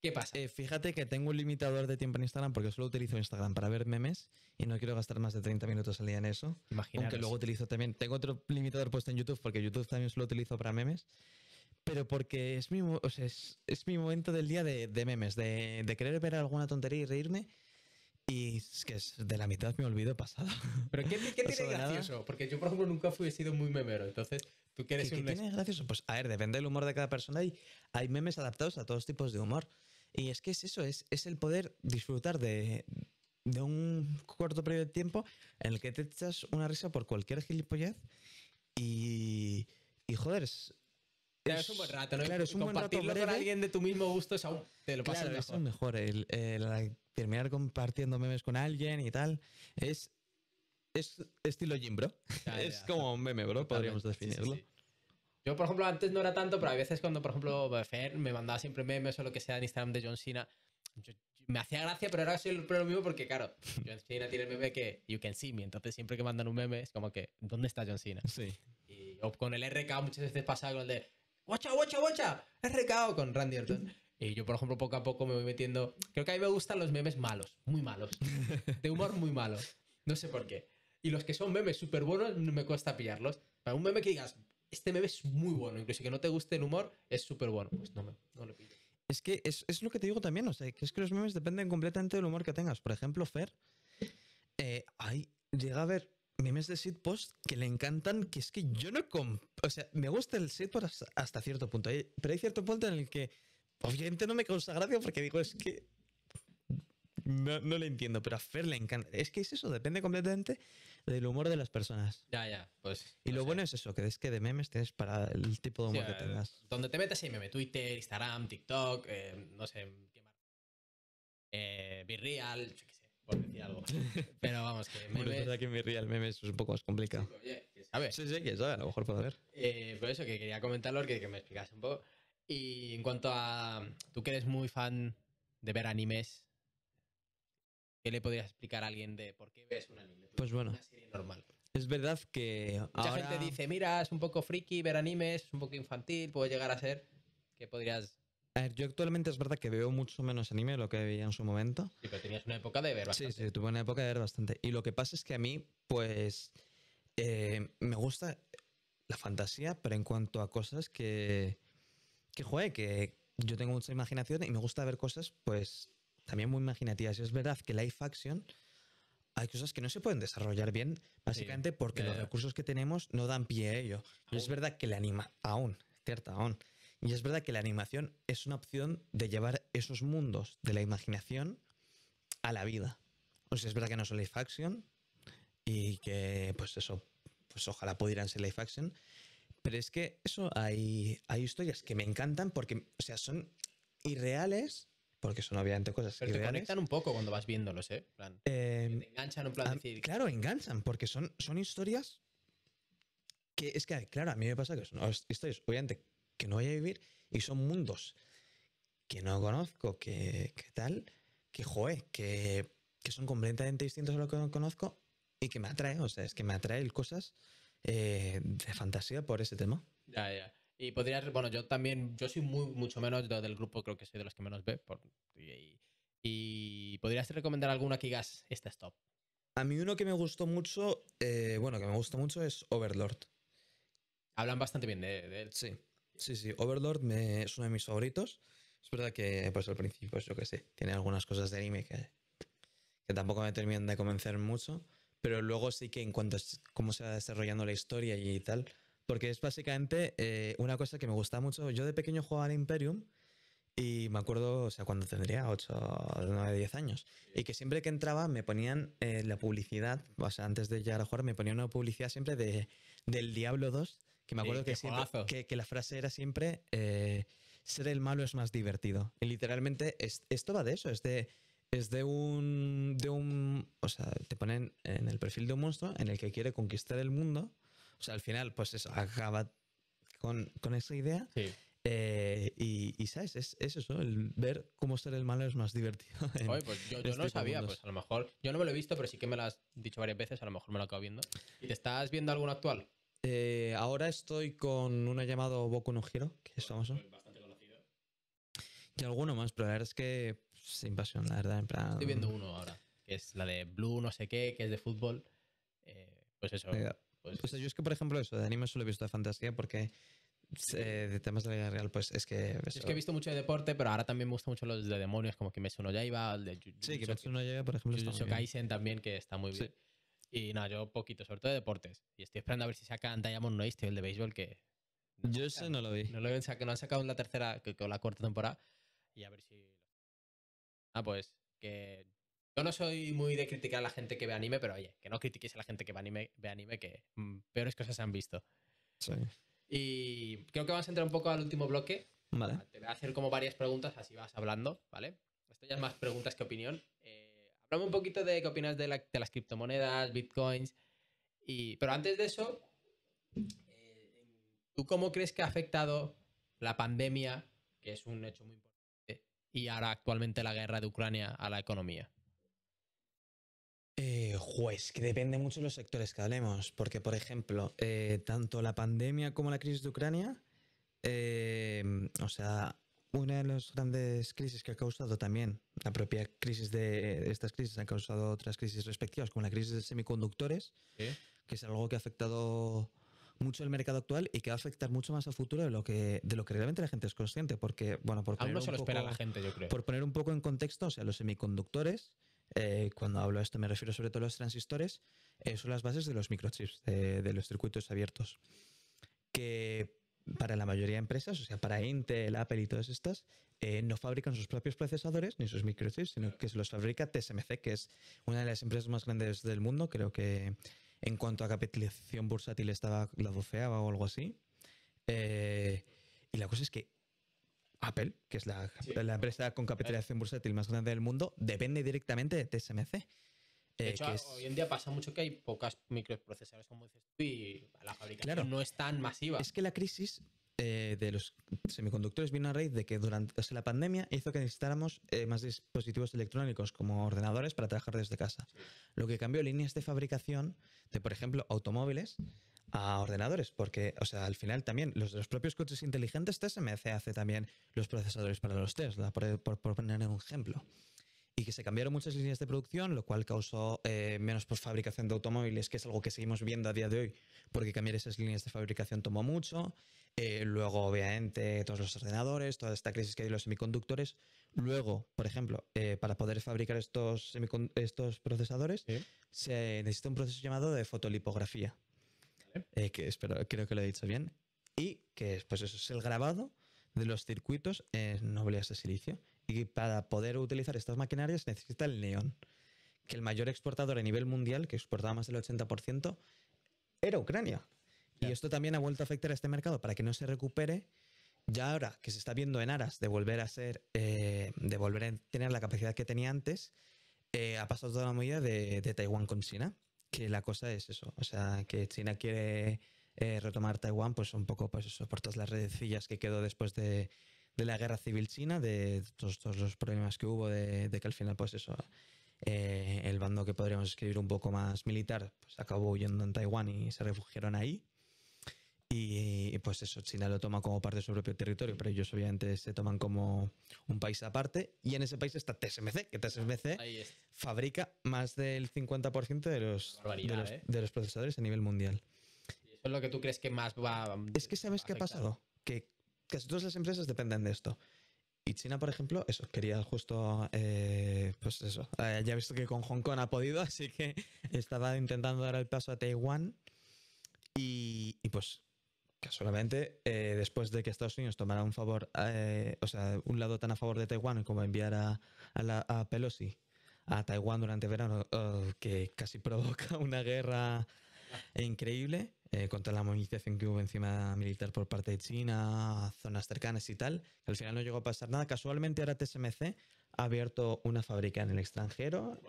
¿Qué pasa? Eh, fíjate que tengo un limitador de tiempo en Instagram porque solo utilizo Instagram para ver memes y no quiero gastar más de 30 minutos al día en eso. Aunque luego utilizo también, tengo otro limitador puesto en YouTube porque YouTube también solo utilizo para memes pero porque es mi, es, mi momento del día de, memes, de, querer ver alguna tontería y reírme. Y es que es de la mitad me olvido pasado. ¿Pero qué, qué tiene <laughs> gracioso? Porque yo, por ejemplo, nunca fui, sido muy memero. Entonces, ¿tú quieres ¿Qué, un... ¿Qué tiene gracioso? Pues, a ver, depende del humor de cada persona y hay memes adaptados a todos tipos de humor. Y es que es eso, es, es el poder disfrutar de, de un corto periodo de tiempo en el que te echas una risa por cualquier gilipollez y, y joder, es, es un buen rato, ¿no? Claro, es un buen rato con alguien de tu mismo gusto es aún, te lo pasas claro, mejor. Es mejor el, terminar compartiendo memes con alguien y tal. Es, es estilo Jim, bro. es como un meme, bro, podríamos definirlo. Yo, por ejemplo, antes no era tanto, pero a veces cuando, por ejemplo, Fer me mandaba siempre memes o lo que sea en Instagram de John Cena, me hacía gracia, pero ahora soy lo mismo porque, claro, John Cena tiene el meme que You can see me. Entonces, siempre que mandan un meme, es como que, ¿dónde está John Cena? Sí. Y, o con el RK muchas veces pasa con el de ¡Wacha, guacha, guacha! He recado con Randy Orton. Y yo, por ejemplo, poco a poco me voy metiendo. Creo que a mí me gustan los memes malos, muy malos. <laughs> De humor muy malo. No sé por qué. Y los que son memes súper buenos, me cuesta pillarlos. Para un meme que digas, este meme es muy bueno, incluso que no te guste el humor, es súper bueno. Pues no, me, no lo Es que es, lo que te digo también, o sea, que es que los memes dependen completamente del humor que tengas. Por ejemplo, Fer, eh, ay, llega a ver memes de post que le encantan, que es que yo no... O sea, me gusta el shitpost hasta, hasta cierto punto, eh, pero hay cierto punto en el que obviamente no me causa gracia porque digo, es que... No, le entiendo, pero a Fer le encanta. Es que es eso, depende completamente del humor de las personas. Ya, ya, pues. Y lo bueno es eso, que es que de memes tienes para el tipo de humor que eh, tengas. Donde te metas hay meme, Twitter, Instagram, TikTok, eh, no sé, qué más por decir algo. <laughs> Pero vamos, que me Bueno, aquí en mi real eso es un poco más complicado. a oye, Sí, sí, que a lo mejor puedo ver. Eh, por eso que quería comentarlo, que, que me explicase un poco. Y en cuanto a... Tú que eres muy fan de ver animes, ¿qué le podrías explicar a alguien de por qué ves un anime? Pues bueno. normal. Es verdad que Mucha ahora... gente dice, mira, es un poco friki ver animes, es un poco infantil, puede llegar a ser... ¿Qué podrías a ver, yo actualmente es verdad que veo mucho menos anime de lo que veía en su momento. Sí, pero tenías una época de ver bastante. Sí, sí, tuve una época de ver bastante. Y lo que pasa es que a mí, pues, eh, me gusta la fantasía, pero en cuanto a cosas que, que, que yo tengo mucha imaginación y me gusta ver cosas, pues, también muy imaginativas. Y es verdad que Life Action hay cosas que no se pueden desarrollar bien, básicamente porque los recursos que tenemos no dan pie a ello. Y es verdad que le anima, aún, cierta, aún. Y es verdad que la animación es una opción de llevar esos mundos de la imaginación a la vida. O pues sea, es verdad que no son live action y que, pues eso, pues ojalá pudieran ser live action. Pero es que eso, hay, hay historias que me encantan porque, o sea, son irreales, porque son obviamente cosas Pero te conectan un poco cuando vas viéndolos, ¿eh? te em, enganchan un plan Claro, enganchan, porque son, son historias que, es que, claro, a mí me pasa que son historias, obviamente, que no voy a vivir y son mundos que no conozco, que, tal, que joe, que, son completamente distintos a lo que no conozco y que me atrae, o sea, es que me atrae cosas eh, de fantasía por ese tema. Ya, ya. Y podrías, bueno, yo también, yo soy muy, mucho menos del grupo, creo que soy de los que menos ve, por, y, podrías recomendar alguna que digas, este stop A mí uno que me gustó mucho, eh, bueno, que me gustó mucho es Overlord. Hablan bastante bien de, de él. Sí. Sí, sí, Overlord es uno de mis favoritos. Es verdad que pues al principio, yo que sé, tiene algunas cosas de anime que, que tampoco me terminan de convencer mucho, pero luego sí que en cuanto a cómo se va desarrollando la historia y tal, porque es básicamente eh, una cosa que me gusta mucho. Yo de pequeño jugaba al Imperium y me acuerdo, o sea, cuando tendría 8, 9, 10 años, y que siempre que entraba me ponían eh, la publicidad, o sea, antes de llegar a jugar me ponían una publicidad siempre de, del Diablo 2 que me acuerdo que, siempre, que, la frase era siempre, eh, ser el malo es más divertido. Y literalmente esto va de eso, es de, es de un, de un, o sea, te ponen en el perfil de un monstruo en el que quiere conquistar el mundo. O sea, al final, pues eso, acaba con, esa idea. Sí. Eh, y, ¿sabes? Es, eso, el ver cómo ser el malo es más divertido. <laughs> Oye, pues yo, este no sabía, pues a lo mejor, yo no me lo he visto, pero sí que me lo has dicho varias veces, a lo mejor me lo acabo viendo. ¿Y te estás viendo alguno actual? Eh, ahora estoy con uno llamado Boku no Hero, que es famoso. Pues y alguno más, pero la verdad es que es invasión, la verdad. Estoy viendo uno ahora, que es la de Blue no sé qué, que es de fútbol. Eh, pues eso. Pues... yo es que, por ejemplo, eso de anime solo he visto de fantasía porque eh, de temas de la vida real, pues es que. Es que he visto mucho de deporte, pero ahora también me gustan mucho los de demonios, como Kimetsu no Yaiba, el de Jujutsu. Sí, Kimetsu no Yaiba, por ejemplo. Jujutsu Kaisen también, que está muy bien. Y nada, yo poquito, sobre todo de deportes. Y estoy esperando a ver si sacan Diamond Noise, el de béisbol, que. yo ese no lo vi. No lo, he que no han sacado en la tercera, que, con la cuarta temporada. Y a ver si. Ah, pues, que. Yo no soy muy de criticar a la gente que ve anime, pero oye, que no critiques a la gente que ve anime, ve anime que mm, peores cosas se han visto. Sí. Y creo que vamos a entrar un poco al último bloque. Vale. Te voy a hacer como varias preguntas, así vas hablando, ¿vale? Esto ya es más preguntas que opinión. Eh, un poquito de qué opinas de, las criptomonedas, bitcoins. Y, pero antes de eso, eh, ¿tú cómo crees que ha afectado la pandemia, que es un hecho muy importante, y ahora actualmente la guerra de Ucrania a la economía? Eh, pues que depende mucho de los sectores que hablemos, porque por ejemplo, eh, tanto la pandemia como la crisis de Ucrania, eh, o sea, una de las grandes crisis que ha causado también la propia crisis de eh, estas crisis ha causado otras crisis respectivas, como la crisis de semiconductores, que es algo que ha afectado mucho el mercado actual y que va a afectar mucho más al futuro de lo que de lo que realmente la gente es consciente, porque bueno, por lo espera la gente, yo creo. Por poner un poco en contexto, o sea, los semiconductores, eh, cuando hablo de esto me refiero sobre todo a los transistores, eh, son las bases de los microchips, de, de los circuitos abiertos, que para la mayoría de empresas, o sea, para Intel, Apple y todas estas, eh, no fabrican sus propios procesadores ni sus microchips, sino que se los fabrica TSMC, que es una de las empresas más grandes del mundo. Creo que en cuanto a capitalización bursátil estaba la doceava o algo así. Eh, y la cosa es que Apple, que es la empresa con capitalización bursátil más grande del mundo, depende directamente de TSMC. De hecho, hoy en día pasa mucho que hay pocas microprocesadores, como dices tú, y la fabricación no es tan masiva. Es que la crisis eh, de los semiconductores vino a raíz de que durante la pandemia hizo que necesitáramos eh, más dispositivos electrónicos como ordenadores para trabajar desde casa. Lo que cambió líneas de fabricación de, por ejemplo, automóviles a ordenadores, porque, o sea, al final también los de los propios coches inteligentes TSMC hace también los procesadores para los Tesla, por poner un ejemplo y que se cambiaron muchas líneas de producción, lo cual causó eh, menos fabricación de automóviles, que es algo que seguimos viendo a día de hoy, porque cambiar esas líneas de fabricación tomó mucho. Eh, luego, obviamente, todos los ordenadores, toda esta crisis que hay de los semiconductores. Luego, por ejemplo, eh, para poder fabricar estos, estos procesadores, se necesita un proceso llamado de fotolipografía, que espero, creo que lo he dicho bien, y que pues eso es el grabado de los circuitos en obleas de silicio. Y para poder utilizar estas maquinarias necesita el neón, que el mayor exportador a nivel mundial, que exportaba más del 80%, era Ucrania. Y esto también ha vuelto a afectar a este mercado para que no se recupere. Ya ahora que se está viendo en aras de volver a ser, eh, de volver a tener la capacidad que tenía antes, eh, ha pasado toda la movida de, Taiwán con China, que la cosa es eso, o sea, que China quiere eh, retomar Taiwán, pues un poco pues por todas las redecillas que quedó después de, de la guerra civil china, de todos, los problemas que hubo, de, que al final, pues eso, eh, el bando que podríamos escribir un poco más militar, pues acabó huyendo en Taiwán y se refugiaron ahí. Y, pues eso, China lo toma como parte de su propio territorio, pero ellos obviamente se toman como un país aparte. Y en ese país está TSMC, que TSMC fabrica más del 50% de los, ¿eh? de los, procesadores a nivel mundial. eso es lo que tú crees que más va a... Es que sabes qué ha pasado, que Casi todas las empresas dependen de esto. Y China, por ejemplo, eso, quería justo, eh, pues eso, eh, ya he visto que con Hong Kong ha podido, <laughs> así que estaba intentando dar el paso a Taiwán. Y, pues, casualmente, eh, después de que Estados Unidos tomara un favor, o sea, un lado tan a favor de Taiwán como enviar a, a, la, Pelosi a Taiwán durante verano, oh, que casi <laughs> provoca una guerra increíble, eh, contra la movilización que hubo encima militar por parte de China, zonas cercanas y tal. Al final no llegó a pasar nada. Casualmente ahora TSMC ha abierto una fábrica en el extranjero,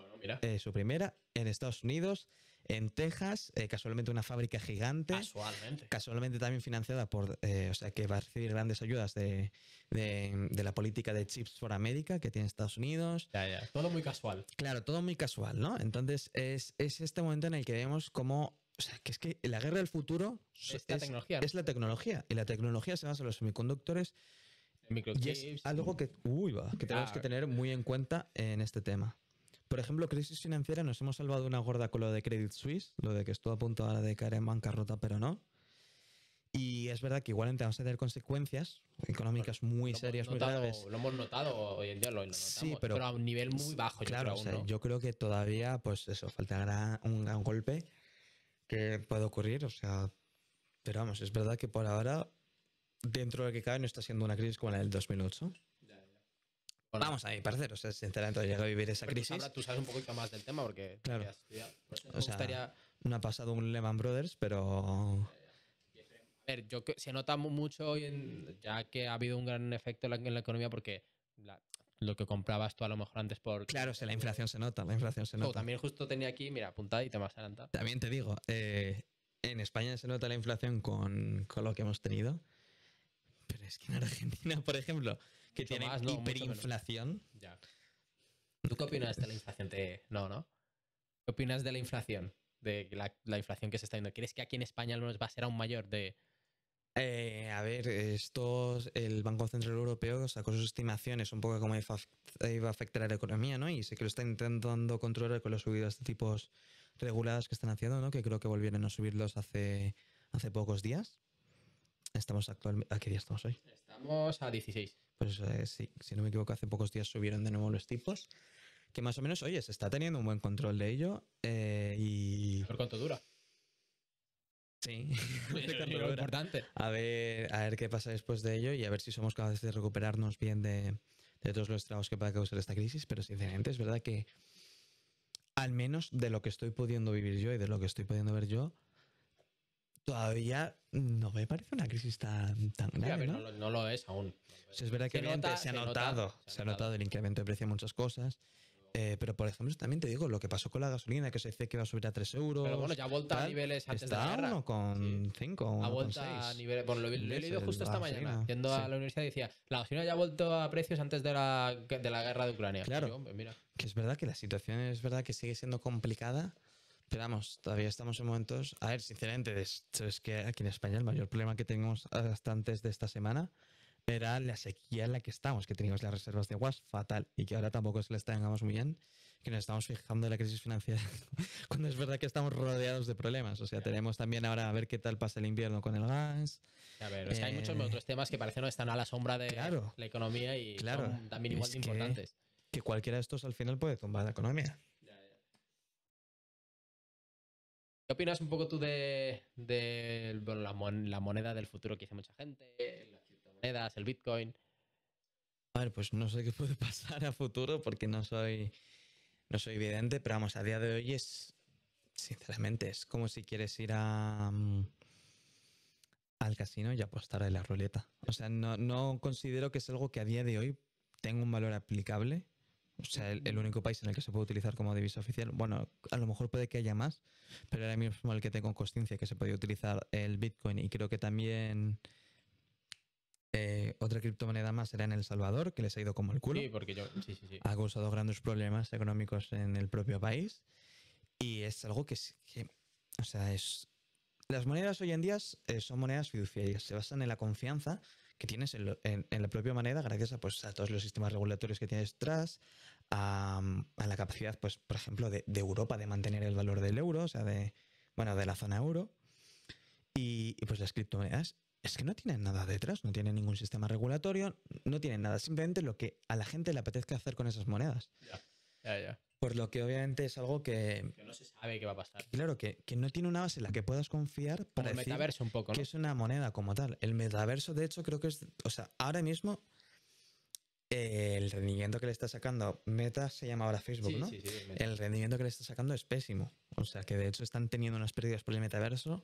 eh, su primera, en Estados Unidos, en Texas, eh, casualmente una fábrica gigante. Casualmente. Casualmente también financiada por, o sea, que va a recibir grandes ayudas de, de, la política de Chips for America que tiene Estados Unidos. Ya, ya, todo muy casual. Claro, todo muy casual, ¿no? Entonces es, es este momento en el que vemos cómo o sea, que es que la guerra del futuro es, la, tecnología, Y la tecnología se basa en los semiconductores. Y es algo que, que tenemos que ah. tener muy en cuenta en este tema. Por ejemplo, crisis financiera, nos hemos salvado una gorda con lo de Credit Suisse, lo de que estuvo a punto de caer en bancarrota, pero no. Y es verdad que igualmente vamos a tener consecuencias económicas muy serias, muy graves. Lo hemos notado hoy en día, lo, notamos, pero, a un nivel muy bajo. Claro, yo creo, o sea, yo creo que todavía, pues eso, falta un, gran golpe que puede ocurrir, o sea, pero vamos, es verdad que por ahora, dentro de lo que cabe, no está siendo una crisis como la del 2008. Ya, ya. vamos a mi parecer, o sea, sinceramente, llega a vivir esa crisis. Ahora tú sabes un poquito más del tema porque o pues sea, no ha pasado un Lehman Brothers, pero... A ver, se nota mucho hoy en, ya que ha habido un gran efecto en la, economía porque lo que comprabas tú a lo mejor antes por... Claro, la inflación se nota, la inflación se nota. también justo tenía aquí, mira, y apuntad te vas adelante. También te digo, eh, en España se nota la inflación con, lo que hemos tenido, pero es que en Argentina, <laughs> por ejemplo, que tiene hiperinflación... ¿Tú qué opinas de la inflación? No, ¿no? ¿Qué opinas de la inflación? De la, la inflación que se está viendo. ¿Crees que aquí en España al menos va a ser aún mayor de eh, a ver, esto el Banco Central Europeo sacó sus estimaciones un poco cómo iba a afectar a la economía, ¿no? Y sé que lo está intentando controlar con las subidas de tipos reguladas que están haciendo, ¿no? Que creo que volvieron a subirlos hace, hace pocos días. Estamos actualmente. ¿A qué día estamos hoy? Estamos a 16. Pues eh, sí, si no me equivoco, hace pocos días subieron de nuevo los tipos. Que más o menos, oye, se está teniendo un buen control de ello. Eh, y. ¿Por cuánto dura? Sí, <laughs> este importante. A ver, a ver qué pasa después de ello y a ver si somos capaces de recuperarnos bien de, todos los estragos que pueda causar esta crisis, pero sinceramente es verdad que al menos de lo que estoy pudiendo vivir yo y de lo que estoy pudiendo ver yo, todavía no me parece una crisis tan, tan grave. ¿no? lo, es aún. es verdad que se, ha notado, se, ha notado el incremento de precio en muchas cosas. Eh, pero por ejemplo, también te digo lo que pasó con la gasolina, que se dice que va a subir a 3 euros. Pero bueno, ya vuelto a niveles antes de la guerra. Uno con 5. o Ha vuelto a niveles. Bueno, lo, he leído justo esta mañana. Yendo a la universidad decía, la gasolina ya ha vuelto a precios antes de la, de la guerra de Ucrania. Claro. mira. Que es verdad que la situación es verdad que sigue siendo complicada. Pero vamos, todavía estamos en momentos. A ver, sinceramente, es que aquí en España el mayor problema que tenemos hasta antes de esta semana era la sequía en la que estamos, que teníamos las reservas de aguas fatal y que ahora tampoco se las tengamos muy bien, que nos estamos fijando en la crisis financiera, <laughs> cuando es verdad que estamos rodeados de problemas. O sea, tenemos también ahora a ver qué tal pasa el invierno con el gas. A ver, es que hay muchos eh, otros temas que parecen no están a la sombra de la economía y son también igual de importantes. Que, cualquiera de estos al final puede tumbar la economía. ¿Qué opinas un poco tú de, la, la moneda del futuro que dice mucha gente? monedas, el Bitcoin? A ver, pues no sé qué puede <laughs> pasar a futuro porque no soy, no soy evidente, pero vamos, a día de hoy es, sinceramente, es como si quieres ir a, mm, al casino y apostar en la ruleta. O sea, no, no considero que es algo que a día de hoy tenga un valor aplicable. O sea, el, único país en el que se puede utilizar como divisa oficial. Bueno, a lo mejor puede que haya más, pero ahora mismo el que tengo conciencia que se puede utilizar el Bitcoin y creo que también eh, otra criptomoneda más será en El Salvador, que les ha ido como el culo. Sí, porque yo. Ha causado grandes problemas económicos en el propio país. Y es algo que. o sea, es. Las monedas hoy en día eh, son monedas fiduciarias. Se basan en la confianza que tienes en, la propia moneda gracias a, pues, a todos los sistemas regulatorios que tienes detrás, a, la capacidad, pues, por ejemplo, de, Europa de mantener el valor del euro, o sea, de, bueno, de la zona euro. Y, y, pues las criptomonedas es que no tienen nada detrás, no tienen ningún sistema regulatorio, no tienen nada, simplemente lo que a la gente le apetezca hacer con esas monedas. Ya, ya, ya. Por pues lo que obviamente es algo que... Que no se sabe qué va a pasar. claro, que, no tiene una base en la que puedas confiar para metaverso un poco, que es una moneda como tal. El metaverso, de hecho, creo que es... O sea, ahora mismo eh, el rendimiento que le está sacando Meta se llama ahora Facebook, sí, Sí, sí, el rendimiento que le está sacando es pésimo. O sea, que de hecho están teniendo unas pérdidas por el metaverso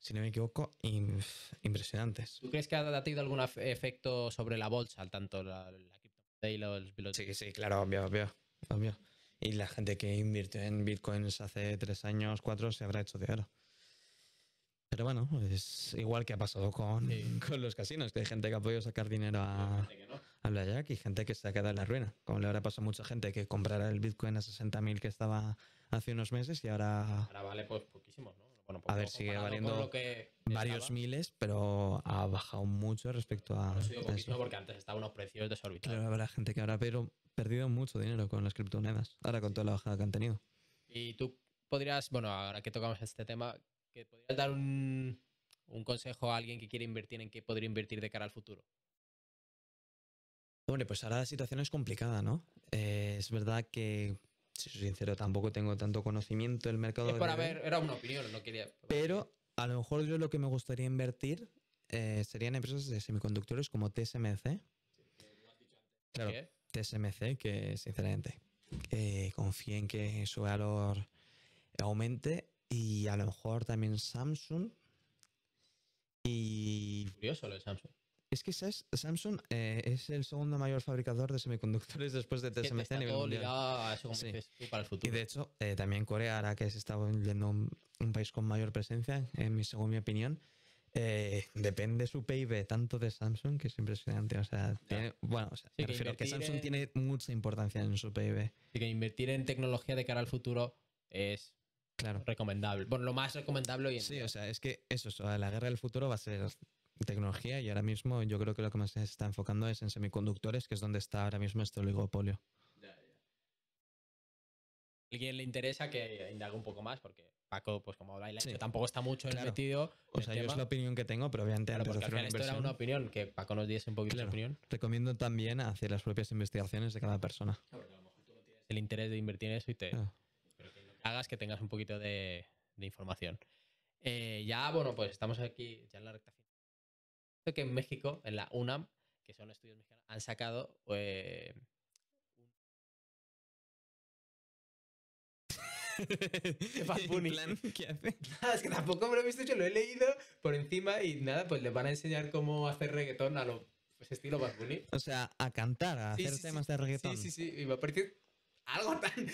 si no me equivoco, impresionantes. ¿Tú crees que ha tenido algún efecto sobre la bolsa, tanto la, los Sí, sí, claro, obvio, obvio, Y la gente que invirtió en bitcoins hace tres años, cuatro, se habrá hecho de oro. Pero bueno, es igual que ha pasado con, <laughs> los casinos, que hay gente que ha podido sacar dinero a, no. a y gente que se ha quedado en la ruina. Como le habrá pasado a mucha gente que comprara el bitcoin a 60.000 que estaba hace unos meses y ahora... Ahora vale pues poquísimos, ¿no? Pues a ver, sigue valiendo varios miles, pero ha bajado mucho respecto a. Pues no porque antes estaban unos precios desorbitados. Claro, habrá gente que habrá perdido mucho dinero con las criptomonedas, ahora con toda la bajada que han tenido. Y tú podrías, bueno, ahora que tocamos este tema, que podrías dar un, consejo a alguien que quiere invertir en qué podría invertir de cara al futuro. Bueno, pues ahora la situación es complicada, ¿no? Eh, es verdad que si soy sincero, tampoco tengo tanto conocimiento del mercado. para ver, era una opinión, no quería. Pero a lo mejor yo lo que me gustaría invertir eh, serían empresas de semiconductores como TSMC. Claro, TSMC, que sinceramente confío en que su valor aumente y a lo mejor también Samsung. Y. Curioso lo de Samsung. Es que ¿sabes? Samsung eh, es el segundo mayor fabricador de semiconductores <laughs> después de TSMC a nivel mundial. Y de hecho, eh, también Corea, ahora que se está volviendo un, país con mayor presencia, en mi, según mi opinión, eh, depende su PIB tanto de Samsung, que es impresionante. O sea, tiene, bueno, o sea, que Samsung tiene mucha importancia en su PIB. Y que invertir en tecnología de cara al futuro es claro. recomendable. Bueno, lo más recomendable hoy en Sí, o sea, es que eso, la guerra del futuro va a ser tecnología y ahora mismo yo creo que lo que más se está enfocando es en semiconductores, que es donde está ahora mismo este oligopolio. alguien le interesa que indague un poco más porque Paco, pues como habla tampoco está mucho en el metido. O sea, yo es la opinión que tengo, pero obviamente esto era una opinión, que Paco nos diese un poquito la opinión. Recomiendo también hacer las propias investigaciones de cada persona. Claro, a lo mejor tú tienes el interés de invertir en eso y te... Ah. hagas que tengas un poquito de, información. Eh, ya, bueno, pues estamos aquí ya en la recta que en México, en la UNAM, que son estudios mexicanos, han sacado eh, <laughs> <laughs> ¿qué hace? Nada, <laughs> ah, es que tampoco me lo he visto, yo lo he leído por encima y nada, pues les van a enseñar cómo hacer reggaetón a lo pues, estilo Bad Bunny. O sea, a cantar, a hacer temas de reggaetón. Sí, sí, sí, y me a partir algo tan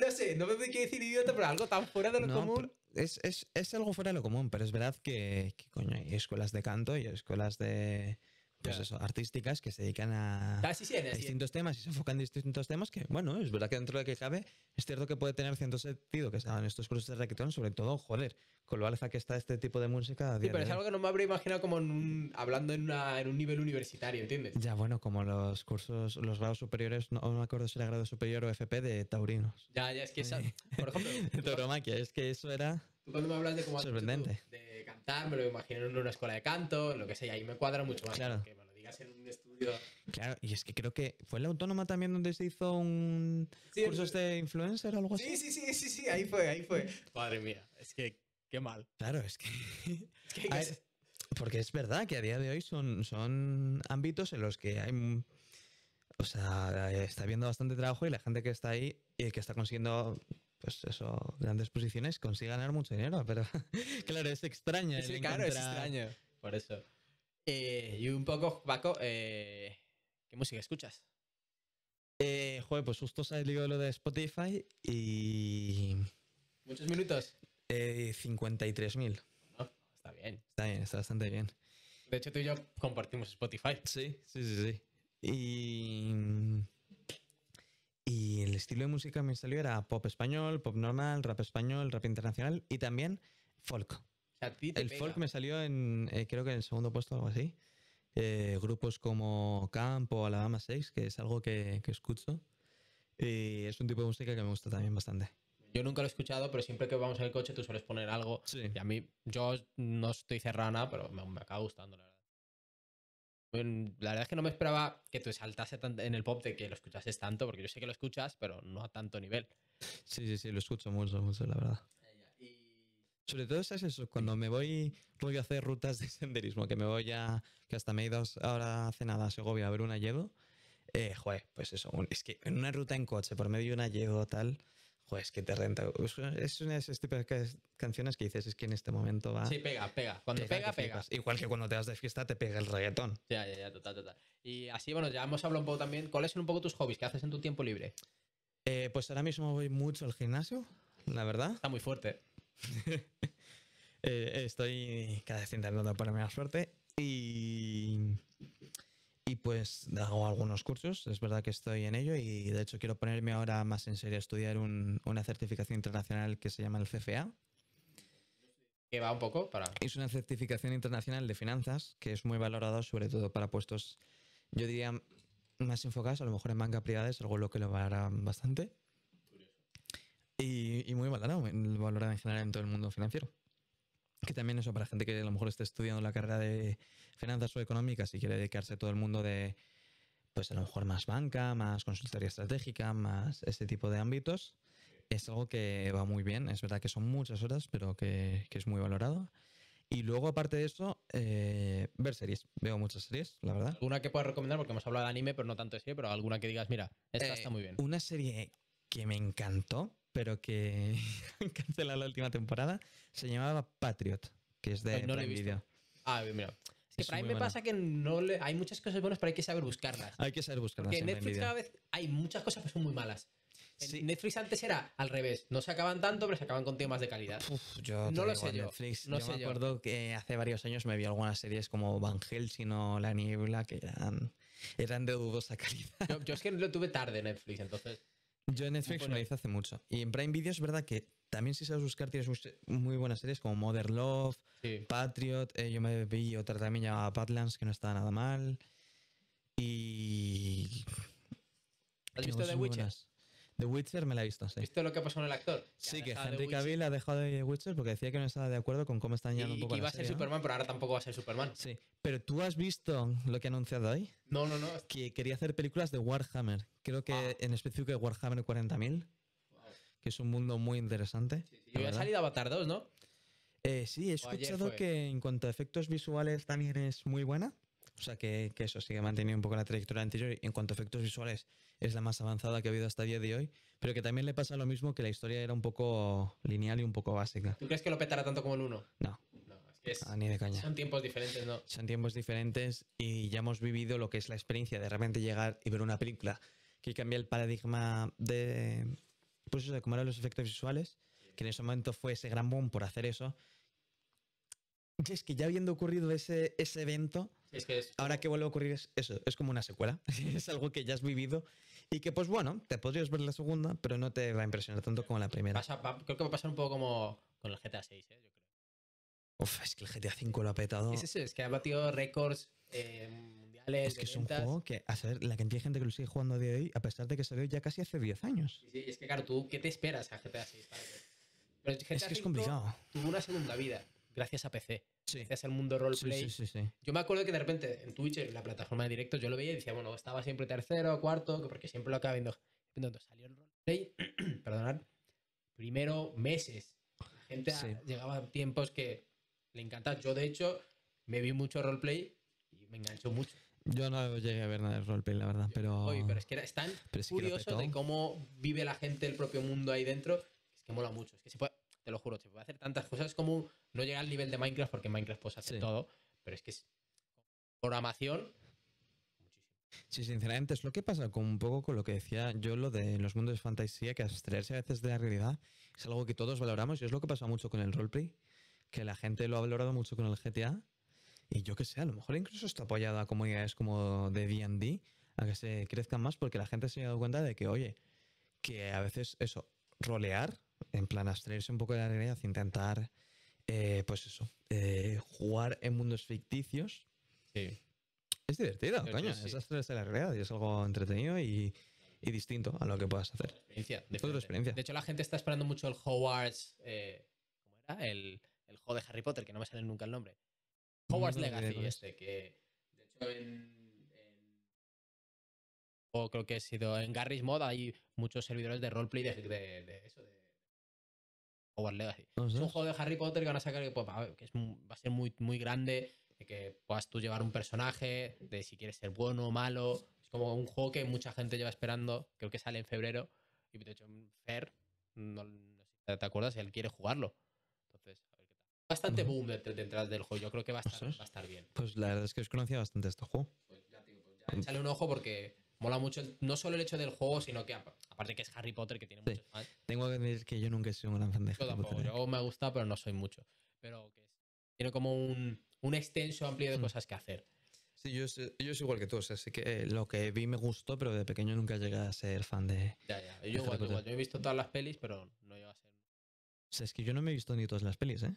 no sé, no me quiero decir idiota, pero algo tan fuera de lo común. Es, es, es, algo fuera de lo común, pero es verdad que, coño, hay escuelas de canto y escuelas de, pues eso, artísticas que se dedican a, ah, distintos temas y se enfocan en distintos temas que, bueno, es verdad que dentro de que cabe, es cierto que puede tener cierto sentido que se hagan estos cursos de reggaetón, sobre todo, joder, con lo alza que está este tipo de música. pero es algo que no me habría imaginado como hablando en, un nivel universitario, ¿entiendes? Ya, bueno, como los cursos, los grados superiores, no, me acuerdo si era grado superior o FP de taurinos. Ya, ya, es que esa, <laughs> por ejemplo... Tauromaquia, es que eso era... Tú cuando me hablas de cómo Sorprendente. de cantar, me lo imagino en una escuela de canto, lo que sea, y ahí me cuadra mucho más claro. que me lo digas en un estudio. Claro, y es que creo que fue en la autónoma también donde se hizo un curso este de influencer o algo así. Sí, sí, sí, sí, sí, ahí fue, ahí fue. Madre mía, es que qué mal. Claro, es que. <laughs> porque es verdad que a día de hoy son, son ámbitos en los que hay. O sea, está habiendo bastante trabajo y la gente que está ahí y eh, que está consiguiendo pues eso, grandes posiciones, consigue ganar mucho dinero, pero <laughs> claro, es extraño. Sí, claro, es extraño, por eso. Eh, y un poco, Paco, eh, ¿qué música escuchas? Eh, joder, pues justo salió lo de Spotify y... ¿Muchos minutos? 53.000. Eh, ah, está bien. Está bien, está bastante bien. De hecho, tú y yo compartimos Spotify. Sí, sí, sí, sí. Y... Y el estilo de música que me salió era pop español, pop normal, rap español, rap internacional y también folk. el folk me salió en, eh, creo que en el segundo puesto o algo así. Eh, grupos como Camp o Alabama 6, que es algo que, escucho. Y es un tipo de música que me gusta también bastante. Yo nunca lo he escuchado, pero siempre que vamos en el coche tú sueles poner algo. Y a mí, yo no estoy cerrada pero me, acaba gustando, la Mm, la verdad es que no me esperaba que te saltase tanto en el pop de que lo escuchases tanto, porque yo sé que lo escuchas, pero no a tanto nivel. Sí, sí, sí, lo escucho mucho, mucho, la verdad. Sobre todo es eso, cuando me voy, a hacer rutas de senderismo, que me voy a, que hasta me he ido ahora hace nada a Segovia a ver un alledo, eh, joder, pues eso, es que en una ruta en coche, por medio de un alledo tal, Joder, es que te renta. Es una de esas canciones que dices, es que en este momento va. Sí, pega, pega. Cuando pega, pega. Igual que cuando te das de fiesta, te pega el reggaetón. Ya, ya, ya, total, total. Y así, bueno, ya hemos hablado un poco también. ¿Cuáles son un poco tus hobbies? ¿Qué haces en tu tiempo libre? Eh, pues ahora mismo voy mucho al gimnasio, la verdad. Está muy fuerte. <laughs> Eh, estoy cada vez intentando ponerme más fuerte. Y y pues hago algunos cursos, es verdad que estoy en ello y de hecho quiero ponerme ahora más en serio a estudiar una certificación internacional que se llama el CFA. Que va un poco para... Es una certificación internacional de finanzas que es muy valorada sobre todo para puestos, yo diría, más enfocados a lo mejor en banca privada, es algo lo que lo valoran bastante. Y, y muy valorado, valorado en general en todo el mundo financiero que también eso para gente que a lo mejor esté estudiando la carrera de finanzas o económicas y quiere dedicarse todo el mundo de, pues a lo mejor más banca, más consultoría estratégica, más ese tipo de ámbitos, es algo que va muy bien. Es verdad que son muchas horas, pero que, es muy valorado. Y luego, aparte de eso, eh, ver series. Veo muchas series, la verdad. ¿Alguna que puedas recomendar? Porque hemos hablado de anime, pero no tanto de serie, pero alguna que digas, mira, esta eh, está muy bien. Una serie que me encantó, pero que <laughs> han la última temporada, se llamaba Patriot, que es de no Prime Video. Ah, mira. Es que Prime me pasa que no hay muchas cosas buenas, pero hay que saber buscarlas. Hay que saber buscarlas. Porque en Netflix cada vez hay muchas cosas que son muy malas. Netflix antes era al revés, no se acaban tanto, pero se acaban con temas de calidad. yo no lo sé yo. no me acuerdo que hace varios años me vi algunas series como Vangel, sino La Niebla que eran, eran de dudosa calidad. Yo, es que lo tuve tarde Netflix, entonces. Yo en Netflix me lo hice hace mucho. Y en Prime Video es verdad que también si sabes buscar tienes muy buenas series como Mother Love, Patriot, eh, yo me vi otra también llamada Badlands que no estaba nada mal. Y... ¿Has visto The Witcher? The Witcher me la he visto, sí. visto lo que pasado con el actor? Sí, que Henry Cavill ha dejado de Witcher porque decía que no estaba de acuerdo con cómo están y un poco que iba a ser Superman, pero ahora tampoco va a ser Superman. Sí, pero ¿tú has visto lo que ha anunciado hoy? No, no, no. Que quería hacer películas de Warhammer. Creo que ah. en específico de Warhammer 40.000, que es un mundo muy interesante. Y ha salido Avatar 2, ¿no? Eh, sí, he escuchado que en cuanto a efectos visuales también es muy buena. O sea que, eso sigue manteniendo un poco la trayectoria anterior. En cuanto a efectos visuales, es la más avanzada que ha habido hasta el día de hoy. Pero que también le pasa lo mismo que la historia era un poco lineal y un poco básica. ¿Tú crees que lo petará tanto como el 1? No. no es que ah, ni de caña. Son tiempos diferentes, ¿no? Son tiempos diferentes y ya hemos vivido lo que es la experiencia de realmente llegar y ver una película que cambia el paradigma de, pues de cómo eran los efectos visuales, que en ese momento fue ese gran boom por hacer eso. Y es que ya habiendo ocurrido ese, ese evento, es que ahora que vuelve a ocurrir es eso, es como una secuela, <laughs> es algo que ya has vivido y que pues bueno, te podrías ver la segunda, pero no te va a impresionar tanto como la primera. creo que va a pasar un poco como con el GTA 6, ¿eh? yo creo. Uf, es que el GTA 5 lo ha petado. Es eso, es que ha batido récords eh, es que es un juego que, a saber, la cantidad de gente que lo sigue jugando día de hoy, a pesar de que salió ya casi hace 10 años. Sí, es que claro, tú, ¿qué te esperas a GTA 6? es que es complicado. Tuvo una segunda vida, gracias a PC. Gracias al mundo roleplay. yo me acuerdo que de repente en Twitch, en la plataforma de directo yo lo veía y decía, bueno, estaba siempre tercero, cuarto, porque siempre lo acaba viendo. Entonces salió el roleplay, <clears throat> perdonad, primero meses. La gente llegaba a tiempos que le encantaba. Yo, de hecho, me vi mucho roleplay y me enganchó mucho. Yo no llegué a ver nada de roleplay, la verdad, pero. Oye, pero es que es tan curioso de cómo vive la gente el propio mundo ahí dentro. Es que mola mucho. Es que se puede, te lo juro, se puede hacer tantas cosas como no llegar al nivel de Minecraft, porque Minecraft pues hacer todo, pero es que es programación. Sí, sinceramente, es lo que pasa con un poco con lo que decía yo, lo de los mundos de fantasía, que abstraerse a veces de la realidad es algo que todos valoramos y es lo que pasa mucho con el roleplay, que la gente lo ha valorado mucho con el GTA, y yo qué sé, a lo mejor incluso está apoyada a comunidades como de DD a que se crezcan más porque la gente se ha dado cuenta de que, oye, que a veces eso, rolear, en plan abstraerse un poco de la realidad, intentar, eh, pues eso, eh, jugar en mundos ficticios. Es divertido, coño. Es abstraerse de la realidad y es algo entretenido y, distinto a lo que puedas hacer. De hecho, la gente está esperando mucho el Hogwarts. Eh, ¿Cómo era? El, el juego de Harry Potter, que no me sale nunca el nombre. Howard Legacy, este, que de hecho en, O creo que ha sido en Garry's Mod hay muchos servidores de roleplay de, eso, de Hogwarts Legacy. Es un juego de Harry Potter que van a sacar que, pues, va, a ser muy, muy grande, de que puedas tú llevar un personaje, de si quieres ser bueno o malo. Es como un juego que mucha gente lleva esperando, creo que sale en febrero. Y de hecho, Fer, no, no sé si te acuerdas, él quiere jugarlo bastante de detrás del juego. Yo creo que pues va a estar, bien. Pues la verdad es que os conocía bastante este juego. Pues ya, pues un ojo porque mola mucho no solo el hecho del juego, sino que aparte que es Harry Potter que tiene mucho muchos Tengo que decir que yo nunca he sido un gran fan de Harry Potter. ¿eh? Yo me gusta, pero no soy mucho. Pero tiene como un, extenso amplio de mm. cosas que hacer. Sí, yo, yo soy igual que tú, o sea, así que eh, lo que vi me gustó, pero de pequeño nunca llegué a ser fan de. Ya, ya. Yo Yo he visto todas las pelis, pero no llego a ser. O sea, es que yo no me he visto ni todas las pelis, ¿eh?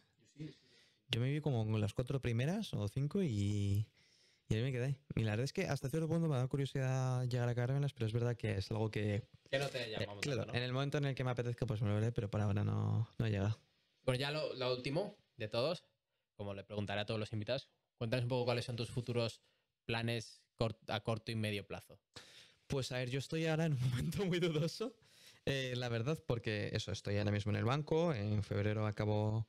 Yo me vi como con las cuatro primeras o cinco y, y ahí me quedé. Y la verdad es que hasta cierto punto me da curiosidad llegar a las pero es verdad que es algo que... no te eh, en el momento en el que me apetezca pues me lo veré, pero para ahora no, no he llegado. Bueno, pues ya lo, último de todos, como le preguntaré a todos los invitados, cuéntanos un poco cuáles son tus futuros planes a corto y medio plazo. Pues a ver, yo estoy ahora en un <laughs> momento muy dudoso, eh, la verdad, porque eso, estoy ahora mismo en el banco, en febrero acabo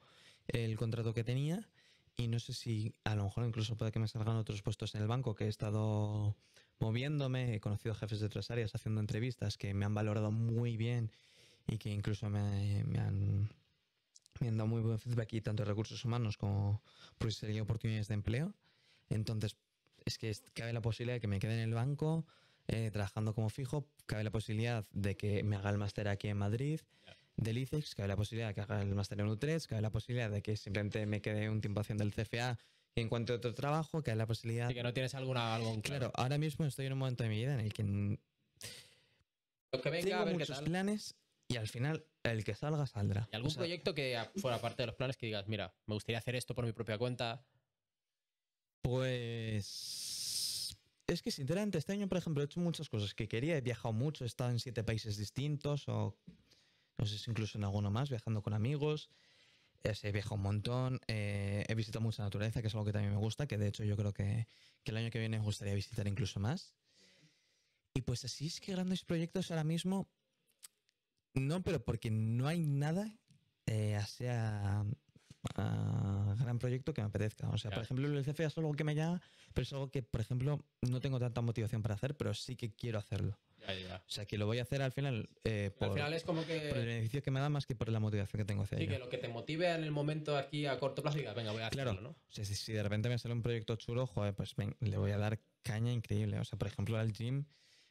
el contrato que tenía y no sé si a lo mejor incluso puede que me salgan otros puestos en el banco que he estado moviéndome, he conocido jefes de otras áreas haciendo entrevistas que me han valorado muy bien y que incluso me, han, me dado muy buen feedback y tanto recursos humanos como y pues, eh, oportunidades de empleo. Entonces, es que cabe la posibilidad de que me quede en el banco eh, trabajando como fijo, cabe la posibilidad de que me haga el máster aquí en Madrid, del ICEX, hay la posibilidad de que haga el máster en U3, hay la posibilidad de que simplemente me quede un tiempo haciendo el CFA y a otro trabajo, que hay la posibilidad... que no tienes alguna, algún claro. ahora mismo estoy en un momento de mi vida en el que... Lo que venga, tengo muchos planes y al final el que salga saldrá. ¿Y algún proyecto que fuera parte de los planes que digas, mira, me gustaría hacer esto por mi propia cuenta? Pues... Es que sinceramente este año, por ejemplo, he hecho muchas cosas que quería. He viajado mucho, he estado en siete países distintos o no sé incluso en alguno más, viajando con amigos. he eh, viajado un montón. Eh, he visitado mucha naturaleza, que es algo que también me gusta, que de hecho yo creo que, el año que viene me gustaría visitar incluso más. Y pues así es que grandes proyectos ahora mismo, no, pero porque no hay nada eh, a gran proyecto que me apetezca. O sea, por ejemplo, el CFA es algo que me llama, pero es algo que, por ejemplo, no tengo tanta motivación para hacer, pero sí que quiero hacerlo. O sea, que lo voy a hacer al final eh, por, es como el beneficio que me da más que por la motivación que tengo hacia sí, que lo que te motive en el momento aquí a corto plazo, venga, voy a hacerlo, claro. ¿no? si, de repente me sale un proyecto chulo, pues venga, le voy a dar caña increíble. O sea, por ejemplo, al gym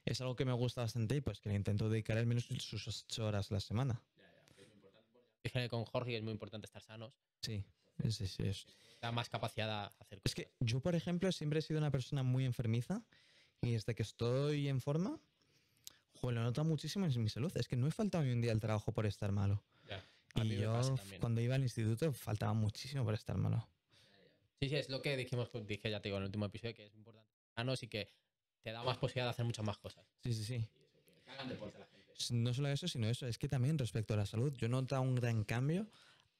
es algo que me gusta bastante y pues que le intento dedicar al menos sus ocho horas la semana. Ya, Con Jorge es muy importante estar sanos. Sí. Sí, sí, es. Da más capacidad a hacer cosas. Es que yo, por ejemplo, siempre he sido una persona muy enfermiza y desde que estoy en forma, lo noto muchísimo en mi salud. Es que no he faltado ni un día al trabajo por estar malo. y yo, cuando iba al instituto, faltaba muchísimo por estar malo. Sí, sí, es lo que dijimos, dije ya te digo en el último episodio, que es importante. Ah, no, sí que te da más posibilidad de hacer muchas más cosas. Sí, sí, sí. No solo eso, sino eso. Es que también respecto a la salud, yo noto un gran cambio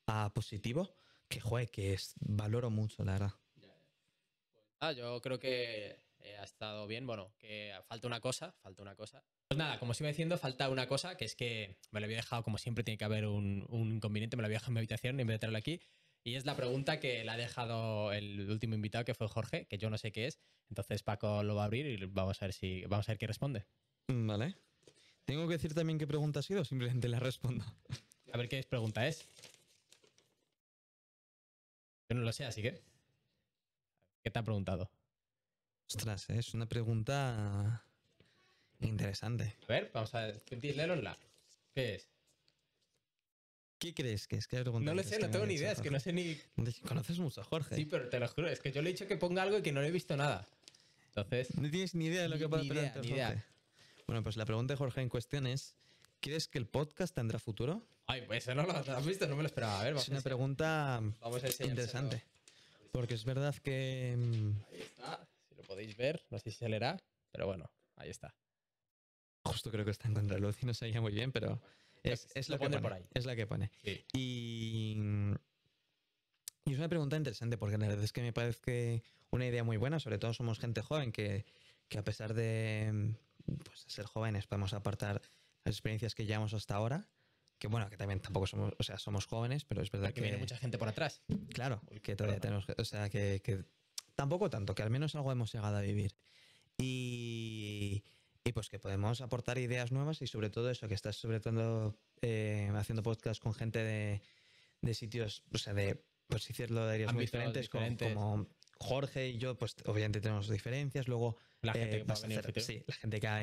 a positivo que, joder, que es, valoro mucho, la verdad. ah, yo creo que eh, ha estado bien. Bueno, que falta una cosa, falta una cosa. Pues nada, como os diciendo, falta una cosa, que es que me lo había dejado, como siempre, tiene que haber un, inconveniente, me lo había dejado en mi habitación en vez de traerlo aquí. Y es la pregunta que le ha dejado el último invitado, que fue Jorge, que yo no sé qué es. Entonces Paco lo va a abrir y vamos a ver si vamos a ver qué responde. Mm, vale. ¿Tengo que decir también qué pregunta ha sido? Simplemente la respondo. A ver qué pregunta es. Yo no lo sé, así que. ¿Qué te ha preguntado? Ostras, eh, es una pregunta interesante. A ver, vamos a leerosla. ¿Qué es? ¿Qué crees que es? no lo sé, no tengo ni idea, es que no sé ni... Conoces mucho a Jorge. Sí, pero te lo juro, es que yo le he dicho que ponga algo y que no le he visto nada. Entonces... No tienes ni idea de lo que pueda preguntar Bueno, pues la pregunta de Jorge en cuestión es... ¿Crees que el podcast tendrá futuro? Ay, pues eso no lo, has visto, no me lo esperaba. A ver, vamos es una pregunta interesante. Porque es verdad que... Mm, Ahí está podéis ver. No sé si se leerá, pero bueno, ahí está. Justo creo que está en contraluz y no se veía muy bien, pero es, es, la que pone. Y, es una pregunta interesante porque la verdad es que me parece una idea muy buena. Sobre todo somos gente joven que, a pesar pues, de, ser jóvenes podemos apartar las experiencias que llevamos hasta ahora que bueno, que también tampoco somos, o sea, somos jóvenes, pero es verdad que... viene mucha gente por atrás. Claro, que todavía tenemos, o sea, que, tampoco tanto, que al menos algo hemos llegado a vivir. Y, pues que podemos aportar ideas nuevas y sobre todo eso, que estás sobre todo eh, haciendo podcast con gente de, de sitios, o sea, de, pues de áreas muy diferentes, Como, Jorge y yo, pues obviamente tenemos diferencias, luego... La eh, gente que va a venir. que va que va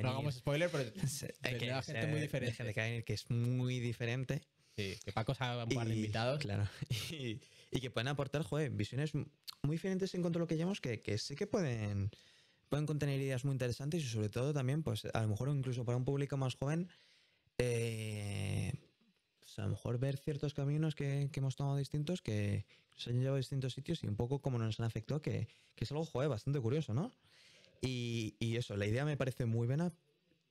a venir que es muy diferente. Sí, que Paco sabe un par de invitados. Claro. <laughs> y que pueden aportar, joder, visiones muy diferentes en cuanto a lo que llamamos, que, que sí que pueden, pueden contener ideas muy interesantes y sobre todo también, pues a lo mejor incluso para un público más joven, eh, pues, a lo mejor ver ciertos caminos que, que hemos tomado distintos, que se han llevado a distintos sitios y un poco cómo nos han afectado, que, que es algo, joder, bastante curioso, ¿no? Y, y, eso, la idea me parece muy buena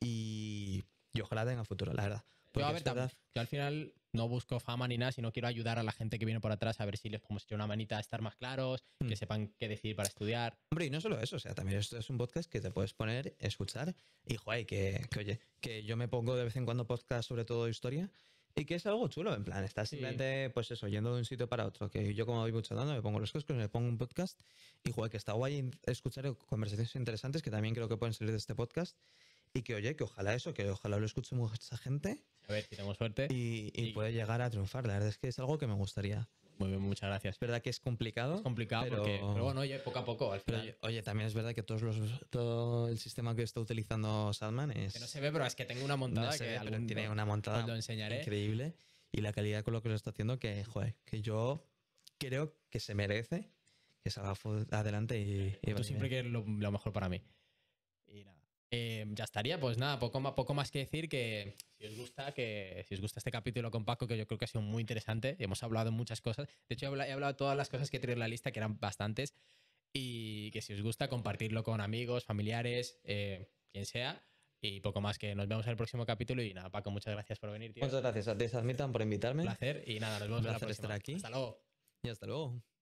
y, y ojalá tenga futuro, la verdad. Yo, a ver, verdad... yo al final no busco fama ni nada, sino quiero ayudar a la gente que viene por atrás a ver si les podemos echar una manita a estar más claros, que hmm. sepan qué decir para estudiar. Hombre, y no solo eso, o sea, también esto es un podcast que te puedes poner, escuchar y, joder, que, que oye, que yo me pongo de vez en cuando podcast sobre todo historia y que es algo chulo, en plan, estás simplemente, pues eso, yendo de un sitio para otro. Que yo, como voy mucha me pongo los cascos, me pongo un podcast y, joder, que está guay escuchar conversaciones interesantes que también creo que pueden salir de este podcast y que oye, que ojalá eso, que ojalá lo escuche mucha gente. A ver, tenemos suerte. Y, y, puede llegar a triunfar, la verdad es que es algo que me gustaría. Muy bien, muchas gracias. Es verdad que es complicado. Es complicado pero... bueno, oye, poco a poco. oye, también es verdad que todos los, todo el sistema que está utilizando Sadman es. Que no se ve, pero es que tengo una montada que tiene una montada lo enseñaré. increíble y la calidad con lo que lo está haciendo que, joder, que yo creo que se merece que salga adelante y. Tú siempre que lo, lo mejor para mí. Eh, ya estaría, pues nada, poco más, poco más que decir que si os gusta, que si os gusta este capítulo con Paco, que yo creo que ha sido muy interesante. Hemos hablado muchas cosas. De hecho, he hablado, de todas las cosas que he en la lista, que eran bastantes. Y que si os gusta, compartirlo con amigos, familiares, eh, quien sea. Y poco más que nos vemos en el próximo capítulo. Y nada, Paco, muchas gracias por venir. Muchas gracias a ti, por invitarme. Un placer. Y nada, nos vemos en Estar aquí. Hasta luego. Y hasta luego.